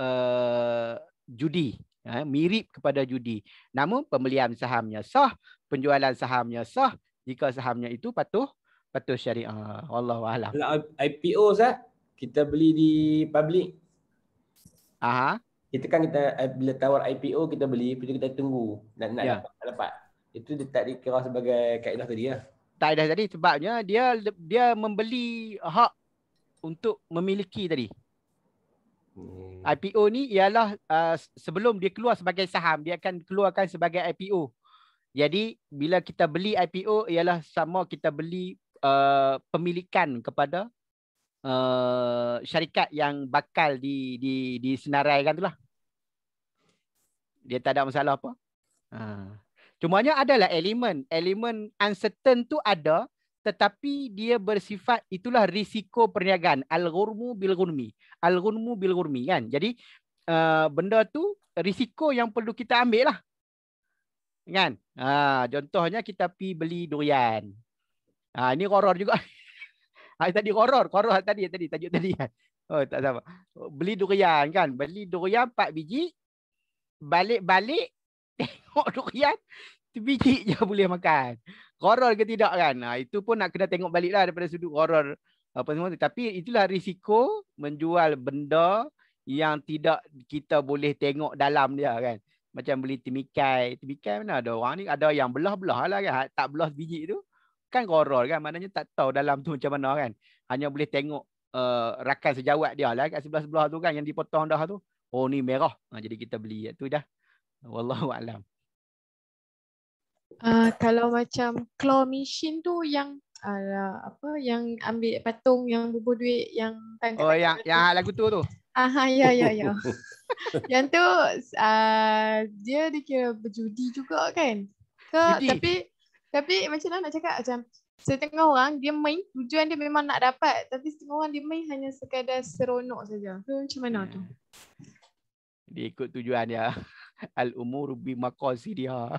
uh, judi ha, mirip kepada judi namun pembelian sahamnya sah penjualan sahamnya sah jika sahamnya itu patuh patuh syariah wallahu alam IPO sah kita beli di public Aha. Kita kan kita eh, bila tawar IPO kita beli, kita kita tunggu nak nak yeah. dapat, dapat. Itu dia tak dikira sebagai kaedah tadi lah. Tak ada tadi sebabnya dia dia membeli hak untuk memiliki tadi. Hmm. IPO ni ialah uh, sebelum dia keluar sebagai saham, dia akan keluarkan sebagai IPO. Jadi bila kita beli IPO ialah sama kita beli uh, pemilikan kepada uh, syarikat yang bakal di di disenaraikan itulah. Dia tak ada masalah apa. Ha. Cumanya adalah elemen, elemen uncertain tu ada tetapi dia bersifat itulah risiko perniagaan al-ghurmu bil-ghurmi. Al-ghurmu bil-ghurmi kan. Jadi uh, benda tu risiko yang perlu kita ambil lah. Kan? Ha, contohnya kita pergi beli durian. Ha, ini horror juga. <laughs> Hari tadi koror, koror hari tadi, tadi tajuk tadi. Kan. Oh, tak sama. Oh, beli durian kan? Beli durian 4 biji. Balik-balik <laughs> tengok durian tu biji je boleh makan. Koror ke tidak kan? Ha, itu pun nak kena tengok baliklah daripada sudut koror apa semua Tapi itulah risiko menjual benda yang tidak kita boleh tengok dalam dia kan. Macam beli timikai. Timikai mana ada orang ni. Ada yang belah-belah lah kan. Ha, tak belah biji tu kan horror kan maknanya tak tahu dalam tu <laughs> macam mana kan hanya boleh tengok uh, rakan sejawat dia lah kat sebelah-sebelah tu kan yang dipotong dah tu oh ni merah ha, jadi kita beli tu dah wallahu <laughs> alam uh, kalau macam claw machine tu yang uh, apa yang ambil patung yang bubuh duit yang tangkap oh yang yang lagu tu tu Aha, ya, ya, ya. <laughs> yang tu uh, dia dikira berjudi juga kan? Ke, tapi tapi macam mana nak cakap macam setengah orang dia main tujuan dia memang nak dapat tapi setengah orang dia main hanya sekadar seronok saja. Tu macam mana yeah. tu? Dia ikut tujuan dia. <laughs> Al umur bi maqasidiha.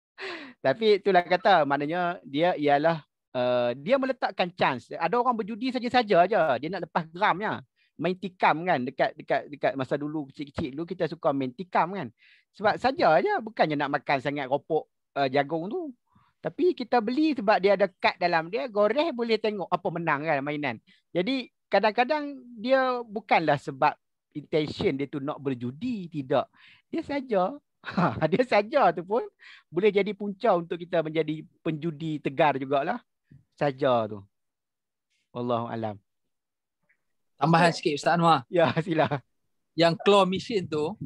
<laughs> tapi itulah kata maknanya dia ialah uh, dia meletakkan chance. Ada orang berjudi saja-saja aja. Dia nak lepas gramnya. Main tikam kan dekat dekat dekat masa dulu kecil-kecil dulu kita suka main tikam kan. Sebab saja aja bukannya nak makan sangat keropok uh, eh, jagung tu. Tapi kita beli sebab dia ada kad dalam dia. Goreh boleh tengok apa menang kan mainan. Jadi kadang-kadang dia bukanlah sebab intention dia tu nak berjudi. Tidak. Dia saja. Ha, <laughs> dia saja tu pun boleh jadi punca untuk kita menjadi penjudi tegar jugalah. Saja tu. Allah alam. Tambahan sikit Ustaz Anwar. Ya, <laughs> sila. Yang claw machine tu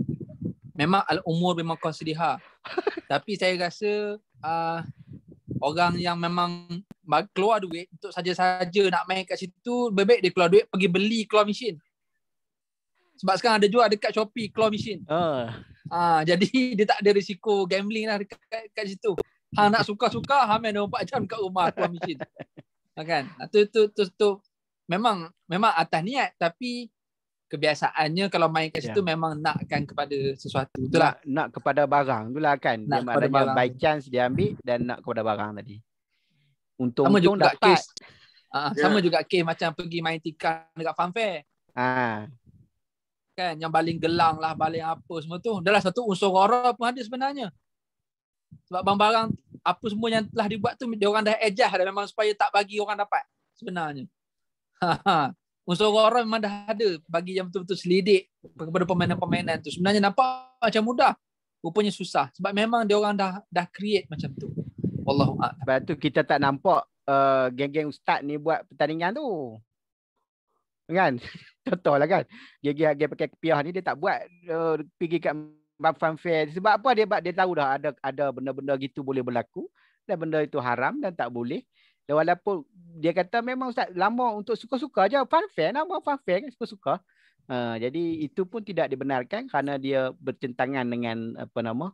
memang al umur memang kau sedihah. <laughs> Tapi saya rasa uh, Orang yang memang keluar duit untuk saja-saja nak main kat situ, bebek dia keluar duit pergi beli claw machine. Sebab sekarang ada jual dekat Shopee claw machine. Uh. Uh, <laughs> jadi dia tak ada risiko gambling lah dekat, dekat, dekat situ. Hang nak suka-suka, hang main 24 jam kat rumah claw machine. <laughs> Ha, kan? Itu, ha, tu tu itu, memang memang atas niat tapi kebiasaannya kalau main kat situ yeah. memang nakkan kepada sesuatu itulah nak, nak kepada barang itulah kan nak kepada maknanya barang. by chance dia ambil dan nak kepada barang tadi untung sama juga dapat case. Uh, ah, yeah. sama juga case macam pergi main tikar dekat funfair ah kan yang baling gelang lah baling apa semua tu adalah satu unsur horror pun ada sebenarnya sebab barang-barang apa semua yang telah dibuat tu dia orang dah adjust dah memang supaya tak bagi orang dapat sebenarnya <laughs> ha, ha unsur gora memang dah ada bagi yang betul-betul selidik kepada permainan-permainan tu. Sebenarnya nampak macam mudah, rupanya susah sebab memang dia orang dah dah create macam tu. Wallahu a'lam. Sebab tu kita tak nampak uh, geng-geng ustaz ni buat pertandingan tu. Kan? <laughs> Contohlah kan. Geng-geng yang pakai kepiah ni dia tak buat uh, pergi kat Bab fanfare sebab apa dia dia tahu dah ada ada benda-benda gitu boleh berlaku dan benda itu haram dan tak boleh walaupun dia kata memang ustaz lama untuk suka-suka aja fanfare nama fanfare kan suka-suka uh, jadi itu pun tidak dibenarkan kerana dia bertentangan dengan apa nama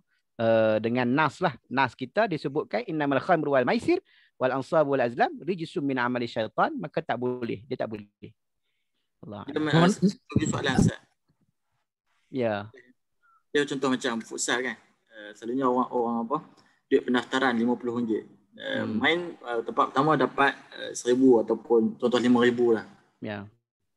uh, dengan nas lah nas kita disebutkan innamal khamru wal maisir wal ansab wal azlam rijsum min amali syaitan maka tak boleh dia tak boleh Allah Tuan, soalan ustaz ya dia contoh macam futsal kan uh, selalunya orang orang apa duit pendaftaran RM50 Eh, hmm. main uh, tempat pertama dapat eh, seribu uh, ataupun contoh lima ribu lah. Ya.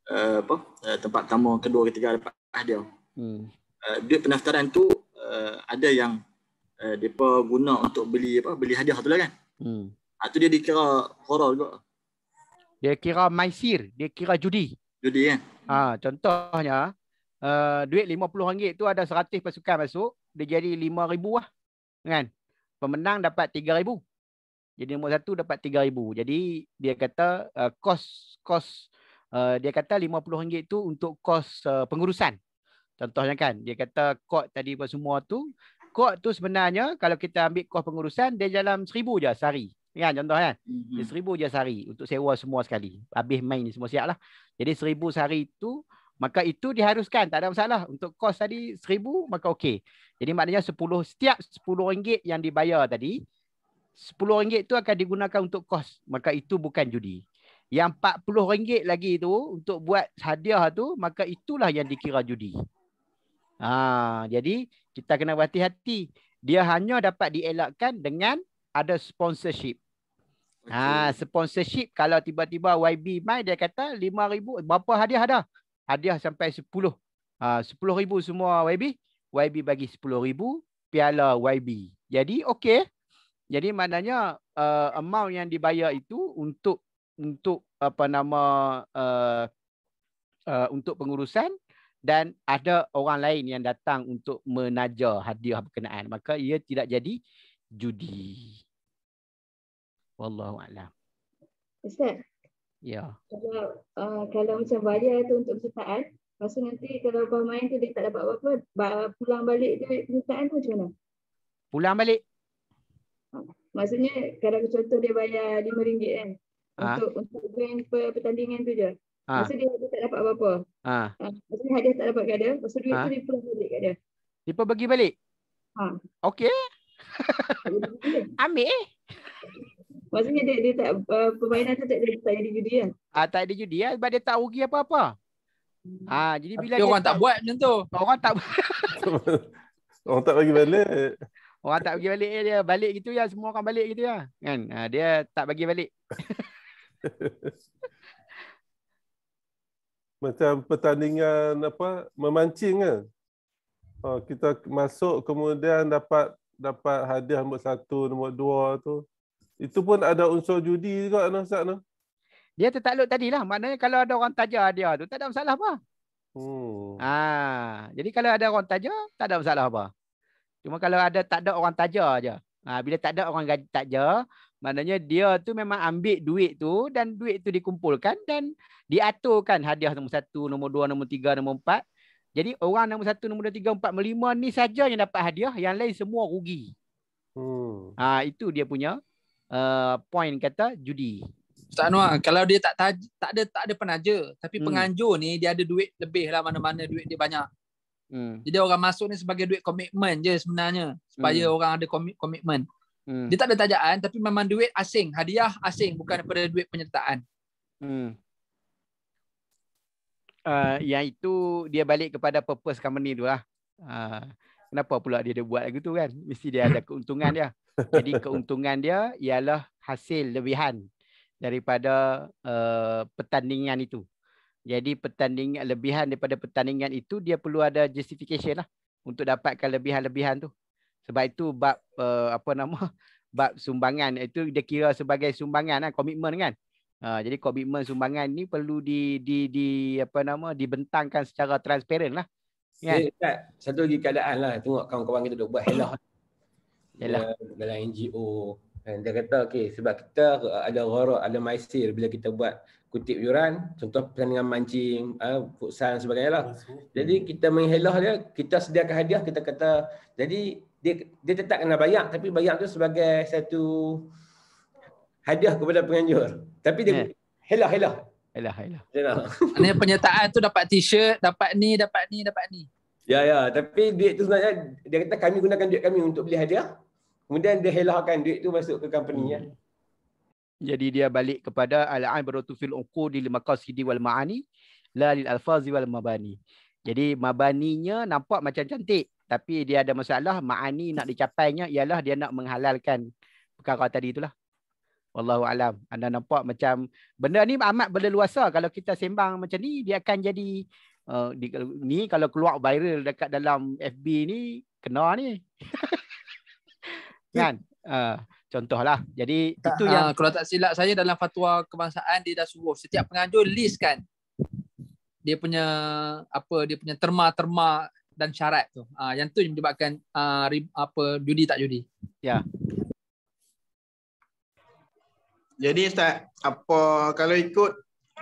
Yeah. Uh, apa? Uh, tempat pertama, kedua, ketiga dapat hadiah. Hmm. Uh, duit pendaftaran tu uh, ada yang uh, depa guna untuk beli apa? Beli hadiah tu lah kan. Hmm. Atau ah, dia dikira horor juga. Dia kira maisir, dia kira judi. Judi kan. Ha, contohnya uh, duit RM50 tu ada 100 pasukan masuk, dia jadi 5000 lah. Kan? Pemenang dapat 3000. Jadi nombor satu dapat 3000. Jadi dia kata kos uh, kos uh, dia kata RM50 tu untuk kos uh, pengurusan. Contohnya kan dia kata kod tadi apa semua tu, kod tu sebenarnya kalau kita ambil kos pengurusan dia dalam 1000 je sehari. Kan contohnya. Kan? Mm-hmm. je sehari untuk sewa semua sekali. Habis main semua siap lah. Jadi 1000 sehari tu maka itu diharuskan tak ada masalah untuk kos tadi 1000 maka okey. Jadi maknanya 10 setiap RM10 yang dibayar tadi rm ringgit tu akan digunakan untuk kos. Maka itu bukan judi. Yang rm ringgit lagi tu untuk buat hadiah tu, maka itulah yang dikira judi. Ha, jadi kita kena berhati-hati. Dia hanya dapat dielakkan dengan ada sponsorship. Ha, sponsorship kalau tiba-tiba YB mai dia kata 5000 berapa hadiah ada, Hadiah sampai 10. Ha, 10000 semua YB. YB bagi 10000 piala YB. Jadi okey. Jadi maknanya uh, amount yang dibayar itu untuk untuk apa nama uh, uh, untuk pengurusan dan ada orang lain yang datang untuk menaja hadiah berkenaan maka ia tidak jadi judi. Wallahu a'lam. Ustaz. Ya. Kalau uh, kalau macam bayar itu untuk pesertaan, masa nanti kalau pemain tu dia tak dapat apa-apa, pulang balik duit pesertaan tu macam mana? Pulang balik Ha. maksudnya kadang-kadang contoh dia bayar RM5 kan ha? untuk untuk join per pertandingan tu je. Ha? Masa dia, dia tak dapat apa-apa. Ha. ha. Maksudnya hadiah tak dapat kat dia, masa duit ha? tu dia pergi balik kat dia. Dia bagi balik? Ha. Okey. <laughs> Ambil eh. Maksudnya dia, dia tak uh, permainan tu tak ada tak ada judi ah. Ah tak ada judi ah sebab dia tak rugi apa-apa. Ha, jadi bila dia, dia orang tak, tak buat macam tu. Orang tak <laughs> orang tak bagi balik. Orang tak bagi balik dia Balik gitu ya Semua orang balik gitu ya Kan ha, Dia tak bagi balik <laughs> Macam pertandingan apa Memancing kan oh, Kita masuk kemudian dapat Dapat hadiah nombor satu Nombor dua tu Itu pun ada unsur judi juga no, Ustaz no? Dia tertakluk tadi lah Maknanya kalau ada orang tajar dia tu Tak ada masalah apa Hmm. Ah, ha, jadi kalau ada orang tajam tak ada masalah apa. Cuma kalau ada tak ada orang tajar je. Ha, bila tak ada orang gaji tajar, maknanya dia tu memang ambil duit tu dan duit tu dikumpulkan dan diaturkan hadiah nombor satu, nombor dua, nombor tiga, nombor empat. Jadi orang nombor satu, nombor dua, tiga, empat, lima ni saja yang dapat hadiah. Yang lain semua rugi. Hmm. Ha, itu dia punya uh, point kata judi. Ustaz Anwar, kalau dia tak taj- tak ada tak ada penaja, tapi hmm. penganjur ni dia ada duit lebih lah mana-mana duit dia banyak. Hmm. Jadi orang masuk ni sebagai duit komitmen je sebenarnya supaya hmm. orang ada komit komitmen. Hmm. Dia tak ada tajaan tapi memang duit asing, hadiah asing bukan daripada duit penyertaan. Hmm. Uh, yang itu dia balik kepada purpose company tu lah. Uh, kenapa pula dia ada buat lagu tu kan? Mesti dia ada <laughs> keuntungan dia. Jadi keuntungan dia ialah hasil lebihan daripada uh, pertandingan itu. Jadi pertandingan lebihan daripada pertandingan itu dia perlu ada justification lah untuk dapatkan lebihan-lebihan tu. Sebab itu bab uh, apa nama <laughs> bab sumbangan itu dia kira sebagai sumbangan lah, komitmen kan. Uh, jadi komitmen sumbangan ni perlu di di di apa nama dibentangkan secara transparan lah. Kan? Tak, satu lagi keadaan lah tengok kawan-kawan kita dah buat helah. Helah <coughs> dalam NGO dan dia kata okey sebab kita ada gharar ada maisir bila kita buat kutip yuran contoh pertandingan mancing uh, futsal sebagainya lah ya. jadi kita menghelah dia kita sediakan hadiah kita kata jadi dia dia tetap kena bayar tapi bayar tu sebagai satu hadiah kepada penganjur tapi dia yeah. helah helah helah helah <laughs> ni penyertaan tu dapat t-shirt dapat ni dapat ni dapat ni ya ya tapi duit tu sebenarnya dia kata kami gunakan duit kami untuk beli hadiah kemudian dia helahkan duit tu masuk ke company ya. hmm. ya jadi dia balik kepada al-ain baratu fil uqud lil maqasid wal maani la lil alfaz wal mabani. Jadi mabaninya nampak macam cantik tapi dia ada masalah maani nak dicapainya ialah dia nak menghalalkan perkara tadi itulah. Wallahu alam. Anda nampak macam benda ni amat berleluasa kalau kita sembang macam ni dia akan jadi uh, di, ni kalau keluar viral dekat dalam FB ni kena ni. <laughs> kan? Uh, Contohlah. Jadi tak, itu ha, yang kalau tak silap saya dalam fatwa kebangsaan dia dah suruh setiap penganjur kan, dia punya apa dia punya terma-terma dan syarat tu. Ha, yang tu yang menyebabkan uh, apa judi tak judi. Ya. Jadi ustaz, apa kalau ikut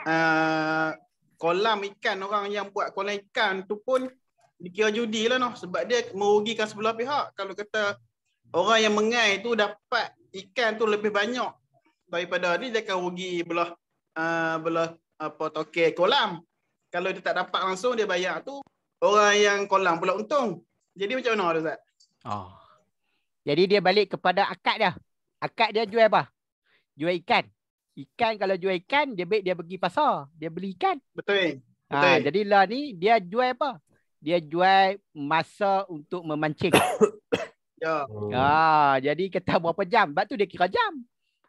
uh, kolam ikan orang yang buat kolam ikan tu pun dikira judi lah noh sebab dia merugikan sebelah pihak. Kalau kata orang yang mengai tu dapat ikan tu lebih banyak daripada ni dia akan rugi belah uh, belah apa tokek kolam. Kalau dia tak dapat langsung dia bayar tu orang yang kolam pula untung. Jadi macam mana Ustaz? Oh. Jadi dia balik kepada akad dia. Akad dia jual apa? Jual ikan. Ikan kalau jual ikan dia baik dia pergi pasar, dia beli ikan. Betul. Ah, Betul. Ha, jadi lah ni dia jual apa? Dia jual masa untuk memancing. <coughs> Ya. Oh. Ah, jadi kata <laughs> berapa jam? Sebab tu dia kira jam.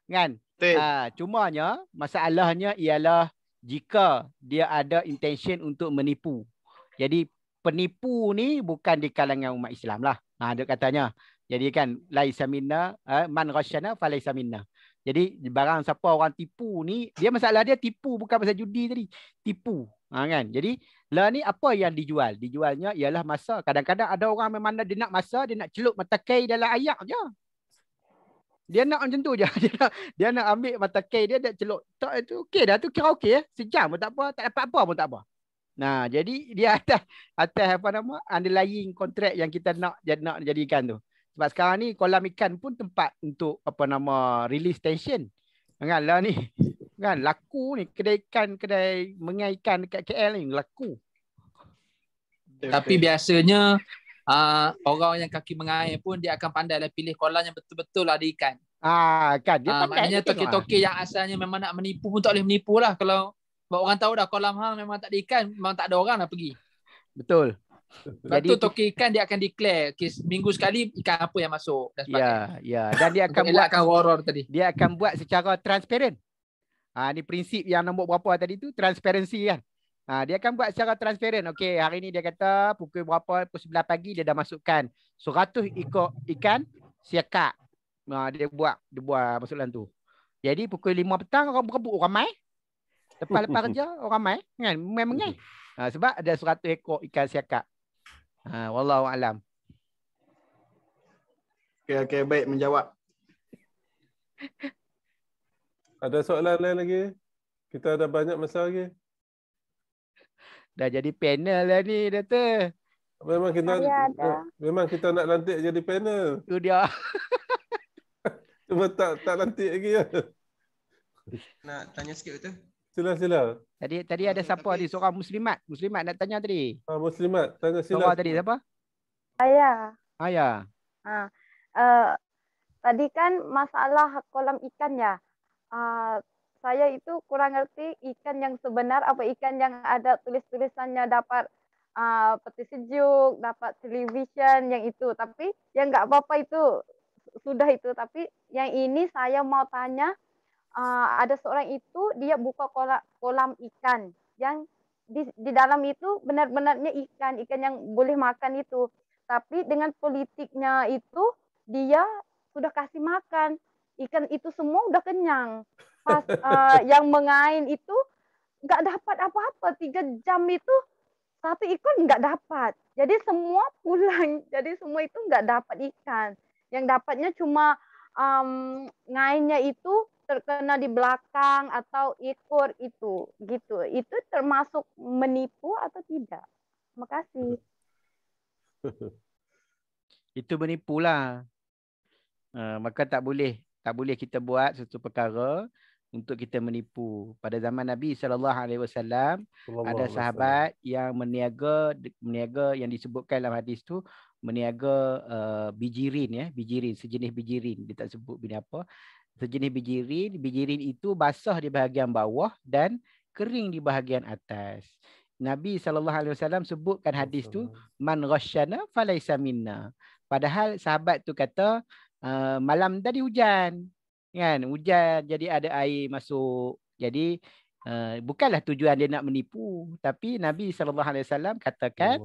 Kan? Betul. Ah, cumanya masalahnya ialah jika dia ada intention untuk menipu. Jadi penipu ni bukan di kalangan umat Islam lah. Ha, dia katanya. Jadi kan laisa minna eh, man rasyana falaisa minna. Jadi barang siapa orang tipu ni, dia masalah dia tipu bukan pasal judi tadi. Tipu. Ha, kan? Jadi lah ni apa yang dijual? Dijualnya ialah masa. Kadang-kadang ada orang memang dia nak masa, dia nak celup mata kai dalam ayak je. Dia nak macam tu je. <laughs> Dia nak, dia nak ambil mata kai dia, dia celup. Tak, itu okey dah. tu kira okey. Eh. Sejam pun tak apa. Tak dapat apa pun tak apa. Nah, jadi dia <laughs> atas atas apa nama underlying kontrak yang kita nak nak jadikan tu. Sebab sekarang ni kolam ikan pun tempat untuk apa nama release tension. Dengan lah ni Kan laku ni kedai ikan kedai mengaikan dekat KL ni laku. Tapi biasanya uh, orang yang kaki mengair pun dia akan pandai lah pilih kolam yang betul-betul ada lah ikan. Ah kan dia uh, maknanya lah. toke-toke yang asalnya memang nak menipu pun tak boleh menipu lah kalau orang tahu dah kolam hang memang tak ada ikan memang tak ada orang nak pergi. Betul. Lepas tu toke ikan dia akan declare okay, Minggu sekali ikan apa yang masuk dan ya, sebagainya. Ya, ya. Dan dia akan buat, elakkan horror tadi. Dia akan buat secara transparent. Ah ha, ni prinsip yang nombor berapa tadi tu transparency kan. Ha, dia akan buat secara transparent. Okay, hari ni dia kata pukul berapa pukul 9 pagi dia dah masukkan 100 ekor ikan siakak. Ha, dia buat dia buat masukan tu. Jadi pukul 5 petang orang berebut <laughs> orang mai. Lepas lepas kerja orang mai kan memang kan. Ha, sebab ada 100 ekor ikan siakak. Ha, wallahualam. Okay, okay baik menjawab. <laughs> Ada soalan lain lagi? Kita ada banyak masa lagi. Dah jadi panel lah ni, Dato. Memang kita memang kita nak lantik jadi panel. Tu dia. <laughs> Cuma tak tak lantik lagi ya. Nak tanya sikit betul? Sila sila. Tadi tadi ada siapa tadi seorang muslimat, muslimat nak tanya tadi. Ah muslimat, tanya sila. Siapa tadi siapa? Aya. Ayah. Ah. Uh, tadi kan masalah kolam ikan ya. uh, saya itu kurang ngerti ikan yang sebenar apa ikan yang ada tulis-tulisannya dapat uh, peti sejuk, dapat television yang itu. Tapi yang nggak apa-apa itu sudah itu. Tapi yang ini saya mau tanya uh, ada seorang itu dia buka kolam, kolam ikan yang di, di dalam itu benar-benarnya ikan ikan yang boleh makan itu. Tapi dengan politiknya itu dia sudah kasih makan ikan itu semua udah kenyang. <laughs> Pas uh, yang mengain itu nggak dapat apa-apa. Tiga jam itu tapi ikan nggak dapat. Jadi semua pulang. <laughs> Jadi semua itu nggak dapat ikan. Yang dapatnya cuma um, ngainnya itu terkena di belakang atau ikur itu gitu. Itu termasuk menipu atau tidak? Terima kasih. <laughs> itu menipulah. Uh, maka tak boleh tak boleh kita buat satu perkara untuk kita menipu. Pada zaman Nabi sallallahu alaihi wasallam ada sahabat yang meniaga meniaga yang disebutkan dalam hadis tu meniaga uh, bijirin ya, bijirin sejenis bijirin dia tak sebut bini apa. Sejenis bijirin, bijirin itu basah di bahagian bawah dan kering di bahagian atas. Nabi sallallahu alaihi wasallam sebutkan hadis tu man ghasyana falaysa minna. Padahal sahabat tu kata uh, malam tadi hujan kan hujan jadi ada air masuk jadi uh, bukanlah tujuan dia nak menipu tapi Nabi saw katakan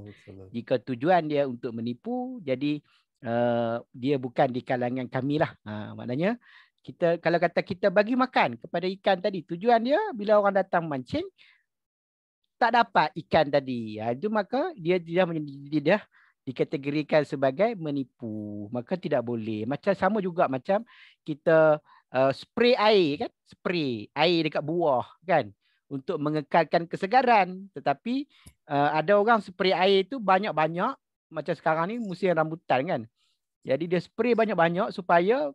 jika tujuan dia untuk menipu jadi uh, dia bukan di kalangan kami lah ha, maknanya kita kalau kata kita bagi makan kepada ikan tadi tujuan dia bila orang datang mancing tak dapat ikan tadi ha, itu maka dia dia menjadi dia, dia, dia dikategorikan sebagai menipu maka tidak boleh macam sama juga macam kita uh, spray air kan spray air dekat buah kan untuk mengekalkan kesegaran tetapi uh, ada orang spray air tu banyak-banyak macam sekarang ni musim rambutan kan jadi dia spray banyak-banyak supaya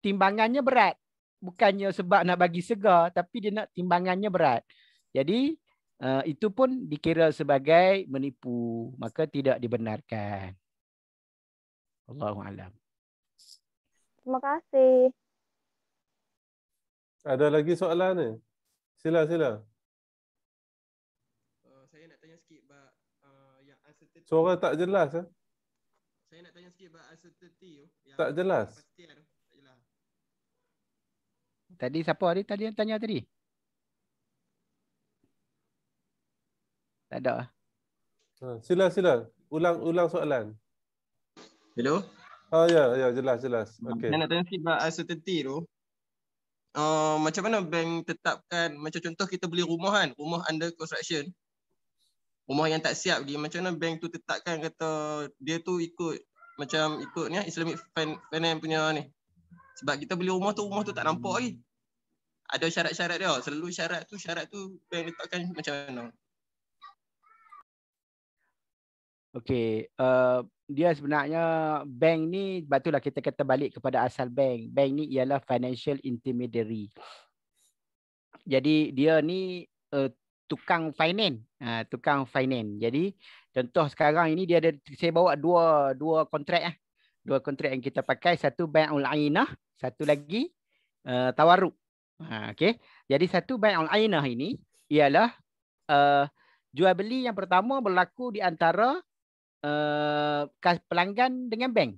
timbangannya berat bukannya sebab nak bagi segar tapi dia nak timbangannya berat jadi Eh, itu pun dikira sebagai menipu maka tidak dibenarkan Allahu alam terima kasih ada lagi soalan ni sila sila eh, Saya nak tanya eh, yang Suara tak jelas eh? Saya nak tanya sikit about uncertainty tu. Oh, yang tak jelas. Pasti, tak jelas. Tadi siapa hari tadi yang tanya tadi? Uh, Tak ada. Lah. Ha, sila sila. Ulang ulang soalan. Hello. Oh ya ya yeah, jelas jelas. Okey. Nak tanya sikit pasal uncertainty tu. Uh, macam mana bank tetapkan macam contoh kita beli rumah kan, rumah under construction. Rumah yang tak siap lagi macam mana bank tu tetapkan kata dia tu ikut macam ikut ni Islamic finance punya ni. Sebab kita beli rumah tu rumah tu tak nampak lagi. Ada syarat-syarat dia. Selalu syarat tu syarat tu bank letakkan macam mana? Okey, uh, dia sebenarnya bank ni betul lah kita kata balik kepada asal bank. Bank ni ialah financial intermediary. Jadi dia ni uh, tukang finance, uh, tukang finance. Jadi contoh sekarang ini dia ada saya bawa dua dua kontrak eh. Dua kontrak yang kita pakai satu Bank Al Ainah, satu lagi uh, eh, Tawarruk. uh, ah, okey. Jadi satu Bank Al Ainah ini ialah uh, jual beli yang pertama berlaku di antara uh, pelanggan dengan bank.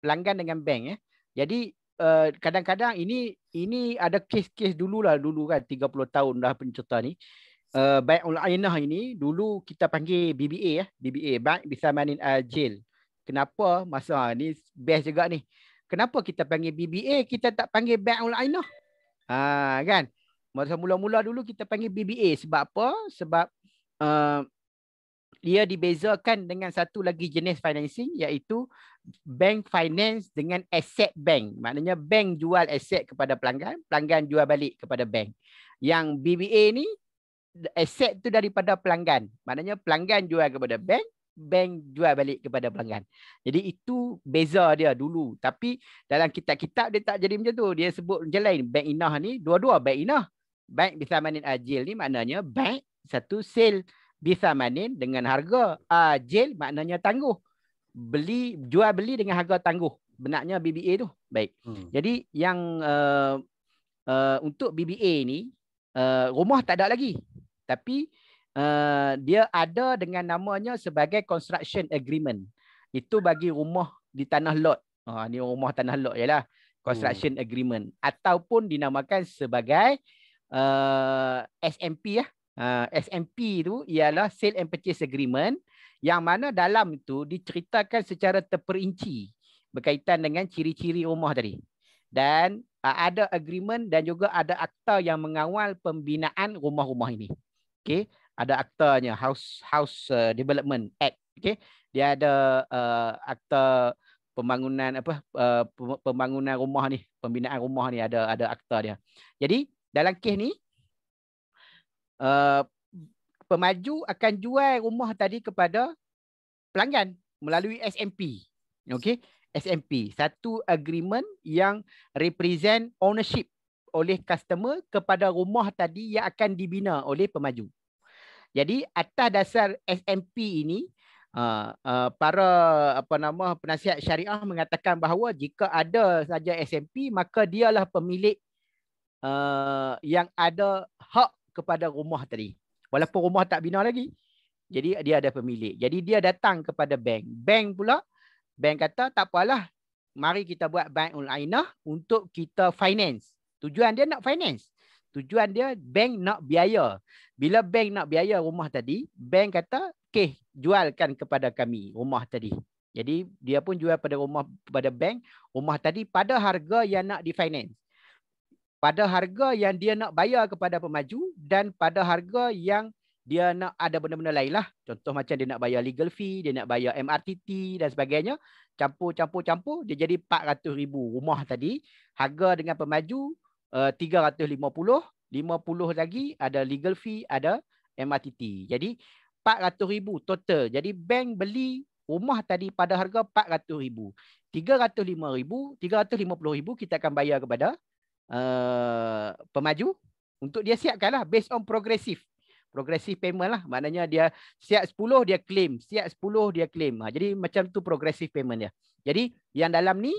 Pelanggan dengan bank ya. Jadi eh, kadang-kadang uh, ini ini ada kes-kes dululah dulu kan 30 tahun dah pencerita ni. Uh, Bai'ul Ainah ini dulu kita panggil BBA ya, BBA Bank Bisamanin Ajil. Kenapa masa ah, ni best juga ni. Kenapa kita panggil BBA kita tak panggil bank Bai'ul Ainah? Ha kan? Masa mula-mula dulu kita panggil BBA sebab apa? Sebab uh, ia dibezakan dengan satu lagi jenis financing iaitu bank finance dengan asset bank. Maknanya bank jual aset kepada pelanggan, pelanggan jual balik kepada bank. Yang BBA ni aset tu daripada pelanggan. Maknanya pelanggan jual kepada bank, bank jual balik kepada pelanggan. Jadi itu beza dia dulu. Tapi dalam kitab-kitab dia tak jadi macam tu. Dia sebut macam lain. Bank inah ni, dua-dua bank inah. Bank bisa manin ajil ni maknanya bank satu sale Bisa bisamanin dengan harga uh, maknanya tangguh. Beli jual beli dengan harga tangguh. Benarnya BBA tu. Baik. Hmm. Jadi yang uh, uh, untuk BBA ni uh, rumah tak ada lagi. Tapi uh, dia ada dengan namanya sebagai construction agreement. Itu bagi rumah di tanah lot. Ha uh, ni rumah tanah lot ialah construction hmm. agreement ataupun dinamakan sebagai uh, SMP lah. Ya. Ah, SMP tu ialah Sale and Purchase Agreement yang mana dalam itu diceritakan secara terperinci berkaitan dengan ciri-ciri rumah tadi. Dan uh, ada agreement dan juga ada akta yang mengawal pembinaan rumah-rumah ini. Okay. Ada aktanya House House uh, Development Act. Okay. Dia ada uh, akta pembangunan apa uh, pembangunan rumah ni, pembinaan rumah ni ada ada akta dia. Jadi dalam kes ni Eh, pemaju akan jual rumah tadi kepada pelanggan melalui SMP. Okey, SMP satu agreement yang represent ownership oleh customer kepada rumah tadi yang akan dibina oleh pemaju. Jadi atas dasar SMP ini Uh, uh, para apa nama penasihat syariah mengatakan bahawa jika ada saja SMP maka dialah pemilik uh, yang ada hak kepada rumah tadi. Walaupun rumah tak bina lagi. Jadi dia ada pemilik. Jadi dia datang kepada bank. Bank pula, bank kata tak apalah. Mari kita buat bank ul untuk kita finance. Tujuan dia nak finance. Tujuan dia bank nak biaya. Bila bank nak biaya rumah tadi, bank kata, okay, jualkan kepada kami rumah tadi. Jadi dia pun jual pada rumah pada bank rumah tadi pada harga yang nak di finance pada harga yang dia nak bayar kepada pemaju dan pada harga yang dia nak ada benda-benda lain lah. Contoh macam dia nak bayar legal fee, dia nak bayar MRTT dan sebagainya. Campur-campur-campur, dia jadi RM400,000 rumah tadi. Harga dengan pemaju RM350,000. Uh, RM50,000 lagi, ada legal fee, ada MRTT. Jadi RM400,000 total. Jadi bank beli rumah tadi pada harga RM400,000. RM305,000, RM350,000 kita akan bayar kepada Eh, pemaju untuk dia siapkanlah based on progresif progresif payment lah maknanya dia siap 10 dia claim siap 10 dia claim ha, jadi macam tu progresif payment dia jadi yang dalam ni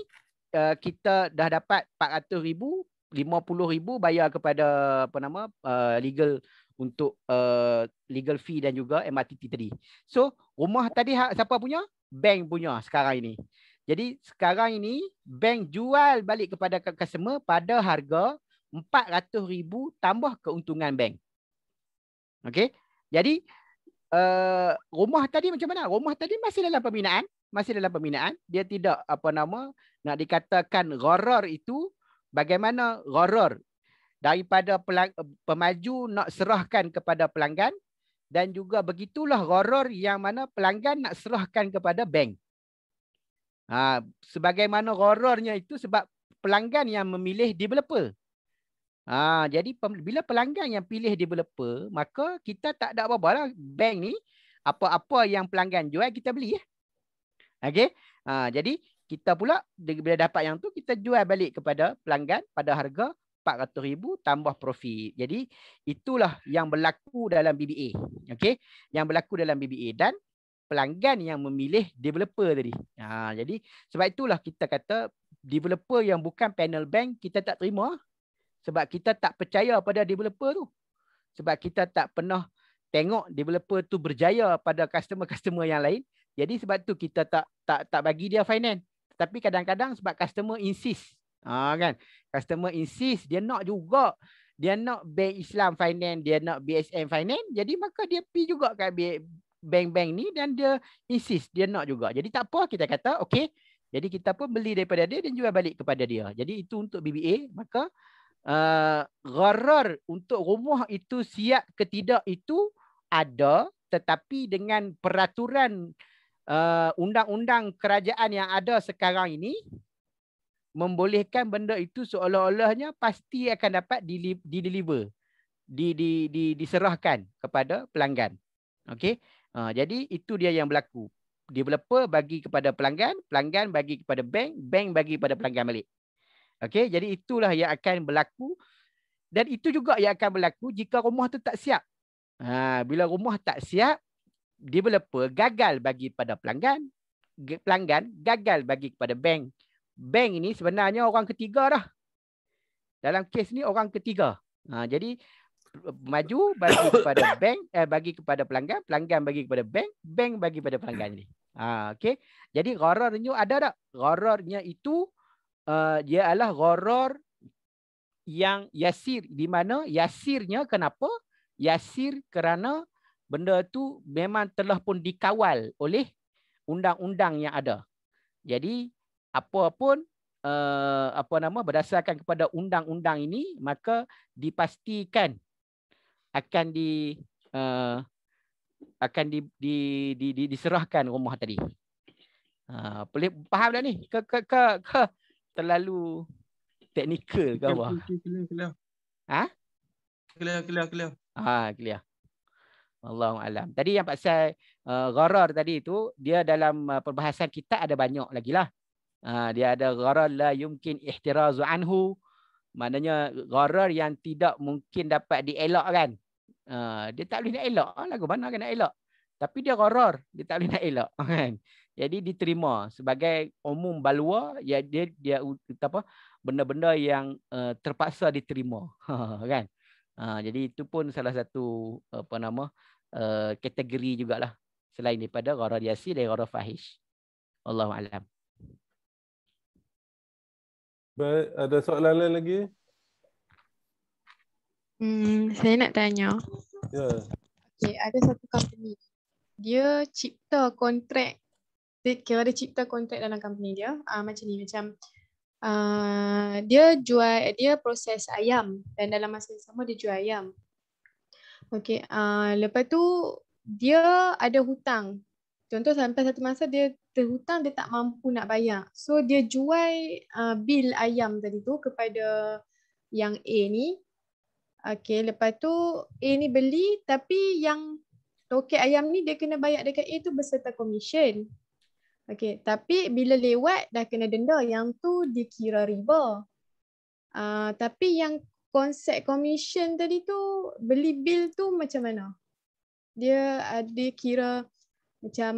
uh, kita dah dapat 400,000 50,000 bayar kepada apa nama uh, legal untuk uh, legal fee dan juga MRTT tadi so rumah tadi siapa punya bank punya sekarang ini jadi sekarang ini bank jual balik kepada customer pada harga 400,000 tambah keuntungan bank. Okay. Jadi uh, rumah tadi macam mana? Rumah tadi masih dalam pembinaan, masih dalam pembinaan. Dia tidak apa nama nak dikatakan gharar itu bagaimana gharar daripada pelang, pemaju nak serahkan kepada pelanggan dan juga begitulah gharar yang mana pelanggan nak serahkan kepada bank. Ha, sebagaimana horornya itu sebab pelanggan yang memilih developer. Ha, jadi bila pelanggan yang pilih developer, maka kita tak ada apa-apa lah. Bank ni, apa-apa yang pelanggan jual, kita beli. Ya. Okay? Ha, jadi kita pula, bila dapat yang tu kita jual balik kepada pelanggan pada harga RM400,000 tambah profit. Jadi itulah yang berlaku dalam BBA. Okay? Yang berlaku dalam BBA. Dan pelanggan yang memilih developer tadi. Ha, jadi sebab itulah kita kata developer yang bukan panel bank kita tak terima sebab kita tak percaya pada developer tu. Sebab kita tak pernah tengok developer tu berjaya pada customer-customer yang lain. Jadi sebab tu kita tak tak tak bagi dia finance. Tapi kadang-kadang sebab customer insist. Ha, kan? Customer insist dia nak juga dia nak bank Islam finance, dia nak BSM finance. Jadi maka dia pergi juga kat bank-bank ni dan dia insist dia nak juga. Jadi tak apa kita kata okey. Jadi kita pun beli daripada dia dan jual balik kepada dia. Jadi itu untuk BBA maka uh, gharar untuk rumah itu siap ke tidak itu ada tetapi dengan peraturan uh, undang-undang uh, kerajaan yang ada sekarang ini membolehkan benda itu seolah-olahnya pasti akan dapat di deliver di di di diserahkan kepada pelanggan. Okey. Ha, jadi itu dia yang berlaku. Developer bagi kepada pelanggan, pelanggan bagi kepada bank, bank bagi kepada pelanggan balik. Okey, jadi itulah yang akan berlaku dan itu juga yang akan berlaku jika rumah tu tak siap. Ha, bila rumah tak siap, developer gagal bagi kepada pelanggan, pelanggan gagal bagi kepada bank. Bank ini sebenarnya orang ketiga dah. Dalam kes ni orang ketiga. Ha, jadi Maju bagi kepada <coughs> bank eh, bagi kepada pelanggan pelanggan bagi kepada bank bank bagi kepada pelanggan ni ha okey jadi gharornya ada tak gharornya itu uh, dia adalah gharor yang yasir di mana yasirnya kenapa yasir kerana benda tu memang telah pun dikawal oleh undang-undang yang ada jadi apa pun Uh, apa nama berdasarkan kepada undang-undang ini maka dipastikan akan di uh, akan di, di, di, di diserahkan rumah tadi. Ah, uh, faham dah ni? Ke ke ke, ke terlalu teknikal ke apa? Ha? Kelia kelia kelia. Ha, kelia. Allahu alam. Tadi yang pasal uh, eh, gharar tadi tu dia dalam uh, perbahasan kita ada banyak lagi lah. Uh, dia ada gharar la yumkin ihtirazu anhu. Maknanya gharar yang tidak mungkin dapat dielak kan. Uh, dia tak boleh nak elak ah, lagu mana kena elak tapi dia horror dia tak boleh nak elak <laughs> kan jadi diterima sebagai umum balua ya dia dia apa benda-benda yang uh, terpaksa diterima <laughs> kan uh, jadi itu pun salah satu apa nama uh, kategori lah selain daripada horror diasi dan horror fahish Allahu alam ada soalan lain lagi Hmm, saya nak tanya. Ya. Yeah. Okay, ada satu company. Dia cipta kontrak. Dia kira dia cipta kontrak dalam company dia. Ah uh, macam ni, macam uh, dia jual dia proses ayam dan dalam masa yang sama dia jual ayam. Okay, ah uh, lepas tu dia ada hutang. Contoh sampai satu masa dia terhutang dia tak mampu nak bayar. So dia jual uh, bil ayam tadi tu kepada yang A ni Okay, lepas tu A ni beli tapi yang toket ayam ni dia kena bayar dekat A tu beserta komisen. Okay, tapi bila lewat dah kena denda. Yang tu dikira riba. Uh, tapi yang konsep komisen tadi tu beli bil tu macam mana? Dia ada ah, uh, kira macam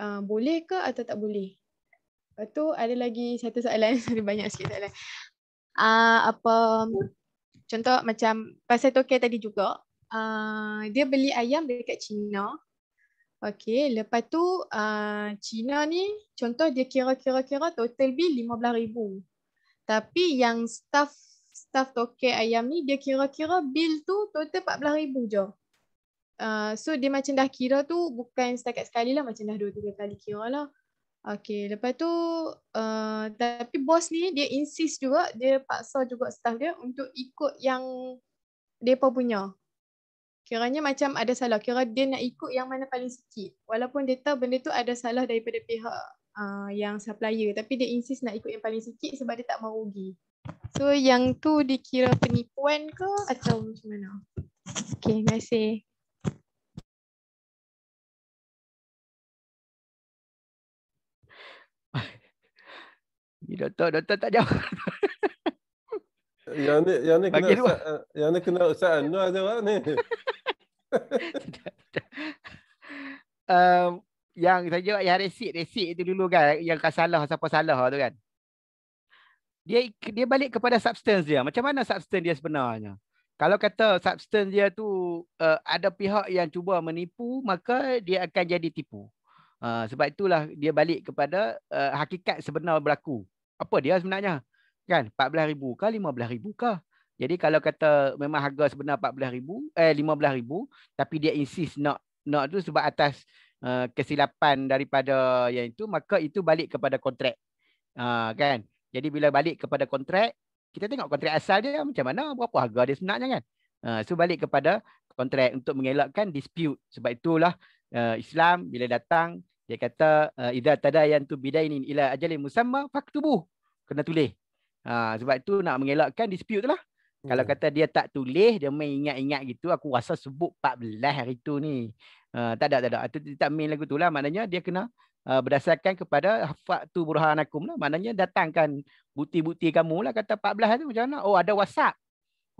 uh, boleh ke atau tak boleh? Lepas tu ada lagi satu soalan, <laughs> sorry banyak sikit soalan. Uh, apa Contoh macam pasal toke tadi juga, uh, dia beli ayam dekat China. okay. lepas tu uh, China ni contoh dia kira-kira-kira total bill 15000. Tapi yang staff staff toke ayam ni dia kira-kira bill tu total 14000 je. Uh, so dia macam dah kira tu bukan setakat sekali lah macam dah dua tiga kali kira lah. Okay, lepas tu uh, tapi bos ni dia insist juga, dia paksa juga staff dia untuk ikut yang depa punya. Kiranya macam ada salah, kira dia nak ikut yang mana paling sikit. Walaupun dia tahu benda tu ada salah daripada pihak uh, yang supplier tapi dia insist nak ikut yang paling sikit sebab dia tak mau rugi. So yang tu dikira penipuan ke atau macam mana? Okay, terima kasih. Ni doktor, doktor tak jawab. yang ni yang ni kena Ustaz, uh, yang ni kena Ustaz Anwar jawab ni. <laughs> um, yang saya jawab yang resit resit itu dulu kan yang kan salah siapa salah tu kan dia dia balik kepada substance dia macam mana substance dia sebenarnya kalau kata substance dia tu uh, ada pihak yang cuba menipu maka dia akan jadi tipu Uh, sebab itulah dia balik kepada uh, hakikat sebenar berlaku. Apa dia sebenarnya? Kan ribu 14000 ke ribu ke? Jadi kalau kata memang harga sebenar ribu eh ribu tapi dia insist nak nak tu sebab atas uh, kesilapan daripada yang itu maka itu balik kepada kontrak. Uh, kan? Jadi bila balik kepada kontrak, kita tengok kontrak asal dia macam mana, berapa harga dia sebenarnya kan? Uh, so balik kepada kontrak untuk mengelakkan dispute. Sebab itulah eh, Islam bila datang dia kata eh, idza tadayan tu bidainin ila ajalin musamma faktubuh kena tulis ha, sebab tu nak mengelakkan dispute lah hmm. kalau kata dia tak tulis dia main ingat-ingat gitu aku rasa sebut 14 hari tu ni uh, tak ada tak ada Atau, tak main lagu tu lah. maknanya dia kena uh, berdasarkan kepada hafat tu burhanakum lah maknanya datangkan bukti-bukti kamu lah kata 14 tu macam mana oh ada whatsapp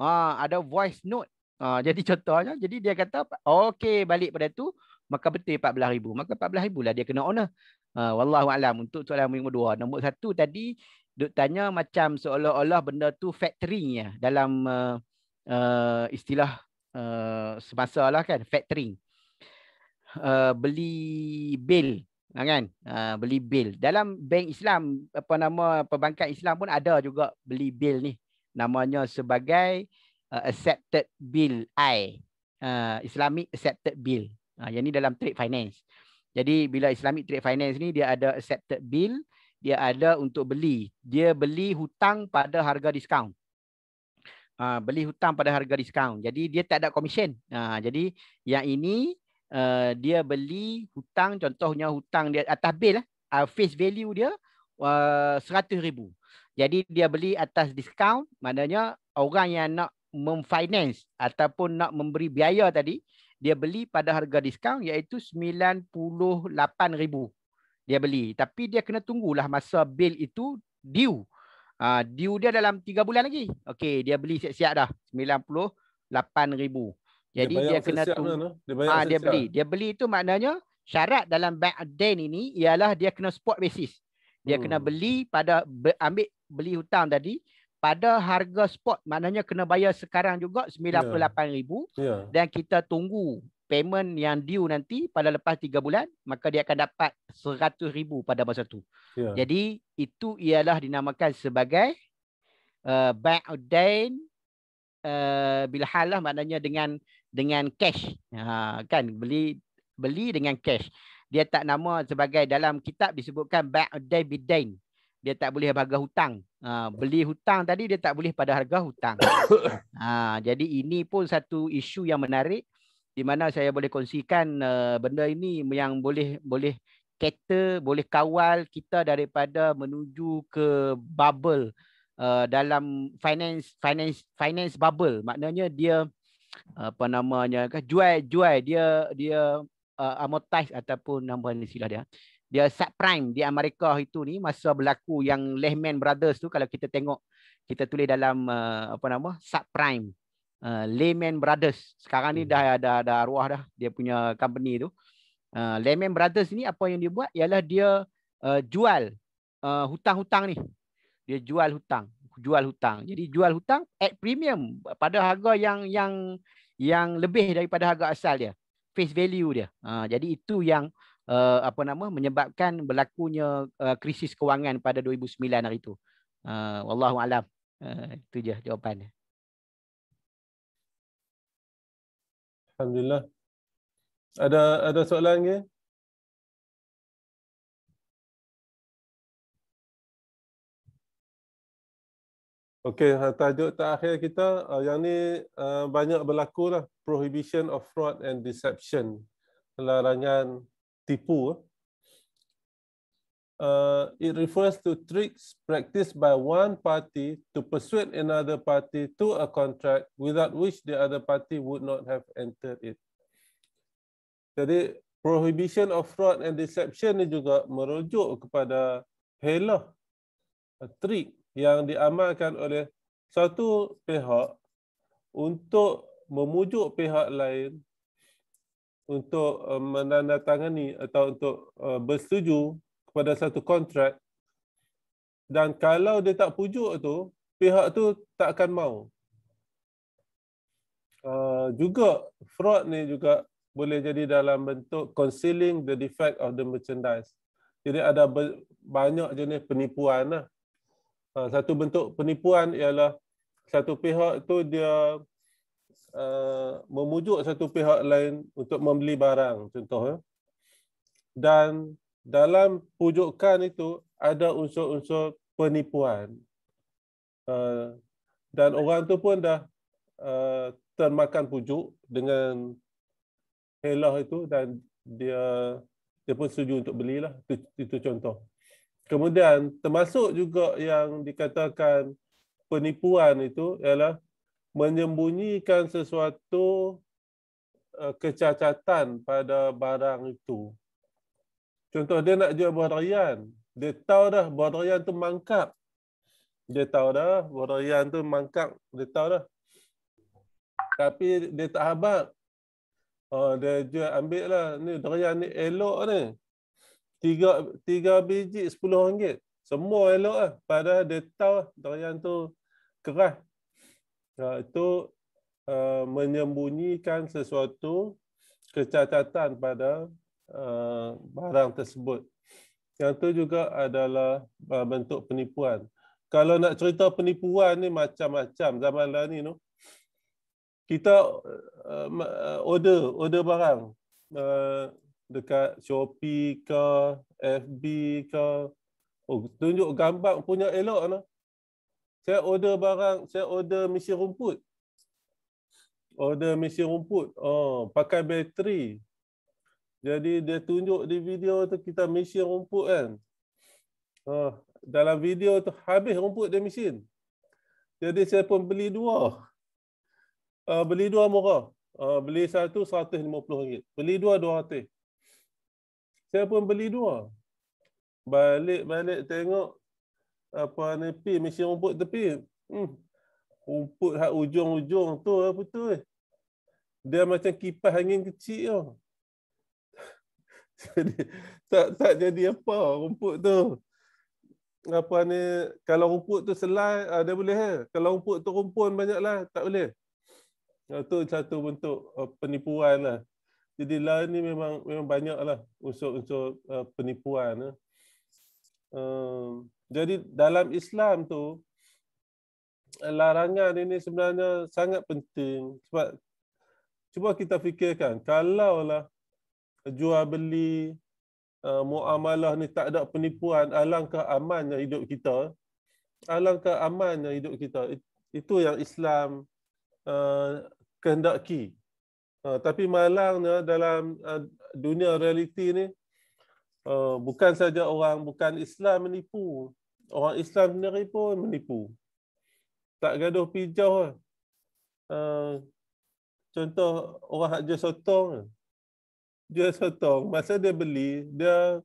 ha, ada voice note ha, <laughs> jadi contohnya jadi dia kata okey balik pada tu maka betul 14000 maka 14000 lah dia kena owner lah. ha uh, wallahu alam untuk soalan yang kedua. nombor satu tadi duk tanya macam seolah-olah benda tu factoring ya dalam uh, uh, istilah uh, semasa lah kan factoring uh, beli bil ha, kan uh, beli bil dalam bank Islam apa nama perbankan Islam pun ada juga beli bil ni namanya sebagai uh, accepted bill i uh, islamic accepted bill Ha, yang ni dalam trade finance. Jadi bila Islamic Trade Finance ni dia ada accepted bill, dia ada untuk beli. Dia beli hutang pada harga diskaun. Ha, beli hutang pada harga diskaun. Jadi dia tak ada komisen. Ha, jadi yang ini uh, dia beli hutang, contohnya hutang dia atas bill eh, Uh, face value dia uh, eh, RM100,000. Jadi dia beli atas diskaun, maknanya orang yang nak memfinance ataupun nak memberi biaya tadi dia beli pada harga diskaun iaitu 98000 dia beli tapi dia kena tunggulah masa bil itu due uh, due dia dalam 3 bulan lagi okey dia beli siap-siap dah 98000 jadi dia, dia kena tunggu dia, uh, dia beli dia beli itu maknanya syarat dalam bank then ini ialah dia kena spot basis dia hmm. kena beli pada ambil beli hutang tadi pada harga spot maknanya kena bayar sekarang juga 98000 yeah. yeah. dan kita tunggu payment yang due nanti pada lepas 3 bulan maka dia akan dapat 100000 pada masa tu. Yeah. Jadi itu ialah dinamakan sebagai uh, back down uh, bil halah maknanya dengan dengan cash. Ha, kan beli beli dengan cash. Dia tak nama sebagai dalam kitab disebutkan back down bidain dia tak boleh harga hutang. Uh, beli hutang tadi dia tak boleh pada harga hutang. Uh, <coughs> jadi ini pun satu isu yang menarik di mana saya boleh kongsikan uh, benda ini yang boleh boleh kereta boleh kawal kita daripada menuju ke bubble uh, dalam finance finance finance bubble maknanya dia apa namanya jual-jual dia dia uh, amortize ataupun nama istilah dia dia subprime di Amerika itu ni masa berlaku yang Lehman Brothers tu kalau kita tengok kita tulis dalam uh, apa nama subprime uh, eh, Lehman Brothers sekarang ni hmm. dah ada ada arwah dah dia punya company tu uh, Lehman Brothers ni apa yang dia buat ialah dia uh, jual uh, hutang-hutang ni dia jual hutang jual hutang jadi jual hutang at premium pada harga yang yang yang lebih daripada harga asal dia face value dia uh, jadi itu yang uh, apa nama menyebabkan berlakunya uh, krisis kewangan pada 2009 hari itu. Uh, wallahu alam. Uh, itu je jawapan dia. Alhamdulillah. Ada ada soalan ke? Okey, tajuk terakhir kita uh, yang ni uh, banyak berlaku lah prohibition of fraud and deception larangan tipu. Eh. Uh, it refers to tricks practiced by one party to persuade another party to a contract without which the other party would not have entered it. Jadi prohibition of fraud and deception ni juga merujuk kepada helah trick yang diamalkan oleh satu pihak untuk memujuk pihak lain untuk uh, menandatangani atau untuk uh, bersetuju kepada satu kontrak dan kalau dia tak pujuk tu pihak tu tak akan mau. Uh, juga fraud ni juga boleh jadi dalam bentuk concealing the defect of the merchandise. Jadi ada banyak jenis penipuan lah. Uh, satu bentuk penipuan ialah satu pihak tu dia Uh, memujuk satu pihak lain untuk membeli barang contoh eh. dan dalam pujukan itu ada unsur-unsur penipuan uh, dan orang tu pun dah uh, termakan pujuk dengan helah itu dan dia dia pun setuju untuk belilah itu, itu contoh kemudian termasuk juga yang dikatakan penipuan itu ialah menyembunyikan sesuatu eh, kecacatan pada barang itu. Contoh dia nak jual borayan, dia tahu dah borayan tu mangkap. Dia tahu dah borayan tu mangkap, dia tahu dah. Tapi dia tak habaq. Oh, dia jual ambil lah. Ni borayan ni elok ni. Tiga, tiga biji sepuluh ringgit. Semua elok lah. Padahal dia tahu borayan tu keras, itu eh, menyembunyikan sesuatu kecacatan pada eh, barang tersebut. Yang itu juga adalah eh, bentuk penipuan. Kalau nak cerita penipuan ni macam-macam zaman lah ni. Kita order, order barang dekat Shopee ke FB ke oh, tunjuk gambar punya elok lah saya order barang, saya order mesin rumput. Order mesin rumput. Oh, pakai bateri. Jadi dia tunjuk di video tu kita mesin rumput kan. Oh, dalam video tu habis rumput dia mesin. Jadi saya pun beli dua. Uh, beli dua murah. Uh, beli satu RM150. Beli dua RM200. Saya pun beli dua. Balik-balik tengok apa ni pi mesin rumput tepi hmm rumput hat ujung-ujung tu apa tu eh. dia macam kipas angin kecil tu <laughs> jadi tak tak jadi apa rumput tu apa ni kalau rumput tu selai ada ah, boleh eh kalau rumput tu rumpun banyaklah tak boleh ah, tu satu bentuk ah, penipuan lah. Jadi lain ni memang memang banyaklah unsur-unsur penipuan. Uh, jadi dalam Islam tu larangan ini sebenarnya sangat penting sebab cuba kita fikirkan kalaulah jual beli uh, muamalah ni tak ada penipuan alangkah amannya hidup kita alangkah amannya hidup kita itu yang Islam uh, kehendaki uh, tapi malangnya dalam uh, dunia realiti ni uh, bukan saja orang bukan Islam menipu orang Islam sendiri pun menipu. Tak gaduh pijau Uh, contoh orang hak jual sotong. Lah. Jual sotong. Masa dia beli, dia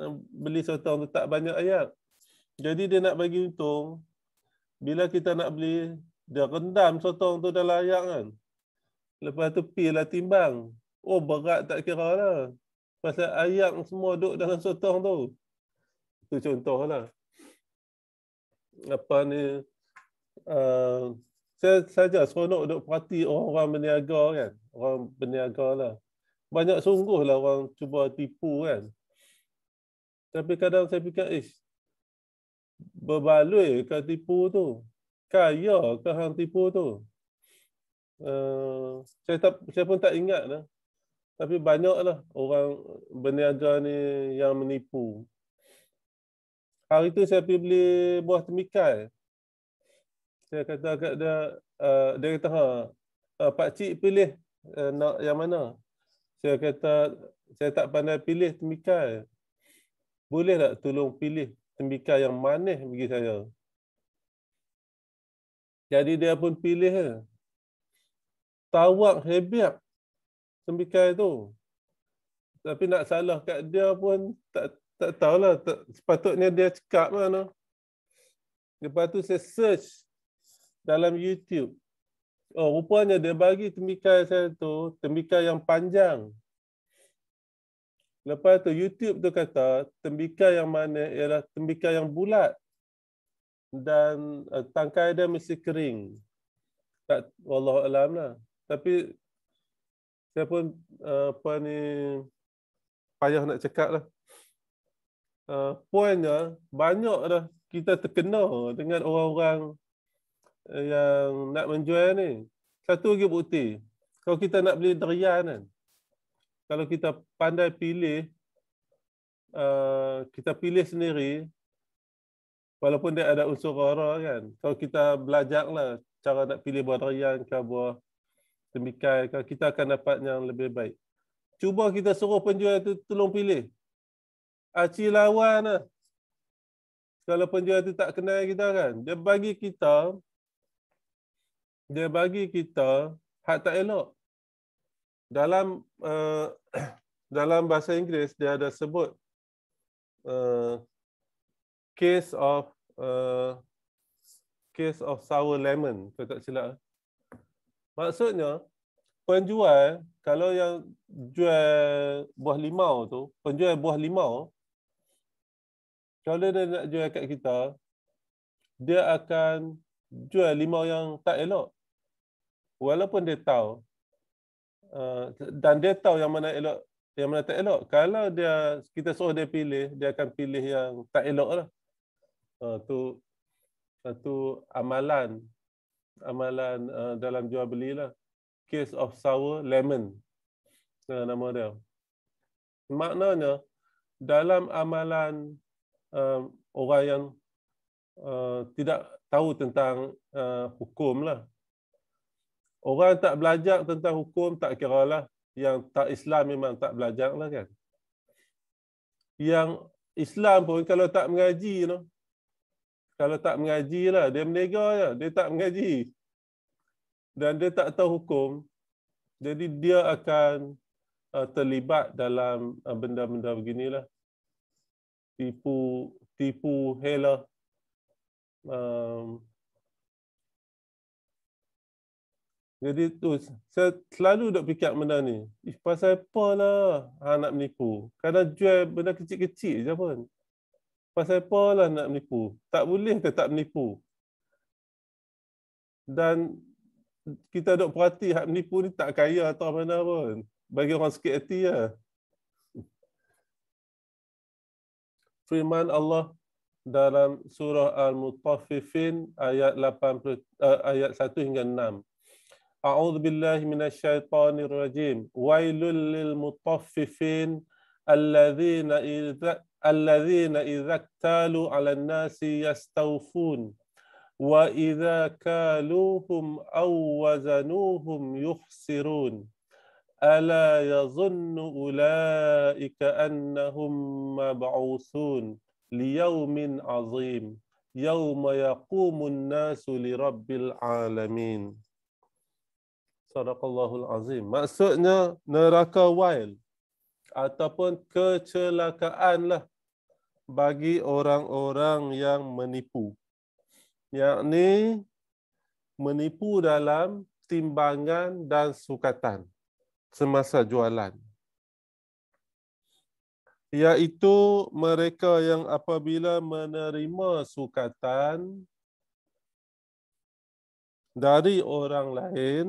ah, beli sotong tu tak banyak ayat. Jadi dia nak bagi untung. Bila kita nak beli, dia rendam sotong tu dalam ayat kan. Lepas tu pilah timbang. Oh berat tak kira lah. Pasal ayat semua duduk dalam sotong tu. Itu contoh lah apa ni uh, saya saja seronok duk perhati orang-orang berniaga kan orang berniaga lah banyak sungguh lah orang cuba tipu kan tapi kadang saya fikir ish berbaloi ke tipu tu kaya ke hang tipu tu uh, saya tak saya pun tak ingat lah tapi banyaklah orang berniaga ni yang menipu hari tu saya pergi beli buah temikai. Saya kata kat dia, uh, dia kata, ha, uh, Pak Cik pilih uh, nak yang mana? Saya kata, saya tak pandai pilih temikai. Boleh tak tolong pilih temikai yang manis bagi saya? Jadi dia pun pilih. Tawak hebat temikai tu. Tapi nak salah kat dia pun tak tak tahulah tak, sepatutnya dia cakap mana lepas tu saya search dalam YouTube oh rupanya dia bagi tembikai saya tu tembikai yang panjang lepas tu YouTube tu kata tembikai yang mana ialah tembikai yang bulat dan uh, tangkai dia mesti kering tak Allah alam lah tapi saya pun uh, apa ni payah nak cakap lah uh, poinnya uh, banyak dah kita terkena dengan orang-orang uh, yang nak menjual ni. Satu lagi bukti, kalau kita nak beli derian kan, kalau kita pandai pilih, uh, kita pilih sendiri, walaupun dia ada unsur rara kan, kalau kita belajarlah cara nak pilih buah derian ke buah demikian, kita akan dapat yang lebih baik. Cuba kita suruh penjual itu tolong pilih aci lawan lah. Kalau penjual tu tak kenal kita kan. Dia bagi kita, dia bagi kita hak tak elok. Dalam uh, <clears throat> dalam bahasa Inggeris, dia ada sebut uh, case of uh, case of sour lemon, kalau tak silap. Maksudnya, penjual, kalau yang jual buah limau tu, penjual buah limau, kalau dia nak jual kat kita, dia akan jual limau yang tak elok. Walaupun dia tahu, uh, dan dia tahu yang mana elok, yang mana tak elok. Kalau dia kita suruh dia pilih, dia akan pilih yang tak elok lah. Itu uh, satu uh, amalan amalan dalam jual beli lah. Case of sour lemon nama dia. Maknanya dalam amalan uh, orang yang uh, tidak tahu tentang uh, hukum lah. Orang tak belajar tentang hukum tak kira lah. Yang tak Islam memang tak belajar lah kan. Yang Islam pun kalau tak mengaji, no? kalau tak mengaji lah, dia menega je, dia tak mengaji. Dan dia tak tahu hukum, jadi dia akan uh, terlibat dalam uh, benda-benda uh, beginilah tipu tipu hela um, jadi tu saya selalu dok fikir benda ni if pasal apa lah nak menipu kadang jual benda kecil-kecil je pun pasal apa lah nak menipu tak boleh ke tak menipu dan kita dok perhati hak menipu ni tak kaya atau mana pun bagi orang sikit hati lah ya. firman Allah dalam surah Al-Mutaffifin ayat 80 uh, eh, ayat 1 hingga 6. A'udzu billahi minasyaitonir rajim. Wailul lil mutaffifin alladzina idza alladzina idza talu 'alan nasi yastawfun wa idza kaluhum aw wazanuhum yuhsirun. الا يظن اولئك انهم مبعوثون ليوم عظيم يوم يقوم الناس لرب العالمين صدق الله العظيم maksudnya neraka wild ataupun kecelakaanlah bagi orang-orang yang menipu Yang ni menipu dalam timbangan dan sukatan semasa jualan. Iaitu mereka yang apabila menerima sukatan dari orang lain,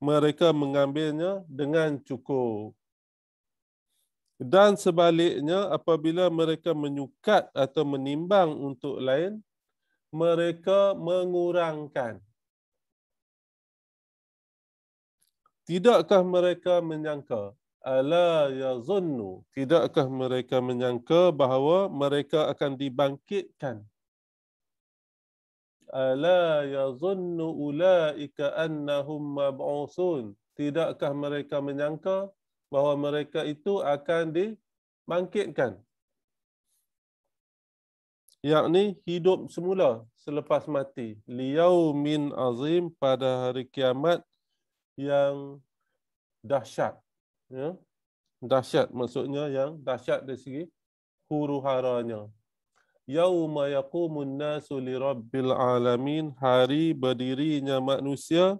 mereka mengambilnya dengan cukup. Dan sebaliknya, apabila mereka menyukat atau menimbang untuk lain, mereka mengurangkan. tidakkah mereka menyangka ala yazunnu tidakkah mereka menyangka bahawa mereka akan dibangkitkan ala yazunnu ulaika annahum mab'usun tidakkah mereka menyangka bahawa mereka itu akan dibangkitkan yakni hidup semula selepas mati liyaumin azim pada hari kiamat yang dahsyat. Ya? Dahsyat maksudnya yang dahsyat dari segi huru haranya. Yauma yaqumun nasu li rabbil alamin hari berdirinya manusia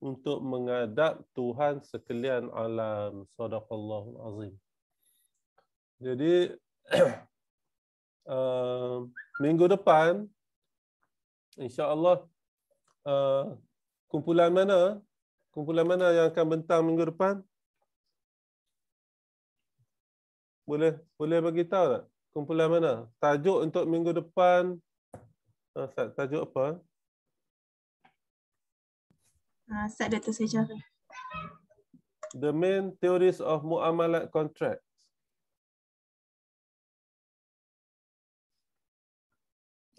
untuk mengadap Tuhan sekalian alam. Sadaqallahul azim. Jadi uh, <clears throat> minggu depan insya-Allah uh, kumpulan mana Kumpulan mana yang akan bentang minggu depan? Boleh boleh bagi tahu tak? Kumpulan mana? Tajuk untuk minggu depan. Ah, Ustaz, tajuk apa? Ah, Ustaz Dato' Sejarah. The main theories of muamalat contract.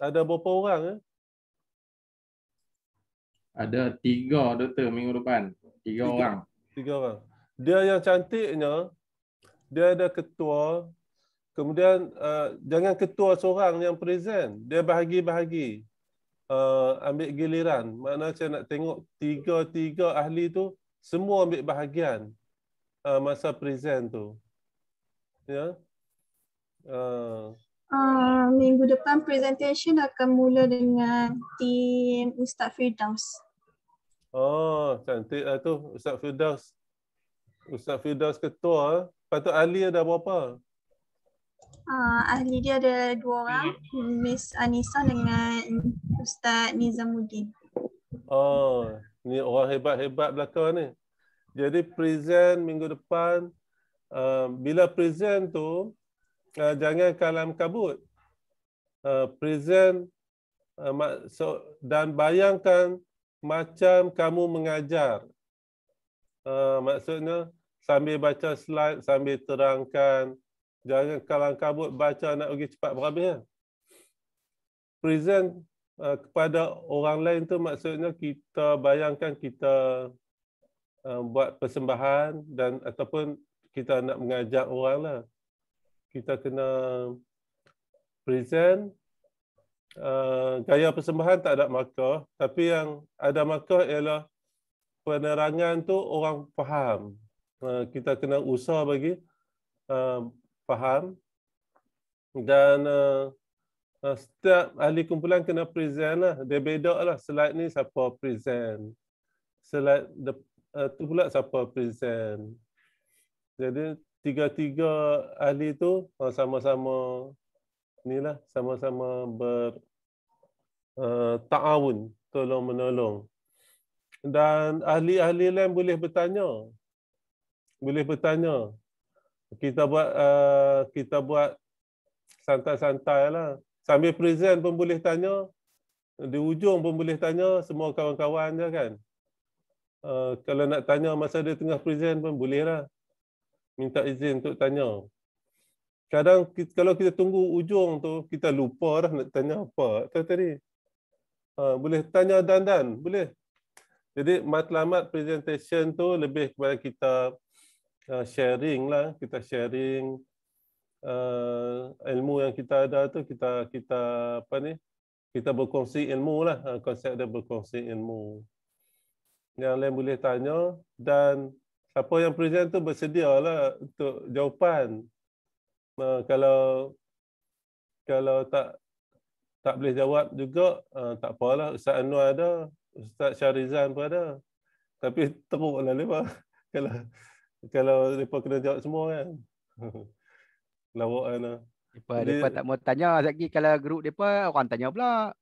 Ada berapa orang eh? Ada tiga doktor minggu depan. Tiga, tiga orang. Tiga orang. Dia yang cantiknya, dia ada ketua. Kemudian, uh, jangan ketua seorang yang present. Dia bahagi-bahagi. Uh, ambil giliran. Mana saya nak tengok tiga-tiga ahli tu semua ambil bahagian uh, masa present tu. Ya. Yeah? Uh, Ah, minggu depan presentation akan mula dengan tim Ustaz Firdaus. Oh, cantik lah tu Ustaz Firdaus. Ustaz Firdaus ketua. Lepas eh. tu ahli ada berapa? Uh, ahli dia ada dua orang, Miss Anissa dengan Ustaz Nizamuddin. Oh, ni orang hebat-hebat belakang ni. Jadi present minggu depan, uh, bila present tu, uh, jangan kalam kabut. Uh, present uh, so, dan bayangkan macam kamu mengajar. Uh, maksudnya sambil baca slide, sambil terangkan. Jangan kalam kabut baca nak pergi cepat berhabis. Ya? Present uh, kepada orang lain tu maksudnya kita bayangkan kita uh, buat persembahan dan ataupun kita nak mengajak orang lah kita kena present uh, gaya persembahan tak ada markah tapi yang ada markah ialah penerangan tu orang faham uh, kita kena usaha bagi uh, faham dan uh, uh, setiap ahli kumpulan kena present lah dia beda lah slide ni siapa present slide the, uh, tu pula siapa present jadi tiga-tiga ahli tu oh, sama-sama inilah sama-sama ber uh, ta'awun tolong menolong dan ahli-ahli lain boleh bertanya boleh bertanya kita buat uh, kita buat santai-santailah sambil present pun boleh tanya di ujung pun boleh tanya semua kawan-kawan je kan uh, kalau nak tanya masa dia tengah present pun boleh lah minta izin untuk tanya. Kadang kita, kalau kita tunggu ujung tu, kita lupa dah nak tanya apa tadi. tadi. Ha, boleh tanya dan dan boleh. Jadi matlamat presentation tu lebih kepada kita uh, sharing lah, kita sharing uh, ilmu yang kita ada tu kita kita apa ni? Kita berkongsi ilmu lah, ha, konsep dia berkongsi ilmu. Yang lain boleh tanya dan siapa yang present tu bersedialah untuk jawapan. Uh, kalau kalau tak tak boleh jawab juga, uh, tak apalah. Ustaz Anwar ada, Ustaz Syarizan pun ada. Tapi <laughs> teruklah mereka. <laughs> kalau kalau mereka kena jawab semua kan. <laughs> Lawak kan. Mereka, Jadi, mereka tak mau tanya lagi kalau grup mereka, orang tanya pula.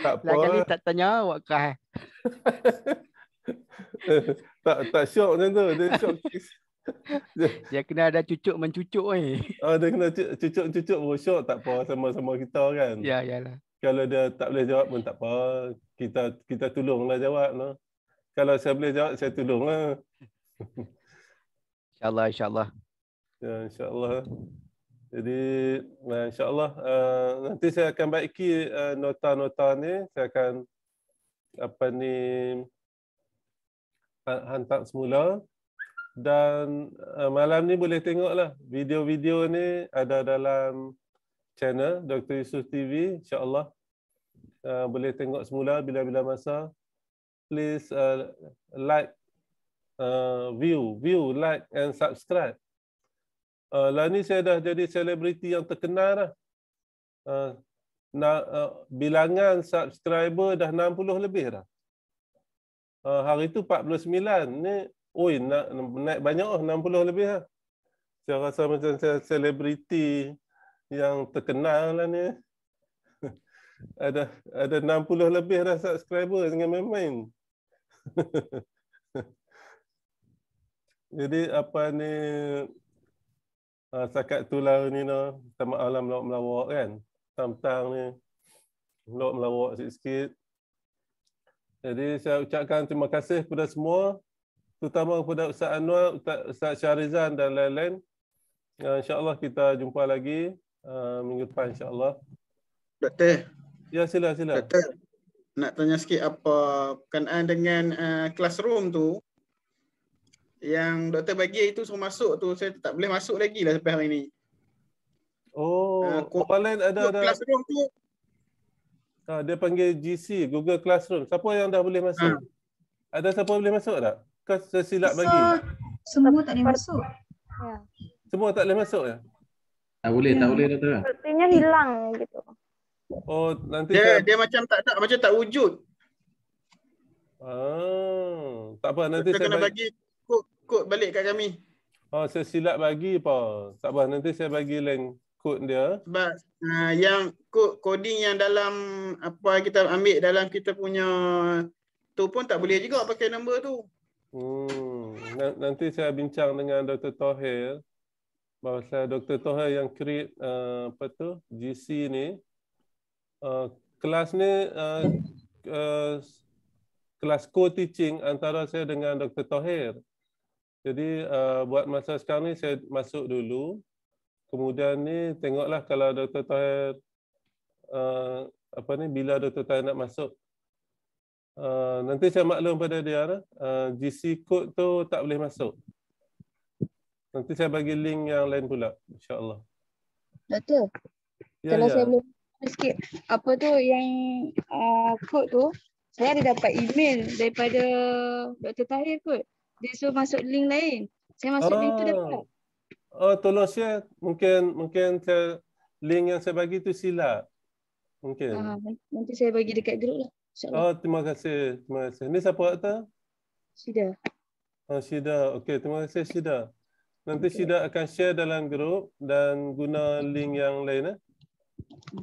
tak apa. Lagi tak tanya awak kah. <laughs> tak tak syok macam tu dia syok <laughs> dia, dia kena ada cucuk mencucuk ni <laughs> oh dia kena cucuk cucuk pun syok tak apa sama-sama kita kan ya yalah kalau dia tak boleh jawab pun tak apa kita kita tolonglah jawab no kalau saya boleh jawab saya tolonglah insyaallah insyaallah ya insyaallah jadi ya, insyaallah uh, nanti saya akan baiki uh, nota-nota ni saya akan apa ni hantar semula dan uh, malam ni boleh tengok lah video-video ni ada dalam channel Dr. Yusuf TV insya-Allah uh, boleh tengok semula bila-bila masa please uh, like uh, view view like and subscribe uh, lah ni saya dah jadi selebriti yang terkenal dah uh, na, uh, bilangan subscriber dah 60 lebih dah Eh, hari tu 49 ni oi nak naik banyak oh lah, 60 lebih lah. Saya rasa macam selebriti yang terkenal lah ni. <laughs> ada ada 60 lebih dah subscriber dengan main-main. <laughs> Jadi apa ni uh, eh, sakat tular ni no, sama alam melawak-melawak kan. Tentang ni melawak-melawak sikit-sikit. Jadi saya ucapkan terima kasih kepada semua, terutama kepada Ustaz Anwar, Ustaz Syarizan dan lain-lain. Ya, Allah kita jumpa lagi uh, minggu depan Insya Allah. Doktor. Ya, sila, sila. Doktor, nak tanya sikit apa berkenaan dengan uh, classroom tu yang doktor bagi itu suruh masuk tu saya tak boleh masuk lagi lah sampai hari ni. Oh, uh, ko- ada, ada. Classroom tu Ha, dia panggil GC, Google Classroom. Siapa yang dah boleh masuk? Ha. Ada siapa boleh masuk tak? Kau sesilap so, bagi. Semua tak boleh masuk. Ya. Semua tak boleh masuk ya? Tak boleh, ya. tak boleh dah tu. Sepertinya hilang gitu. Oh, nanti dia, dia macam tak tak macam tak wujud. Ah, tak apa nanti kita saya kena bagi kod kod balik kat kami. Oh, saya silap bagi pa. Tak apa nanti saya bagi link kod dia. Sebab uh, yang kod coding yang dalam apa kita ambil dalam kita punya tu pun tak boleh juga pakai nombor tu. Hmm. Nanti saya bincang dengan Dr. Tohir. Bahasa Dr. Tohir yang create uh, apa tu GC ni. Uh, kelas ni uh, uh, kelas co-teaching antara saya dengan Dr. Tohir. Jadi uh, buat masa sekarang ni saya masuk dulu kemudian ni tengoklah kalau Dr. Tahir uh, apa ni bila Dr. Tahir nak masuk uh, nanti saya maklum pada dia lah. Uh, GC code tu tak boleh masuk. Nanti saya bagi link yang lain pula. InsyaAllah. Doktor. Ya, kalau ya. saya boleh sikit. Apa tu yang uh, code tu. Saya ada dapat email daripada Dr. Tahir kot. Dia suruh masuk link lain. Saya masuk ah. link tu ah. dapat. Oh, tolong saya Mungkin mungkin saya, link yang saya bagi tu sila Mungkin. Ah, nanti saya bagi dekat grup lah. Oh, terima kasih. Terima kasih. Ni siapa kata? Sida. Oh, Sida. Okey, terima kasih Sida. Nanti okay. Sida akan share dalam grup dan guna link yang lain eh.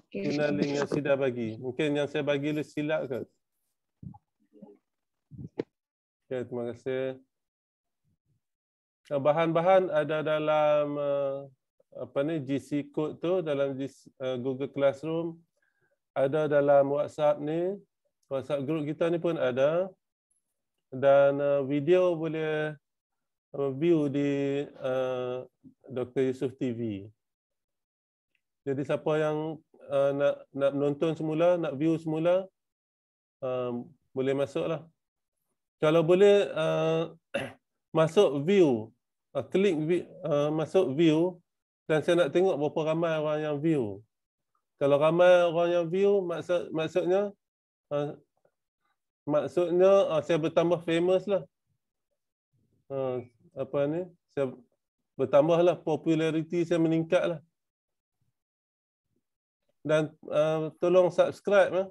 Okay. Guna link yang Sida bagi. Mungkin yang saya bagi tu silap ke? Okey, terima kasih. Eh, bahan-bahan ada dalam eh, apa ni GC code tu dalam eh, Google Classroom ada dalam WhatsApp ni WhatsApp group kita ni pun ada dan video boleh view di Dr Yusuf TV jadi siapa yang nak nak nonton semula nak view semula boleh masuklah kalau boleh masuk view uh, klik view, uh, ah, masuk view dan saya nak tengok berapa ramai orang yang view kalau ramai orang yang view maksud maksudnya uh, maksudnya uh, saya bertambah famous lah uh, apa ni saya bertambah lah populariti saya meningkat lah. dan uh, tolong subscribe eh.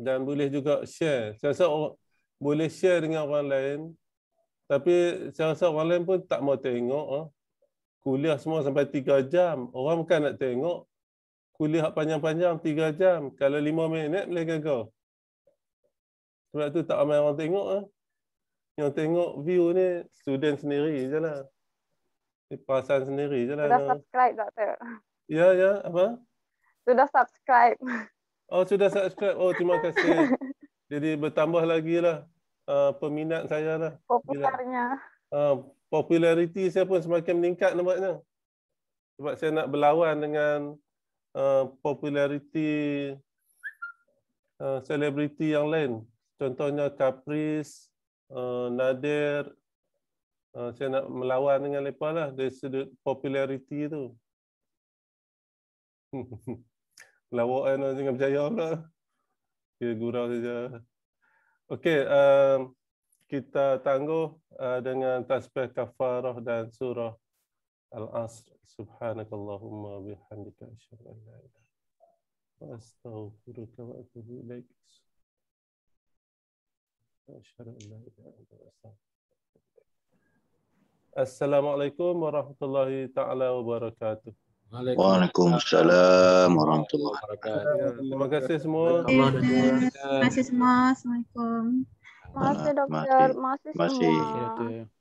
dan boleh juga share saya rasa boleh share dengan orang lain. Tapi saya rasa orang lain pun tak mau tengok. Eh. Kuliah semua sampai tiga jam. Orang bukan nak tengok. Kuliah panjang-panjang tiga jam. Kalau lima minit boleh gagal. Sebab tu tak ramai orang tengok. Eh. Yang tengok view ni student sendiri je lah. Perasaan sendiri je lah. Sudah subscribe tak tu? Ya, ya. Apa? Sudah subscribe. Oh, sudah subscribe. Oh, terima kasih. <laughs> jadi bertambah lagi lah uh, peminat saya lah. Popularnya. Uh, populariti saya pun semakin meningkat nampaknya. Sebab saya nak berlawan dengan uh, populariti uh, selebriti yang lain. Contohnya Kapris, uh, Nadir. Uh, saya nak melawan dengan mereka lah dari sudut populariti tu. <laughs> Lawak kan, saya nak percaya pula kita gurau saja. Okey, um, kita tangguh uh, dengan tasbih kafarah dan surah Al-Asr. Subhanakallahumma bihamdika asyhadu an la ilaha astaghfiruka wa atubu ilaik. Assalamualaikum warahmatullahi taala wabarakatuh. Waalaikumsalam warahmatullahi wabarakatuh. Terima kasih semua. Terima kasih semua. Assalamualaikum. Terima kasih doktor. Terima kasih semua.